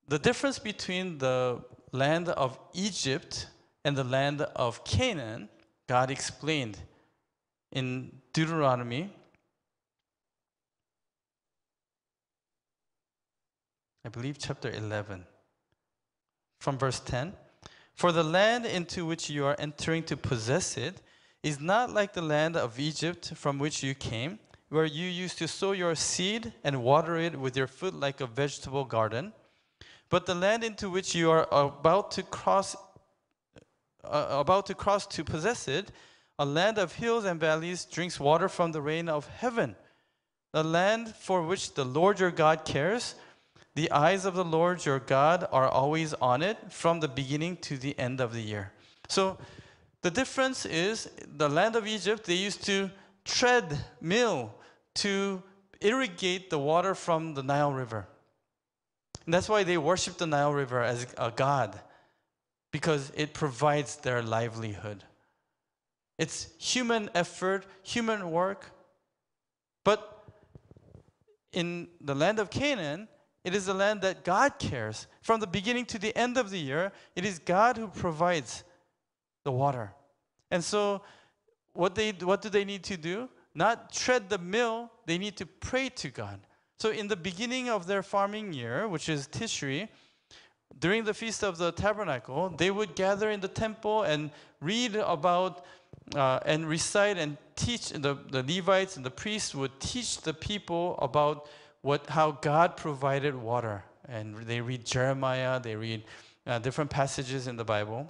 Speaker 3: the difference between the land of Egypt and the land of Canaan, God explained in Deuteronomy. I believe chapter 11, from verse 10. For the land into which you are entering to possess it is not like the land of Egypt from which you came, where you used to sow your seed and water it with your foot like a vegetable garden. But the land into which you are about to cross, uh, about to cross to possess it, a land of hills and valleys, drinks water from the rain of heaven. The land for which the Lord your God cares, the eyes of the Lord your God are always on it from the beginning to the end of the year. So the difference is the land of Egypt, they used to tread, mill to irrigate the water from the Nile River. And that's why they worship the Nile River as a god, because it provides their livelihood. It's human effort, human work. But in the land of Canaan, it is the land that God cares. From the beginning to the end of the year, it is God who provides the water. And so, what, they, what do they need to do? not tread the mill, they need to pray to God. So in the beginning of their farming year, which is Tishri, during the Feast of the Tabernacle, they would gather in the temple and read about uh, and recite and teach the, the Levites and the priests would teach the people about what how God provided water. And they read Jeremiah, they read uh, different passages in the Bible,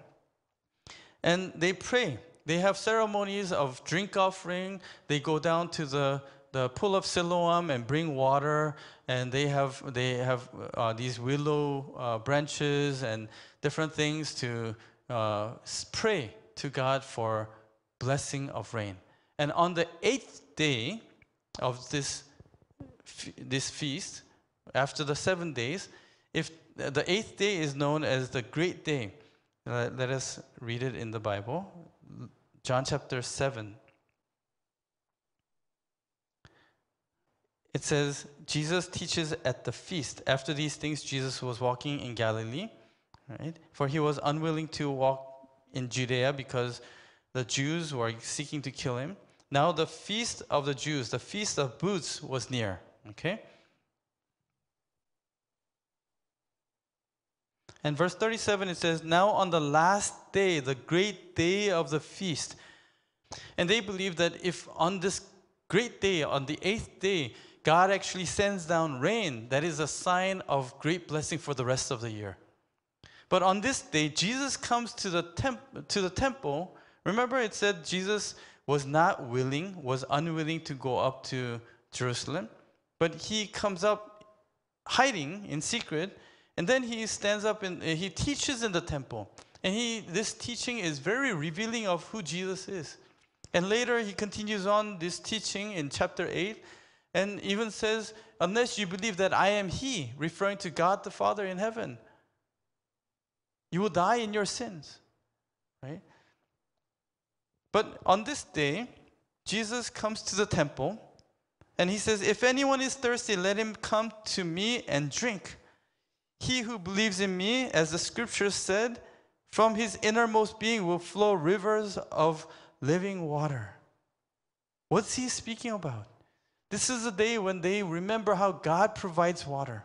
Speaker 3: and they pray. They have ceremonies of drink offering. They go down to the, the pool of Siloam and bring water. And they have, they have uh, these willow uh, branches and different things to uh, pray to God for blessing of rain. And on the eighth day of this, this feast, after the seven days, if the eighth day is known as the great day, let us read it in the Bible. John chapter 7. It says, Jesus teaches at the feast. After these things, Jesus was walking in Galilee, right? For he was unwilling to walk in Judea because the Jews were seeking to kill him. Now, the feast of the Jews, the feast of booths, was near, okay? And verse 37 it says, Now on the last day, the great day of the feast. And they believe that if on this great day, on the eighth day, God actually sends down rain, that is a sign of great blessing for the rest of the year. But on this day, Jesus comes to the, temp- to the temple. Remember, it said Jesus was not willing, was unwilling to go up to Jerusalem, but he comes up hiding in secret and then he stands up and he teaches in the temple. And he, this teaching is very revealing of who Jesus is. And later he continues on this teaching in chapter 8 and even says, Unless you believe that I am he, referring to God the Father in heaven, you will die in your sins. Right? But on this day, Jesus comes to the temple and he says, If anyone is thirsty, let him come to me and drink. He who believes in me, as the scripture said, from his innermost being will flow rivers of living water. What's he speaking about? This is a day when they remember how God provides water.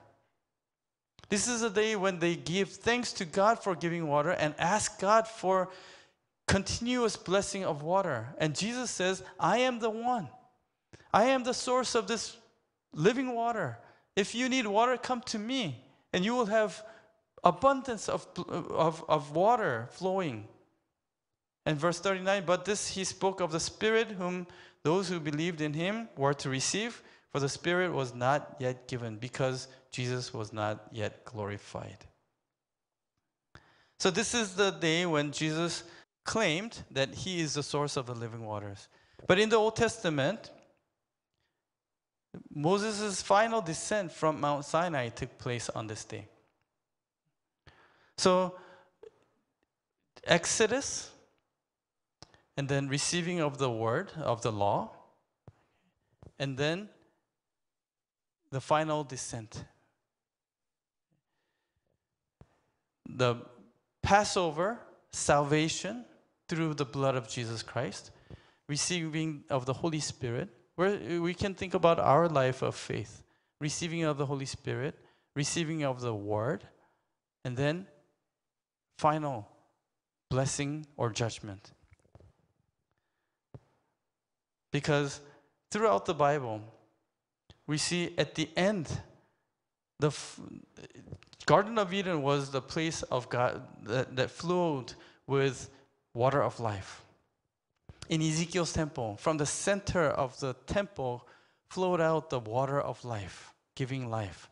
Speaker 3: This is a day when they give thanks to God for giving water and ask God for continuous blessing of water. And Jesus says, I am the one. I am the source of this living water. If you need water, come to me and you will have abundance of, uh, of, of water flowing. And verse 39 But this he spoke of the Spirit, whom those who believed in him were to receive, for the Spirit was not yet given, because Jesus was not yet glorified. So, this is the day when Jesus claimed that he is the source of the living waters. But in the Old Testament, Moses' final descent from Mount Sinai took place on this day. So, Exodus, and then receiving of the word, of the law, and then the final descent. The Passover, salvation through the blood of Jesus Christ, receiving of the Holy Spirit, uh, we can think about our life of faith, receiving of the Holy Spirit, receiving of the Word, and then final blessing or judgment. Because throughout the Bible, we see at the end, the Garden of Eden was the place of God that, that flowed with water of life in Ezekiel's temple, from the center of the temple flowed out the water of life, giving life.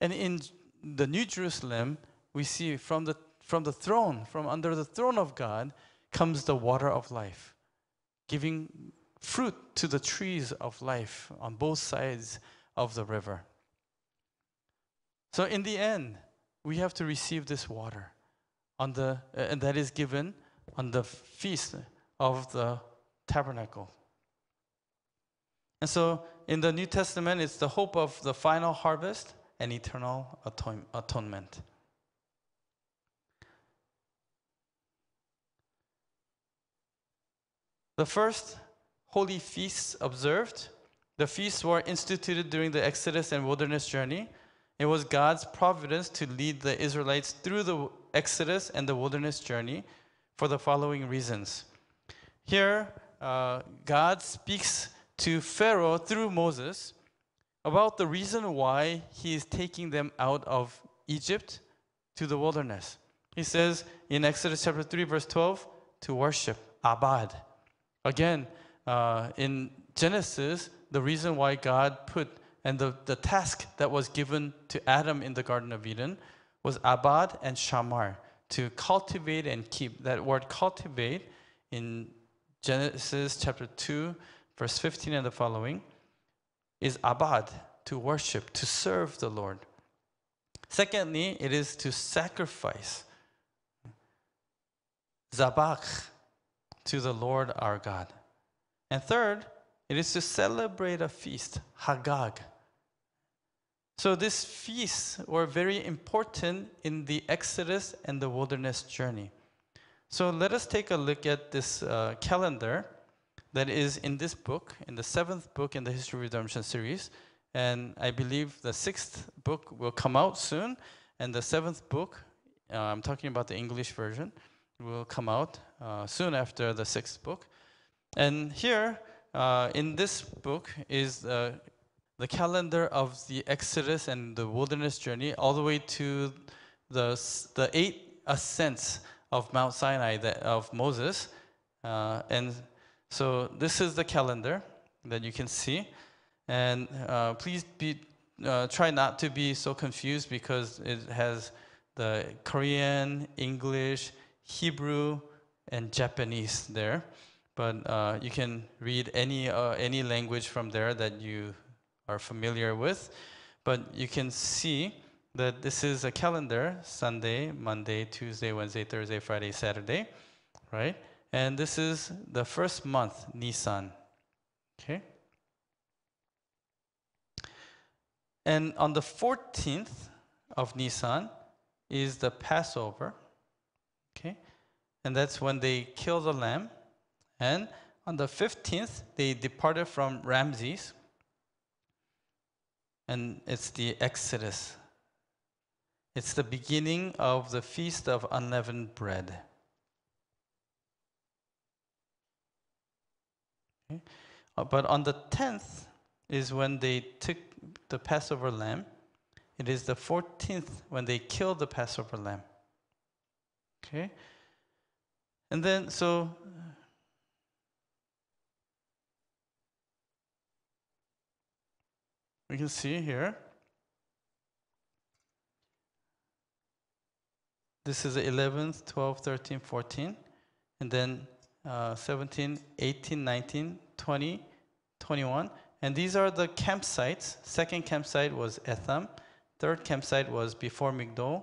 Speaker 3: And in the New Jerusalem, we see from the, from the throne, from under the throne of God, comes the water of life, giving fruit to the trees of life on both sides of the river. So, in the end, we have to receive this water on the, and that is given on the feast of the tabernacle. And so in the New Testament, it's the hope of the final harvest and eternal atonement. The first holy feasts observed, the feasts were instituted during the Exodus and wilderness journey. It was God's providence to lead the Israelites through the Exodus and the wilderness journey for the following reasons. Here, uh, God speaks to Pharaoh through Moses about the reason why he is taking them out of Egypt to the wilderness. He says in Exodus chapter 3, verse 12, to worship, Abad. Again, uh, in Genesis, the reason why God put and the, the task that was given to Adam in the Garden of Eden was Abad and Shamar, to cultivate and keep. That word cultivate in Genesis chapter 2, verse 15 and the following is abad, to worship, to serve the Lord. Secondly, it is to sacrifice. Zabach, to the Lord our God. And third, it is to celebrate a feast, Hagag. So these feasts were very important in the Exodus and the wilderness journey. So let us take a look at this uh, calendar that is in this book, in the seventh book in the History of Redemption series. And I believe the sixth book will come out soon. And the seventh book, uh, I'm talking about the English version, will come out uh, soon after the sixth book. And here uh, in this book is uh, the calendar of the Exodus and the wilderness journey all the way to the, the eight ascents of Mount Sinai that, of Moses. Uh, and so this is the calendar that you can see. And uh, please be, uh, try not to be so confused because it has the Korean, English, Hebrew, and Japanese there. But uh, you can read any, uh, any language from there that you are familiar with. But you can see that this is a calendar, Sunday, Monday, Tuesday, Wednesday, Thursday, Friday, Saturday, right? And this is the first month, Nisan, okay? And on the 14th of Nisan is the Passover, okay? And that's when they kill the lamb. And on the 15th, they departed from Ramses. And it's the Exodus it's the beginning of the Feast of Unleavened Bread. Okay. Uh, but on the 10th is when they took the Passover lamb. It is the 14th when they killed the Passover lamb. Okay? And then, so. We can see here This is 11, 12, 13, 14, and then uh, 17, 18, 19, 20, 21. And these are the campsites. Second campsite was Etham. Third campsite was before Migdol.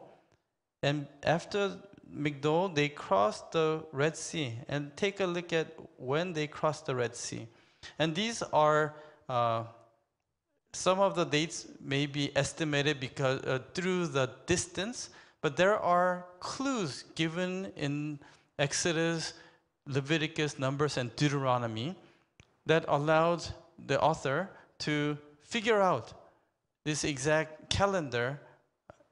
Speaker 3: And after Migdol, they crossed the Red Sea. And take a look at when they crossed the Red Sea. And these are uh, some of the dates may be estimated because uh, through the distance, but there are clues given in Exodus, Leviticus, Numbers, and Deuteronomy that allowed the author to figure out this exact calendar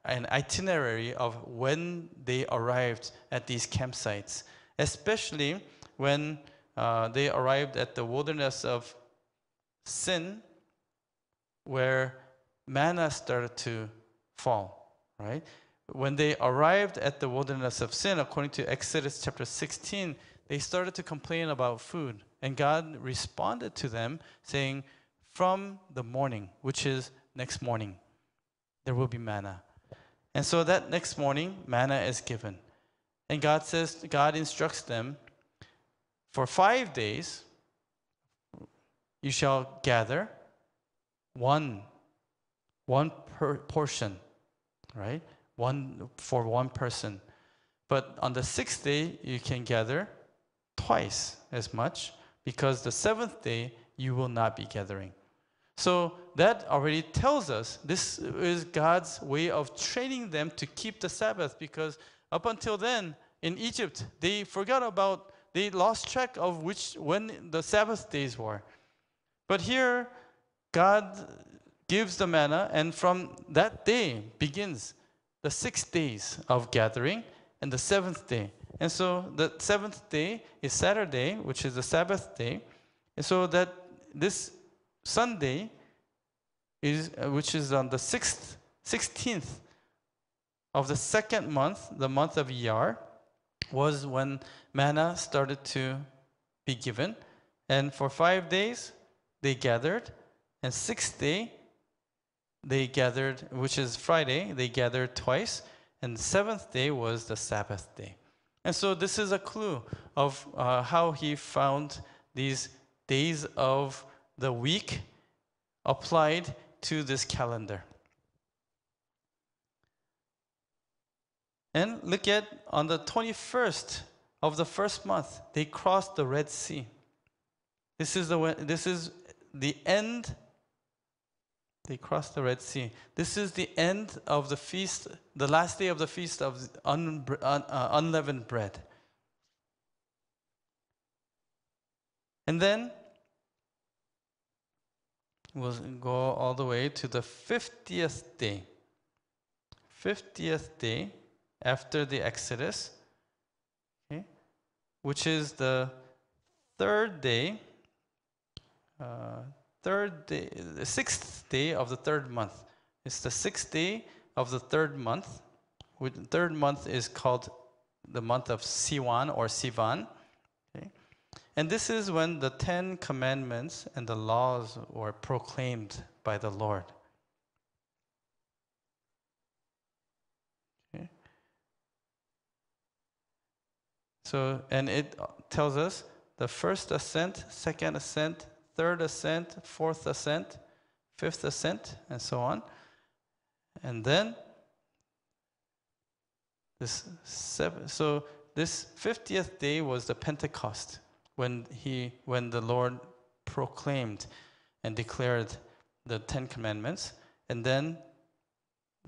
Speaker 3: and itinerary of when they arrived at these campsites, especially when uh, they arrived at the wilderness of Sin, where manna started to fall, right? when they arrived at the wilderness of sin, according to Exodus chapter 16, they started to complain about food. And God responded to them, saying, From the morning, which is next morning, there will be manna. And so that next morning, manna is given. And God says, God instructs them, For five days you shall gather one, one per portion, right? one for one person. But on the sixth day, you can gather twice as much because the seventh day you will not be gathering. So that already tells us this is God's way of training them to keep the Sabbath because up until then in Egypt, they forgot about, they lost track of which, when the Sabbath days were. But here, God gives the manna, and from that day begins the six days of gathering and the seventh day. And so the seventh day is Saturday, which is the Sabbath day. And so that this Sunday is uh, which is on the sixth, sixteenth of the second month, the month of Iyar, was when manna started to be given. And for five days they gathered, and sixth day they gathered, which is Friday, they gathered twice, and the seventh day was the Sabbath day. And so this is a clue of uh, how he found these days of the week applied to this calendar. And look at on the 21st of the first month, they crossed the Red Sea. This is the, this is the end they crossed the Red Sea. This is the end of the feast, the last day of the feast of un, un, uh, unleavened bread. And then we'll go all the way to the 50th day. 50th day after the Exodus, okay, which is the third day. Uh, third day, the sixth day of the third month. It's the sixth day of the third month. The third month is called the month of Siwan or Sivan. Okay? And this is when the Ten Commandments and the laws were proclaimed by the Lord. So, and it tells us the first ascent, second ascent, third ascent, fourth ascent, fifth ascent, and so on. And then this seven, so this 50th day was the Pentecost when he when the Lord proclaimed and declared the 10 commandments and then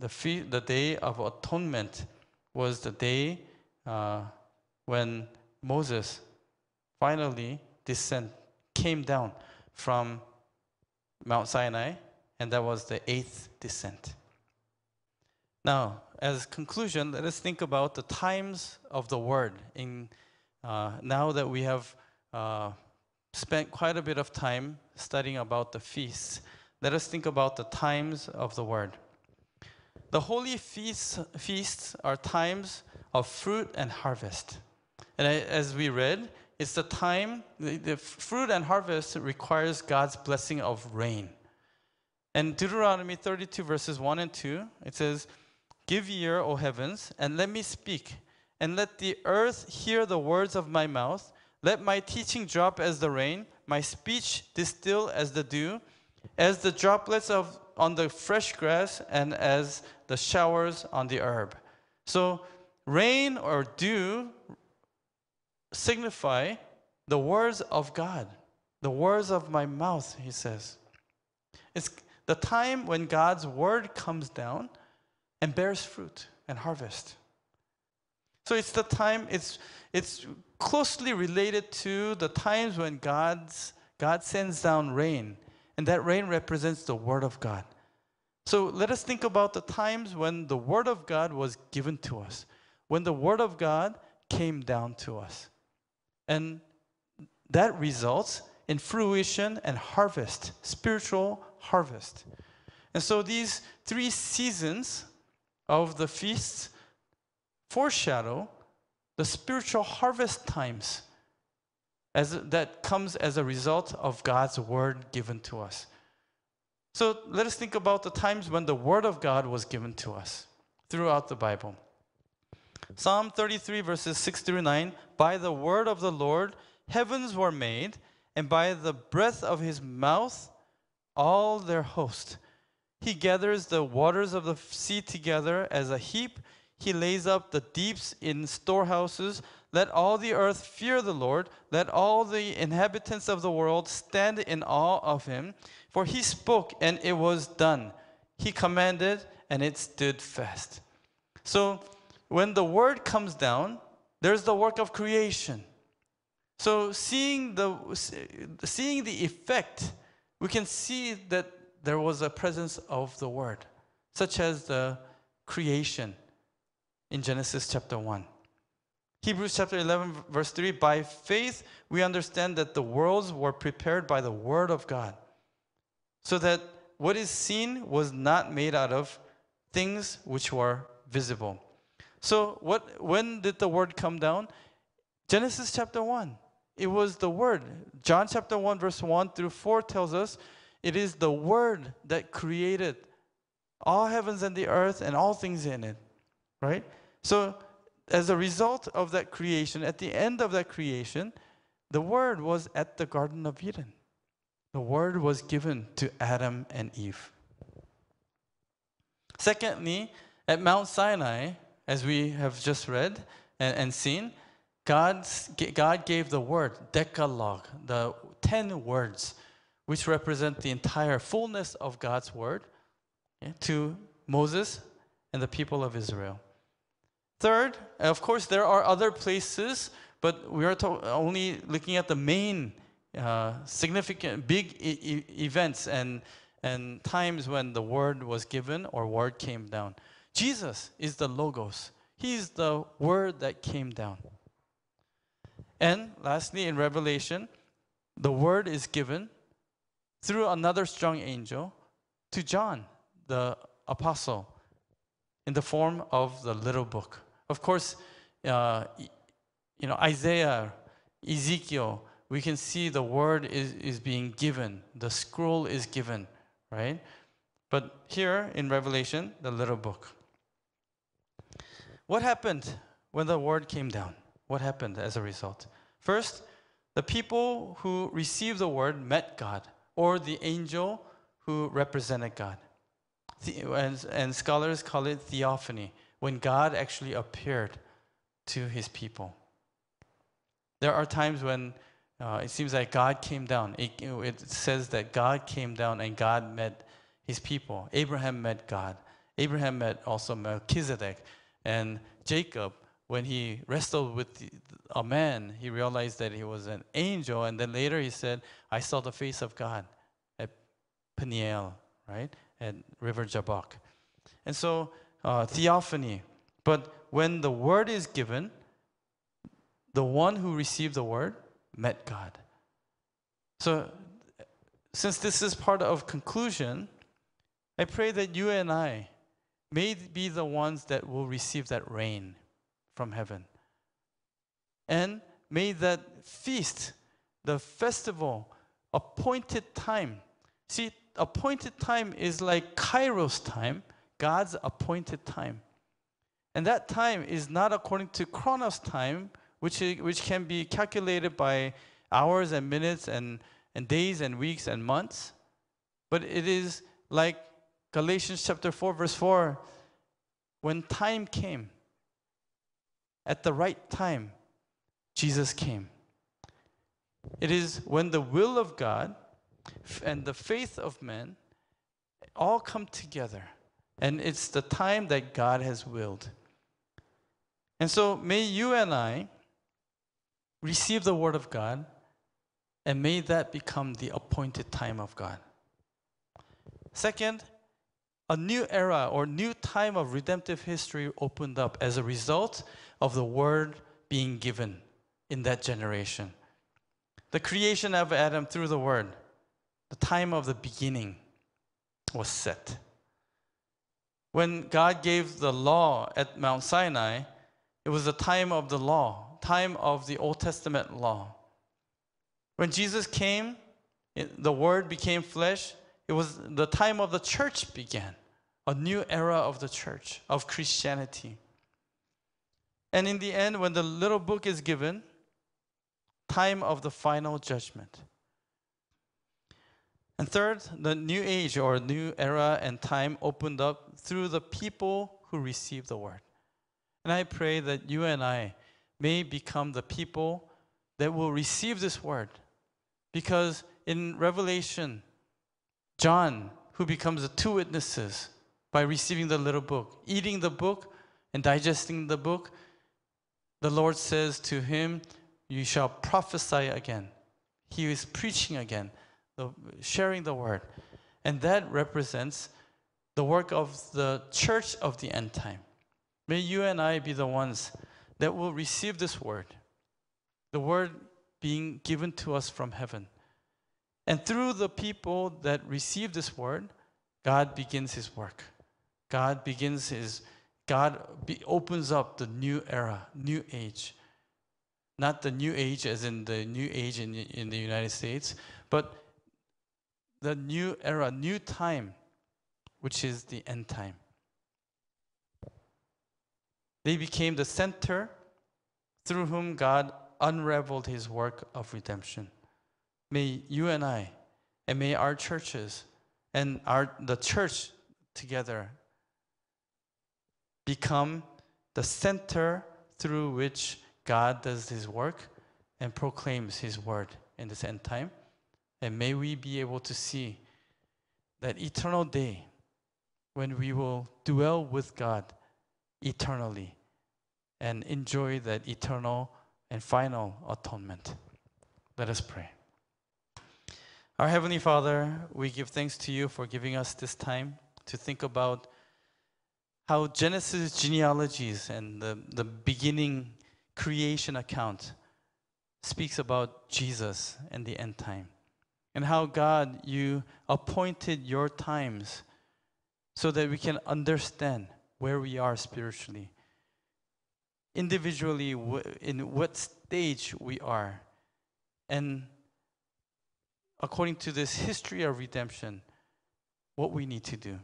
Speaker 3: the fee, the day of atonement was the day uh, when Moses finally descend came down from Mount Sinai, and that was the eighth descent. Now, as conclusion, let us think about the times of the word. In uh, now that we have uh, spent quite a bit of time studying about the feasts, let us think about the times of the word. The holy feasts, feasts are times of fruit and harvest. And as we read, it's the time, the, the fruit and harvest requires God's blessing of rain. And Deuteronomy 32, verses 1 and 2, it says, Give ear, O heavens, and let me speak, and let the earth hear the words of my mouth. Let my teaching drop as the rain, my speech distill as the dew, as the droplets of, on the fresh grass, and as the showers on the herb. So, rain or dew signify the words of God, the words of my mouth, he says. It's the time when God's word comes down and bears fruit and harvest. So it's the time, it's, it's closely related to the times when God's, God sends down rain, and that rain represents the word of God. So let us think about the times when the word of God was given to us, when the word of God came down to us. And that results in fruition and harvest, spiritual harvest. And so these three seasons of the feasts foreshadow the spiritual harvest times as that comes as a result of God's word given to us. So let us think about the times when the word of God was given to us throughout the Bible. Psalm 33, verses 6 through 9 By the word of the Lord, heavens were made, and by the breath of his mouth, all their host. He gathers the waters of the sea together as a heap. He lays up the deeps in storehouses. Let all the earth fear the Lord. Let all the inhabitants of the world stand in awe of him. For he spoke, and it was done. He commanded, and it stood fast. So, when the word comes down, there's the work of creation. So seeing the seeing the effect, we can see that there was a presence of the word, such as the creation in Genesis chapter 1. Hebrews chapter 11 verse 3 by faith we understand that the worlds were prepared by the word of God so that what is seen was not made out of things which were visible. So what when did the word come down? Genesis chapter 1. It was the word. John chapter 1 verse 1 through 4 tells us it is the word that created all heavens and the earth and all things in it. Right? So as a result of that creation, at the end of that creation, the word was at the garden of Eden. The word was given to Adam and Eve. Secondly, at Mount Sinai, as we have just read and, and seen, God, God gave the word, decalogue, the 10 words, which represent the entire fullness of God's word yeah, to Moses and the people of Israel. Third, of course, there are other places, but we are only looking at the main uh, significant, big e events and, and times when the word was given or word came down. Jesus is the Logos, He is the Word that came down. And lastly, in Revelation, the Word is given through another strong angel to John, the apostle, in the form of the little book. Of course, uh, you know, Isaiah, Ezekiel, we can see the word is, is being given, the scroll is given, right? But here in Revelation, the little book. What happened when the word came down? What happened as a result? First, the people who received the word met God, or the angel who represented God. The, and, and scholars call it theophany, when God actually appeared to his people. There are times when uh, it seems like God came down. It, it says that God came down and God met his people. Abraham met God. Abraham met also Melchizedek. And Jacob, when he wrestled with a man, he realized that he was an angel. And then later he said, I saw the face of God at Peniel, right? At River Jabbok. And so, uh, theophany. But when the word is given, the one who received the word met God. So, since this is part of conclusion, I pray that you and I may be the ones that will receive that rain from heaven. And may that feast, the festival, appointed time. See, appointed time is like Kairos time, God's appointed time. And that time is not according to Chronos time, which, is, which can be calculated by hours and minutes and, and days and weeks and months, but it is like Galatians chapter 4, verse 4 when time came, at the right time, Jesus came. It is when the will of God and the faith of men all come together, and it's the time that God has willed. And so, may you and I receive the word of God, and may that become the appointed time of God. Second, a new era or new time of redemptive history opened up as a result of the word being given in that generation. The creation of Adam through the word, the time of the beginning was set. When God gave the law at Mount Sinai, it was the time of the law, time of the Old Testament law. When Jesus came, the word became flesh, it was the time of the church began a new era of the church, of Christianity. And in the end, when the little book is given, time of the final judgment. And third, the new age or new era and time opened up through the people who received the word. And I pray that you and I may become the people that will receive this word. Because in Revelation, John, who becomes the two witnesses, by receiving the little book, eating the book, and digesting the book, the Lord says to him, You shall prophesy again. He is preaching again, the, sharing the word. And that represents the work of the church of the end time. May you and I be the ones that will receive this word, the word being given to us from heaven. And through the people that receive this word, God begins his work. God begins his, God be, opens up the new era, new age. Not the new age as in the new age in, in the United States, but the new era, new time, which is the end time. They became the center through whom God unraveled his work of redemption. May you and I, and may our churches and our, the church together become the center through which God does his work and proclaims his word in this end time. And may we be able to see that eternal day when we will dwell with God eternally and enjoy that eternal and final atonement. Let us pray. Our Heavenly Father, we give thanks to you for giving us this time to think about how Genesis genealogies and the, the beginning creation account speaks about Jesus and the end time. And how God, you appointed your times so that we can understand where we are spiritually. Individually, in what stage we are. And according to this history of redemption, what we need to do.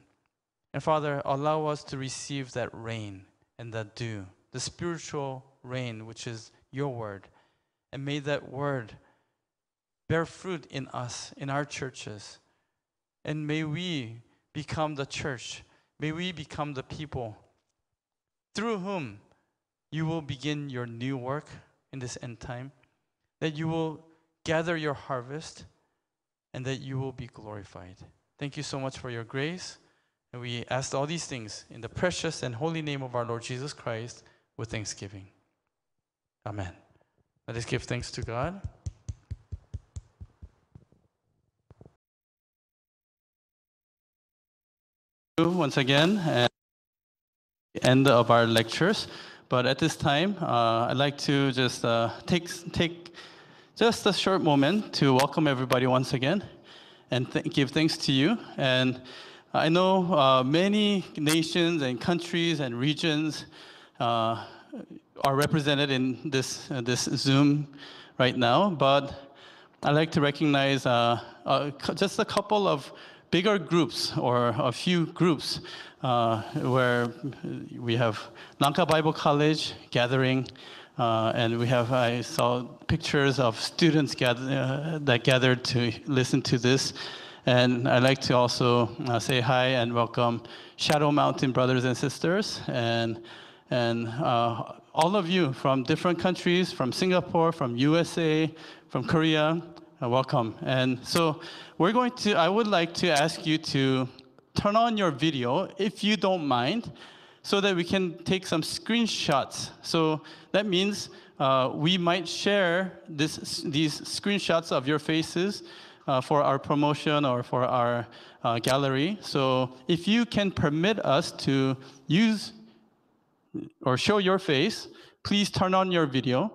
Speaker 3: And Father, allow us to receive that rain and that dew, the spiritual rain, which is your word. And may that word bear fruit in us, in our churches. And may we become the church. May we become the people through whom you will begin your new work in this end time, that you will gather your harvest, and that you will be glorified. Thank you so much for your grace. And we ask all these things in the precious and holy name of our Lord Jesus Christ with thanksgiving. Amen. Let us give thanks to God. Once again, at the end of our lectures, but at this time, uh, I'd like to just uh, take take just a short moment to welcome everybody once again, and th give thanks to you and. I know uh, many nations and countries and regions uh, are represented in this, uh, this Zoom right now, but I'd like to recognize uh, uh, just a couple of bigger groups or a few groups uh, where we have Lanka Bible College gathering, uh, and we have I saw pictures of students gather, uh, that gathered to listen to this. And I'd like to also uh, say hi and welcome Shadow Mountain brothers and sisters and, and uh, all of you from different countries, from Singapore, from USA, from Korea, uh, welcome. And so we're going to, I would like to ask you to turn on your video if you don't mind so that we can take some screenshots. So that means uh, we might share this, these screenshots of your faces uh, for our promotion or for our uh, gallery. So if you can permit us to use or show your face, please turn on your video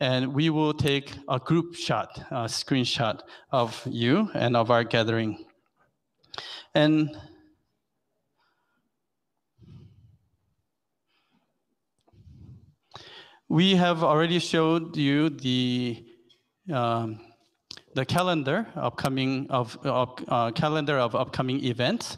Speaker 3: and we will take a group shot, a screenshot of you and of our gathering. And we have already showed you the um, the calendar upcoming of uh, calendar of upcoming events,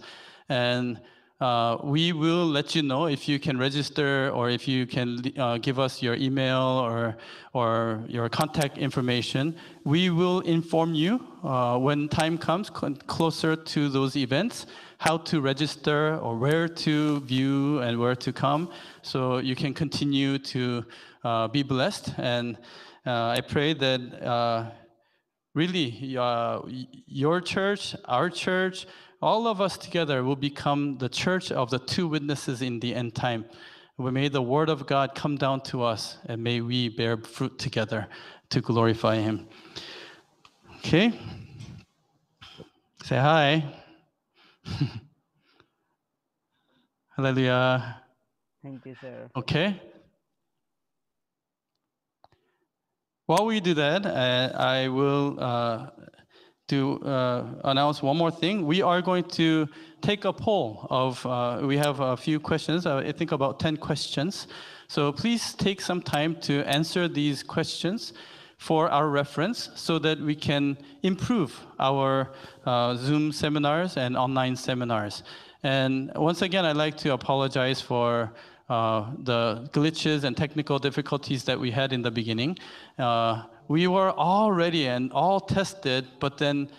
Speaker 3: and uh, we will let you know if you can register or if you can uh, give us your email or or your contact information. We will inform you uh, when time comes closer to those events how to register or where to view and where to come so you can continue to uh, be blessed and uh, I pray that uh, Really, uh, your church, our church, all of us together will become the church of the two witnesses in the end time. May the word of God come down to us and may we bear fruit together to glorify him. Okay? Say hi. Hallelujah.
Speaker 1: Thank you, sir. Okay.
Speaker 3: While we do that, uh, I will uh, uh, announce one more thing. We are going to take a poll of, uh, we have a few questions, uh, I think about 10 questions. So please take some time to answer these questions for our reference so that we can improve our uh, Zoom seminars and online seminars. And once again, I'd like to apologize for uh, the glitches and technical difficulties that we had in the beginning. Uh, we were all ready and all tested, but then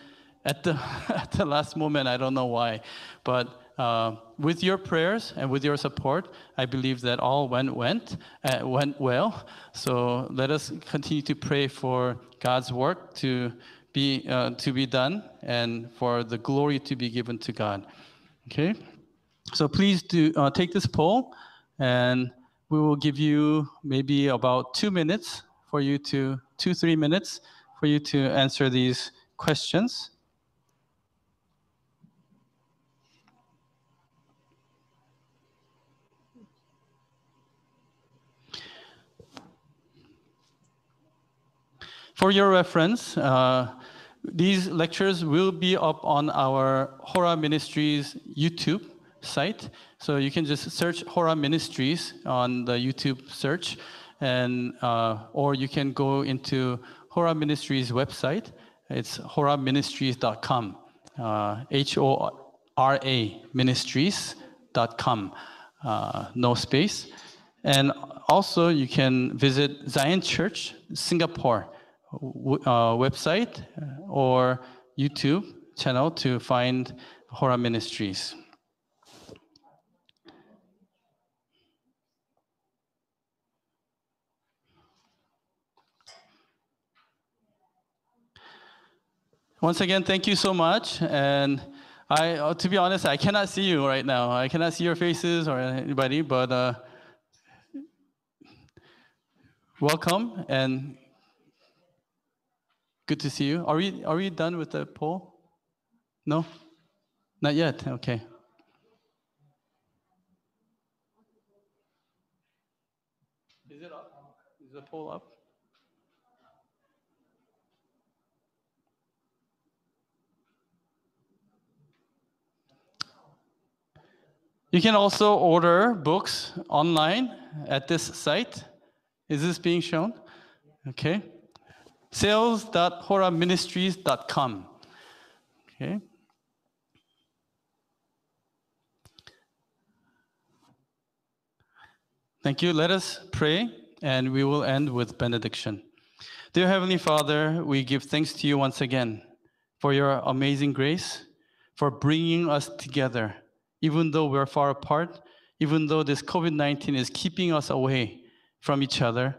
Speaker 3: at the, at the last moment, I don't know why, but uh, with your prayers and with your support, I believe that all went went uh, went well. So let us continue to pray for God's work to be uh, to be done and for the glory to be given to God. Okay, so please do uh, take this poll. And we will give you maybe about two minutes for you to, two, three minutes for you to answer these questions. For your reference, uh, these lectures will be up on our Hora Ministries YouTube site. So you can just search Hora Ministries on the YouTube search, and uh, or you can go into Hora Ministries website. It's horaministries.com, uh, H-O-R-A ministries.com, uh, no space. And also you can visit Zion Church Singapore uh, website or YouTube channel to find Hora Ministries. Once again, thank you so much. And I, uh, to be honest, I cannot see you right now. I cannot see your faces or anybody, but uh, welcome and good to see you. Are we are we done with the poll? No, not yet. Okay. Is it up? Is the poll up? You can also order books online at this site. Is this being shown? Okay. Sales.horaministries.com. Okay. Thank you. Let us pray, and we will end with benediction. Dear Heavenly Father, we give thanks to you once again for your amazing grace, for bringing us together even though we're far apart, even though this COVID 19 is keeping us away from each other,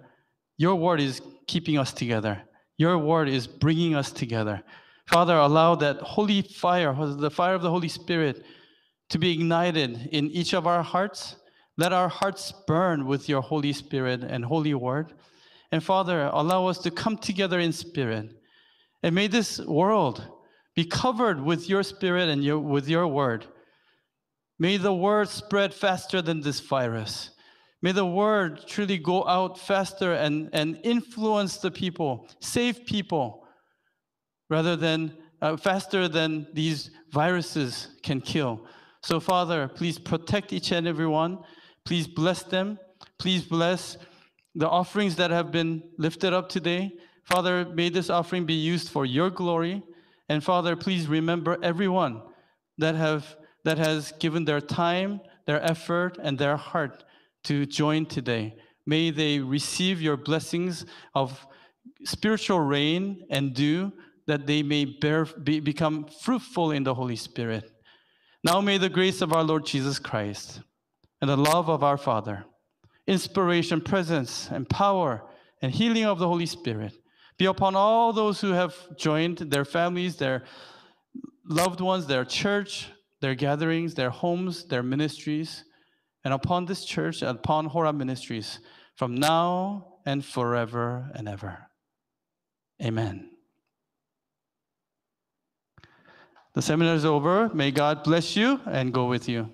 Speaker 3: your word is keeping us together. Your word is bringing us together. Father, allow that holy fire, the fire of the Holy Spirit, to be ignited in each of our hearts. Let our hearts burn with your Holy Spirit and Holy Word. And Father, allow us to come together in spirit. And may this world be covered with your spirit and your, with your word. May the word spread faster than this virus. May the word truly go out faster and, and influence the people, save people, rather than uh, faster than these viruses can kill. So, Father, please protect each and everyone. Please bless them. Please bless the offerings that have been lifted up today. Father, may this offering be used for your glory. And Father, please remember everyone that have that has given their time, their effort, and their heart to join today. May they receive your blessings of spiritual rain and dew that they may bear, be, become fruitful in the Holy Spirit. Now may the grace of our Lord Jesus Christ and the love of our Father, inspiration, presence, and power and healing of the Holy Spirit be upon all those who have joined their families, their loved ones, their church, their gatherings, their homes, their ministries, and upon this church, upon Horah Ministries, from now and forever and ever. Amen. The seminar is over. May God bless you and go with you.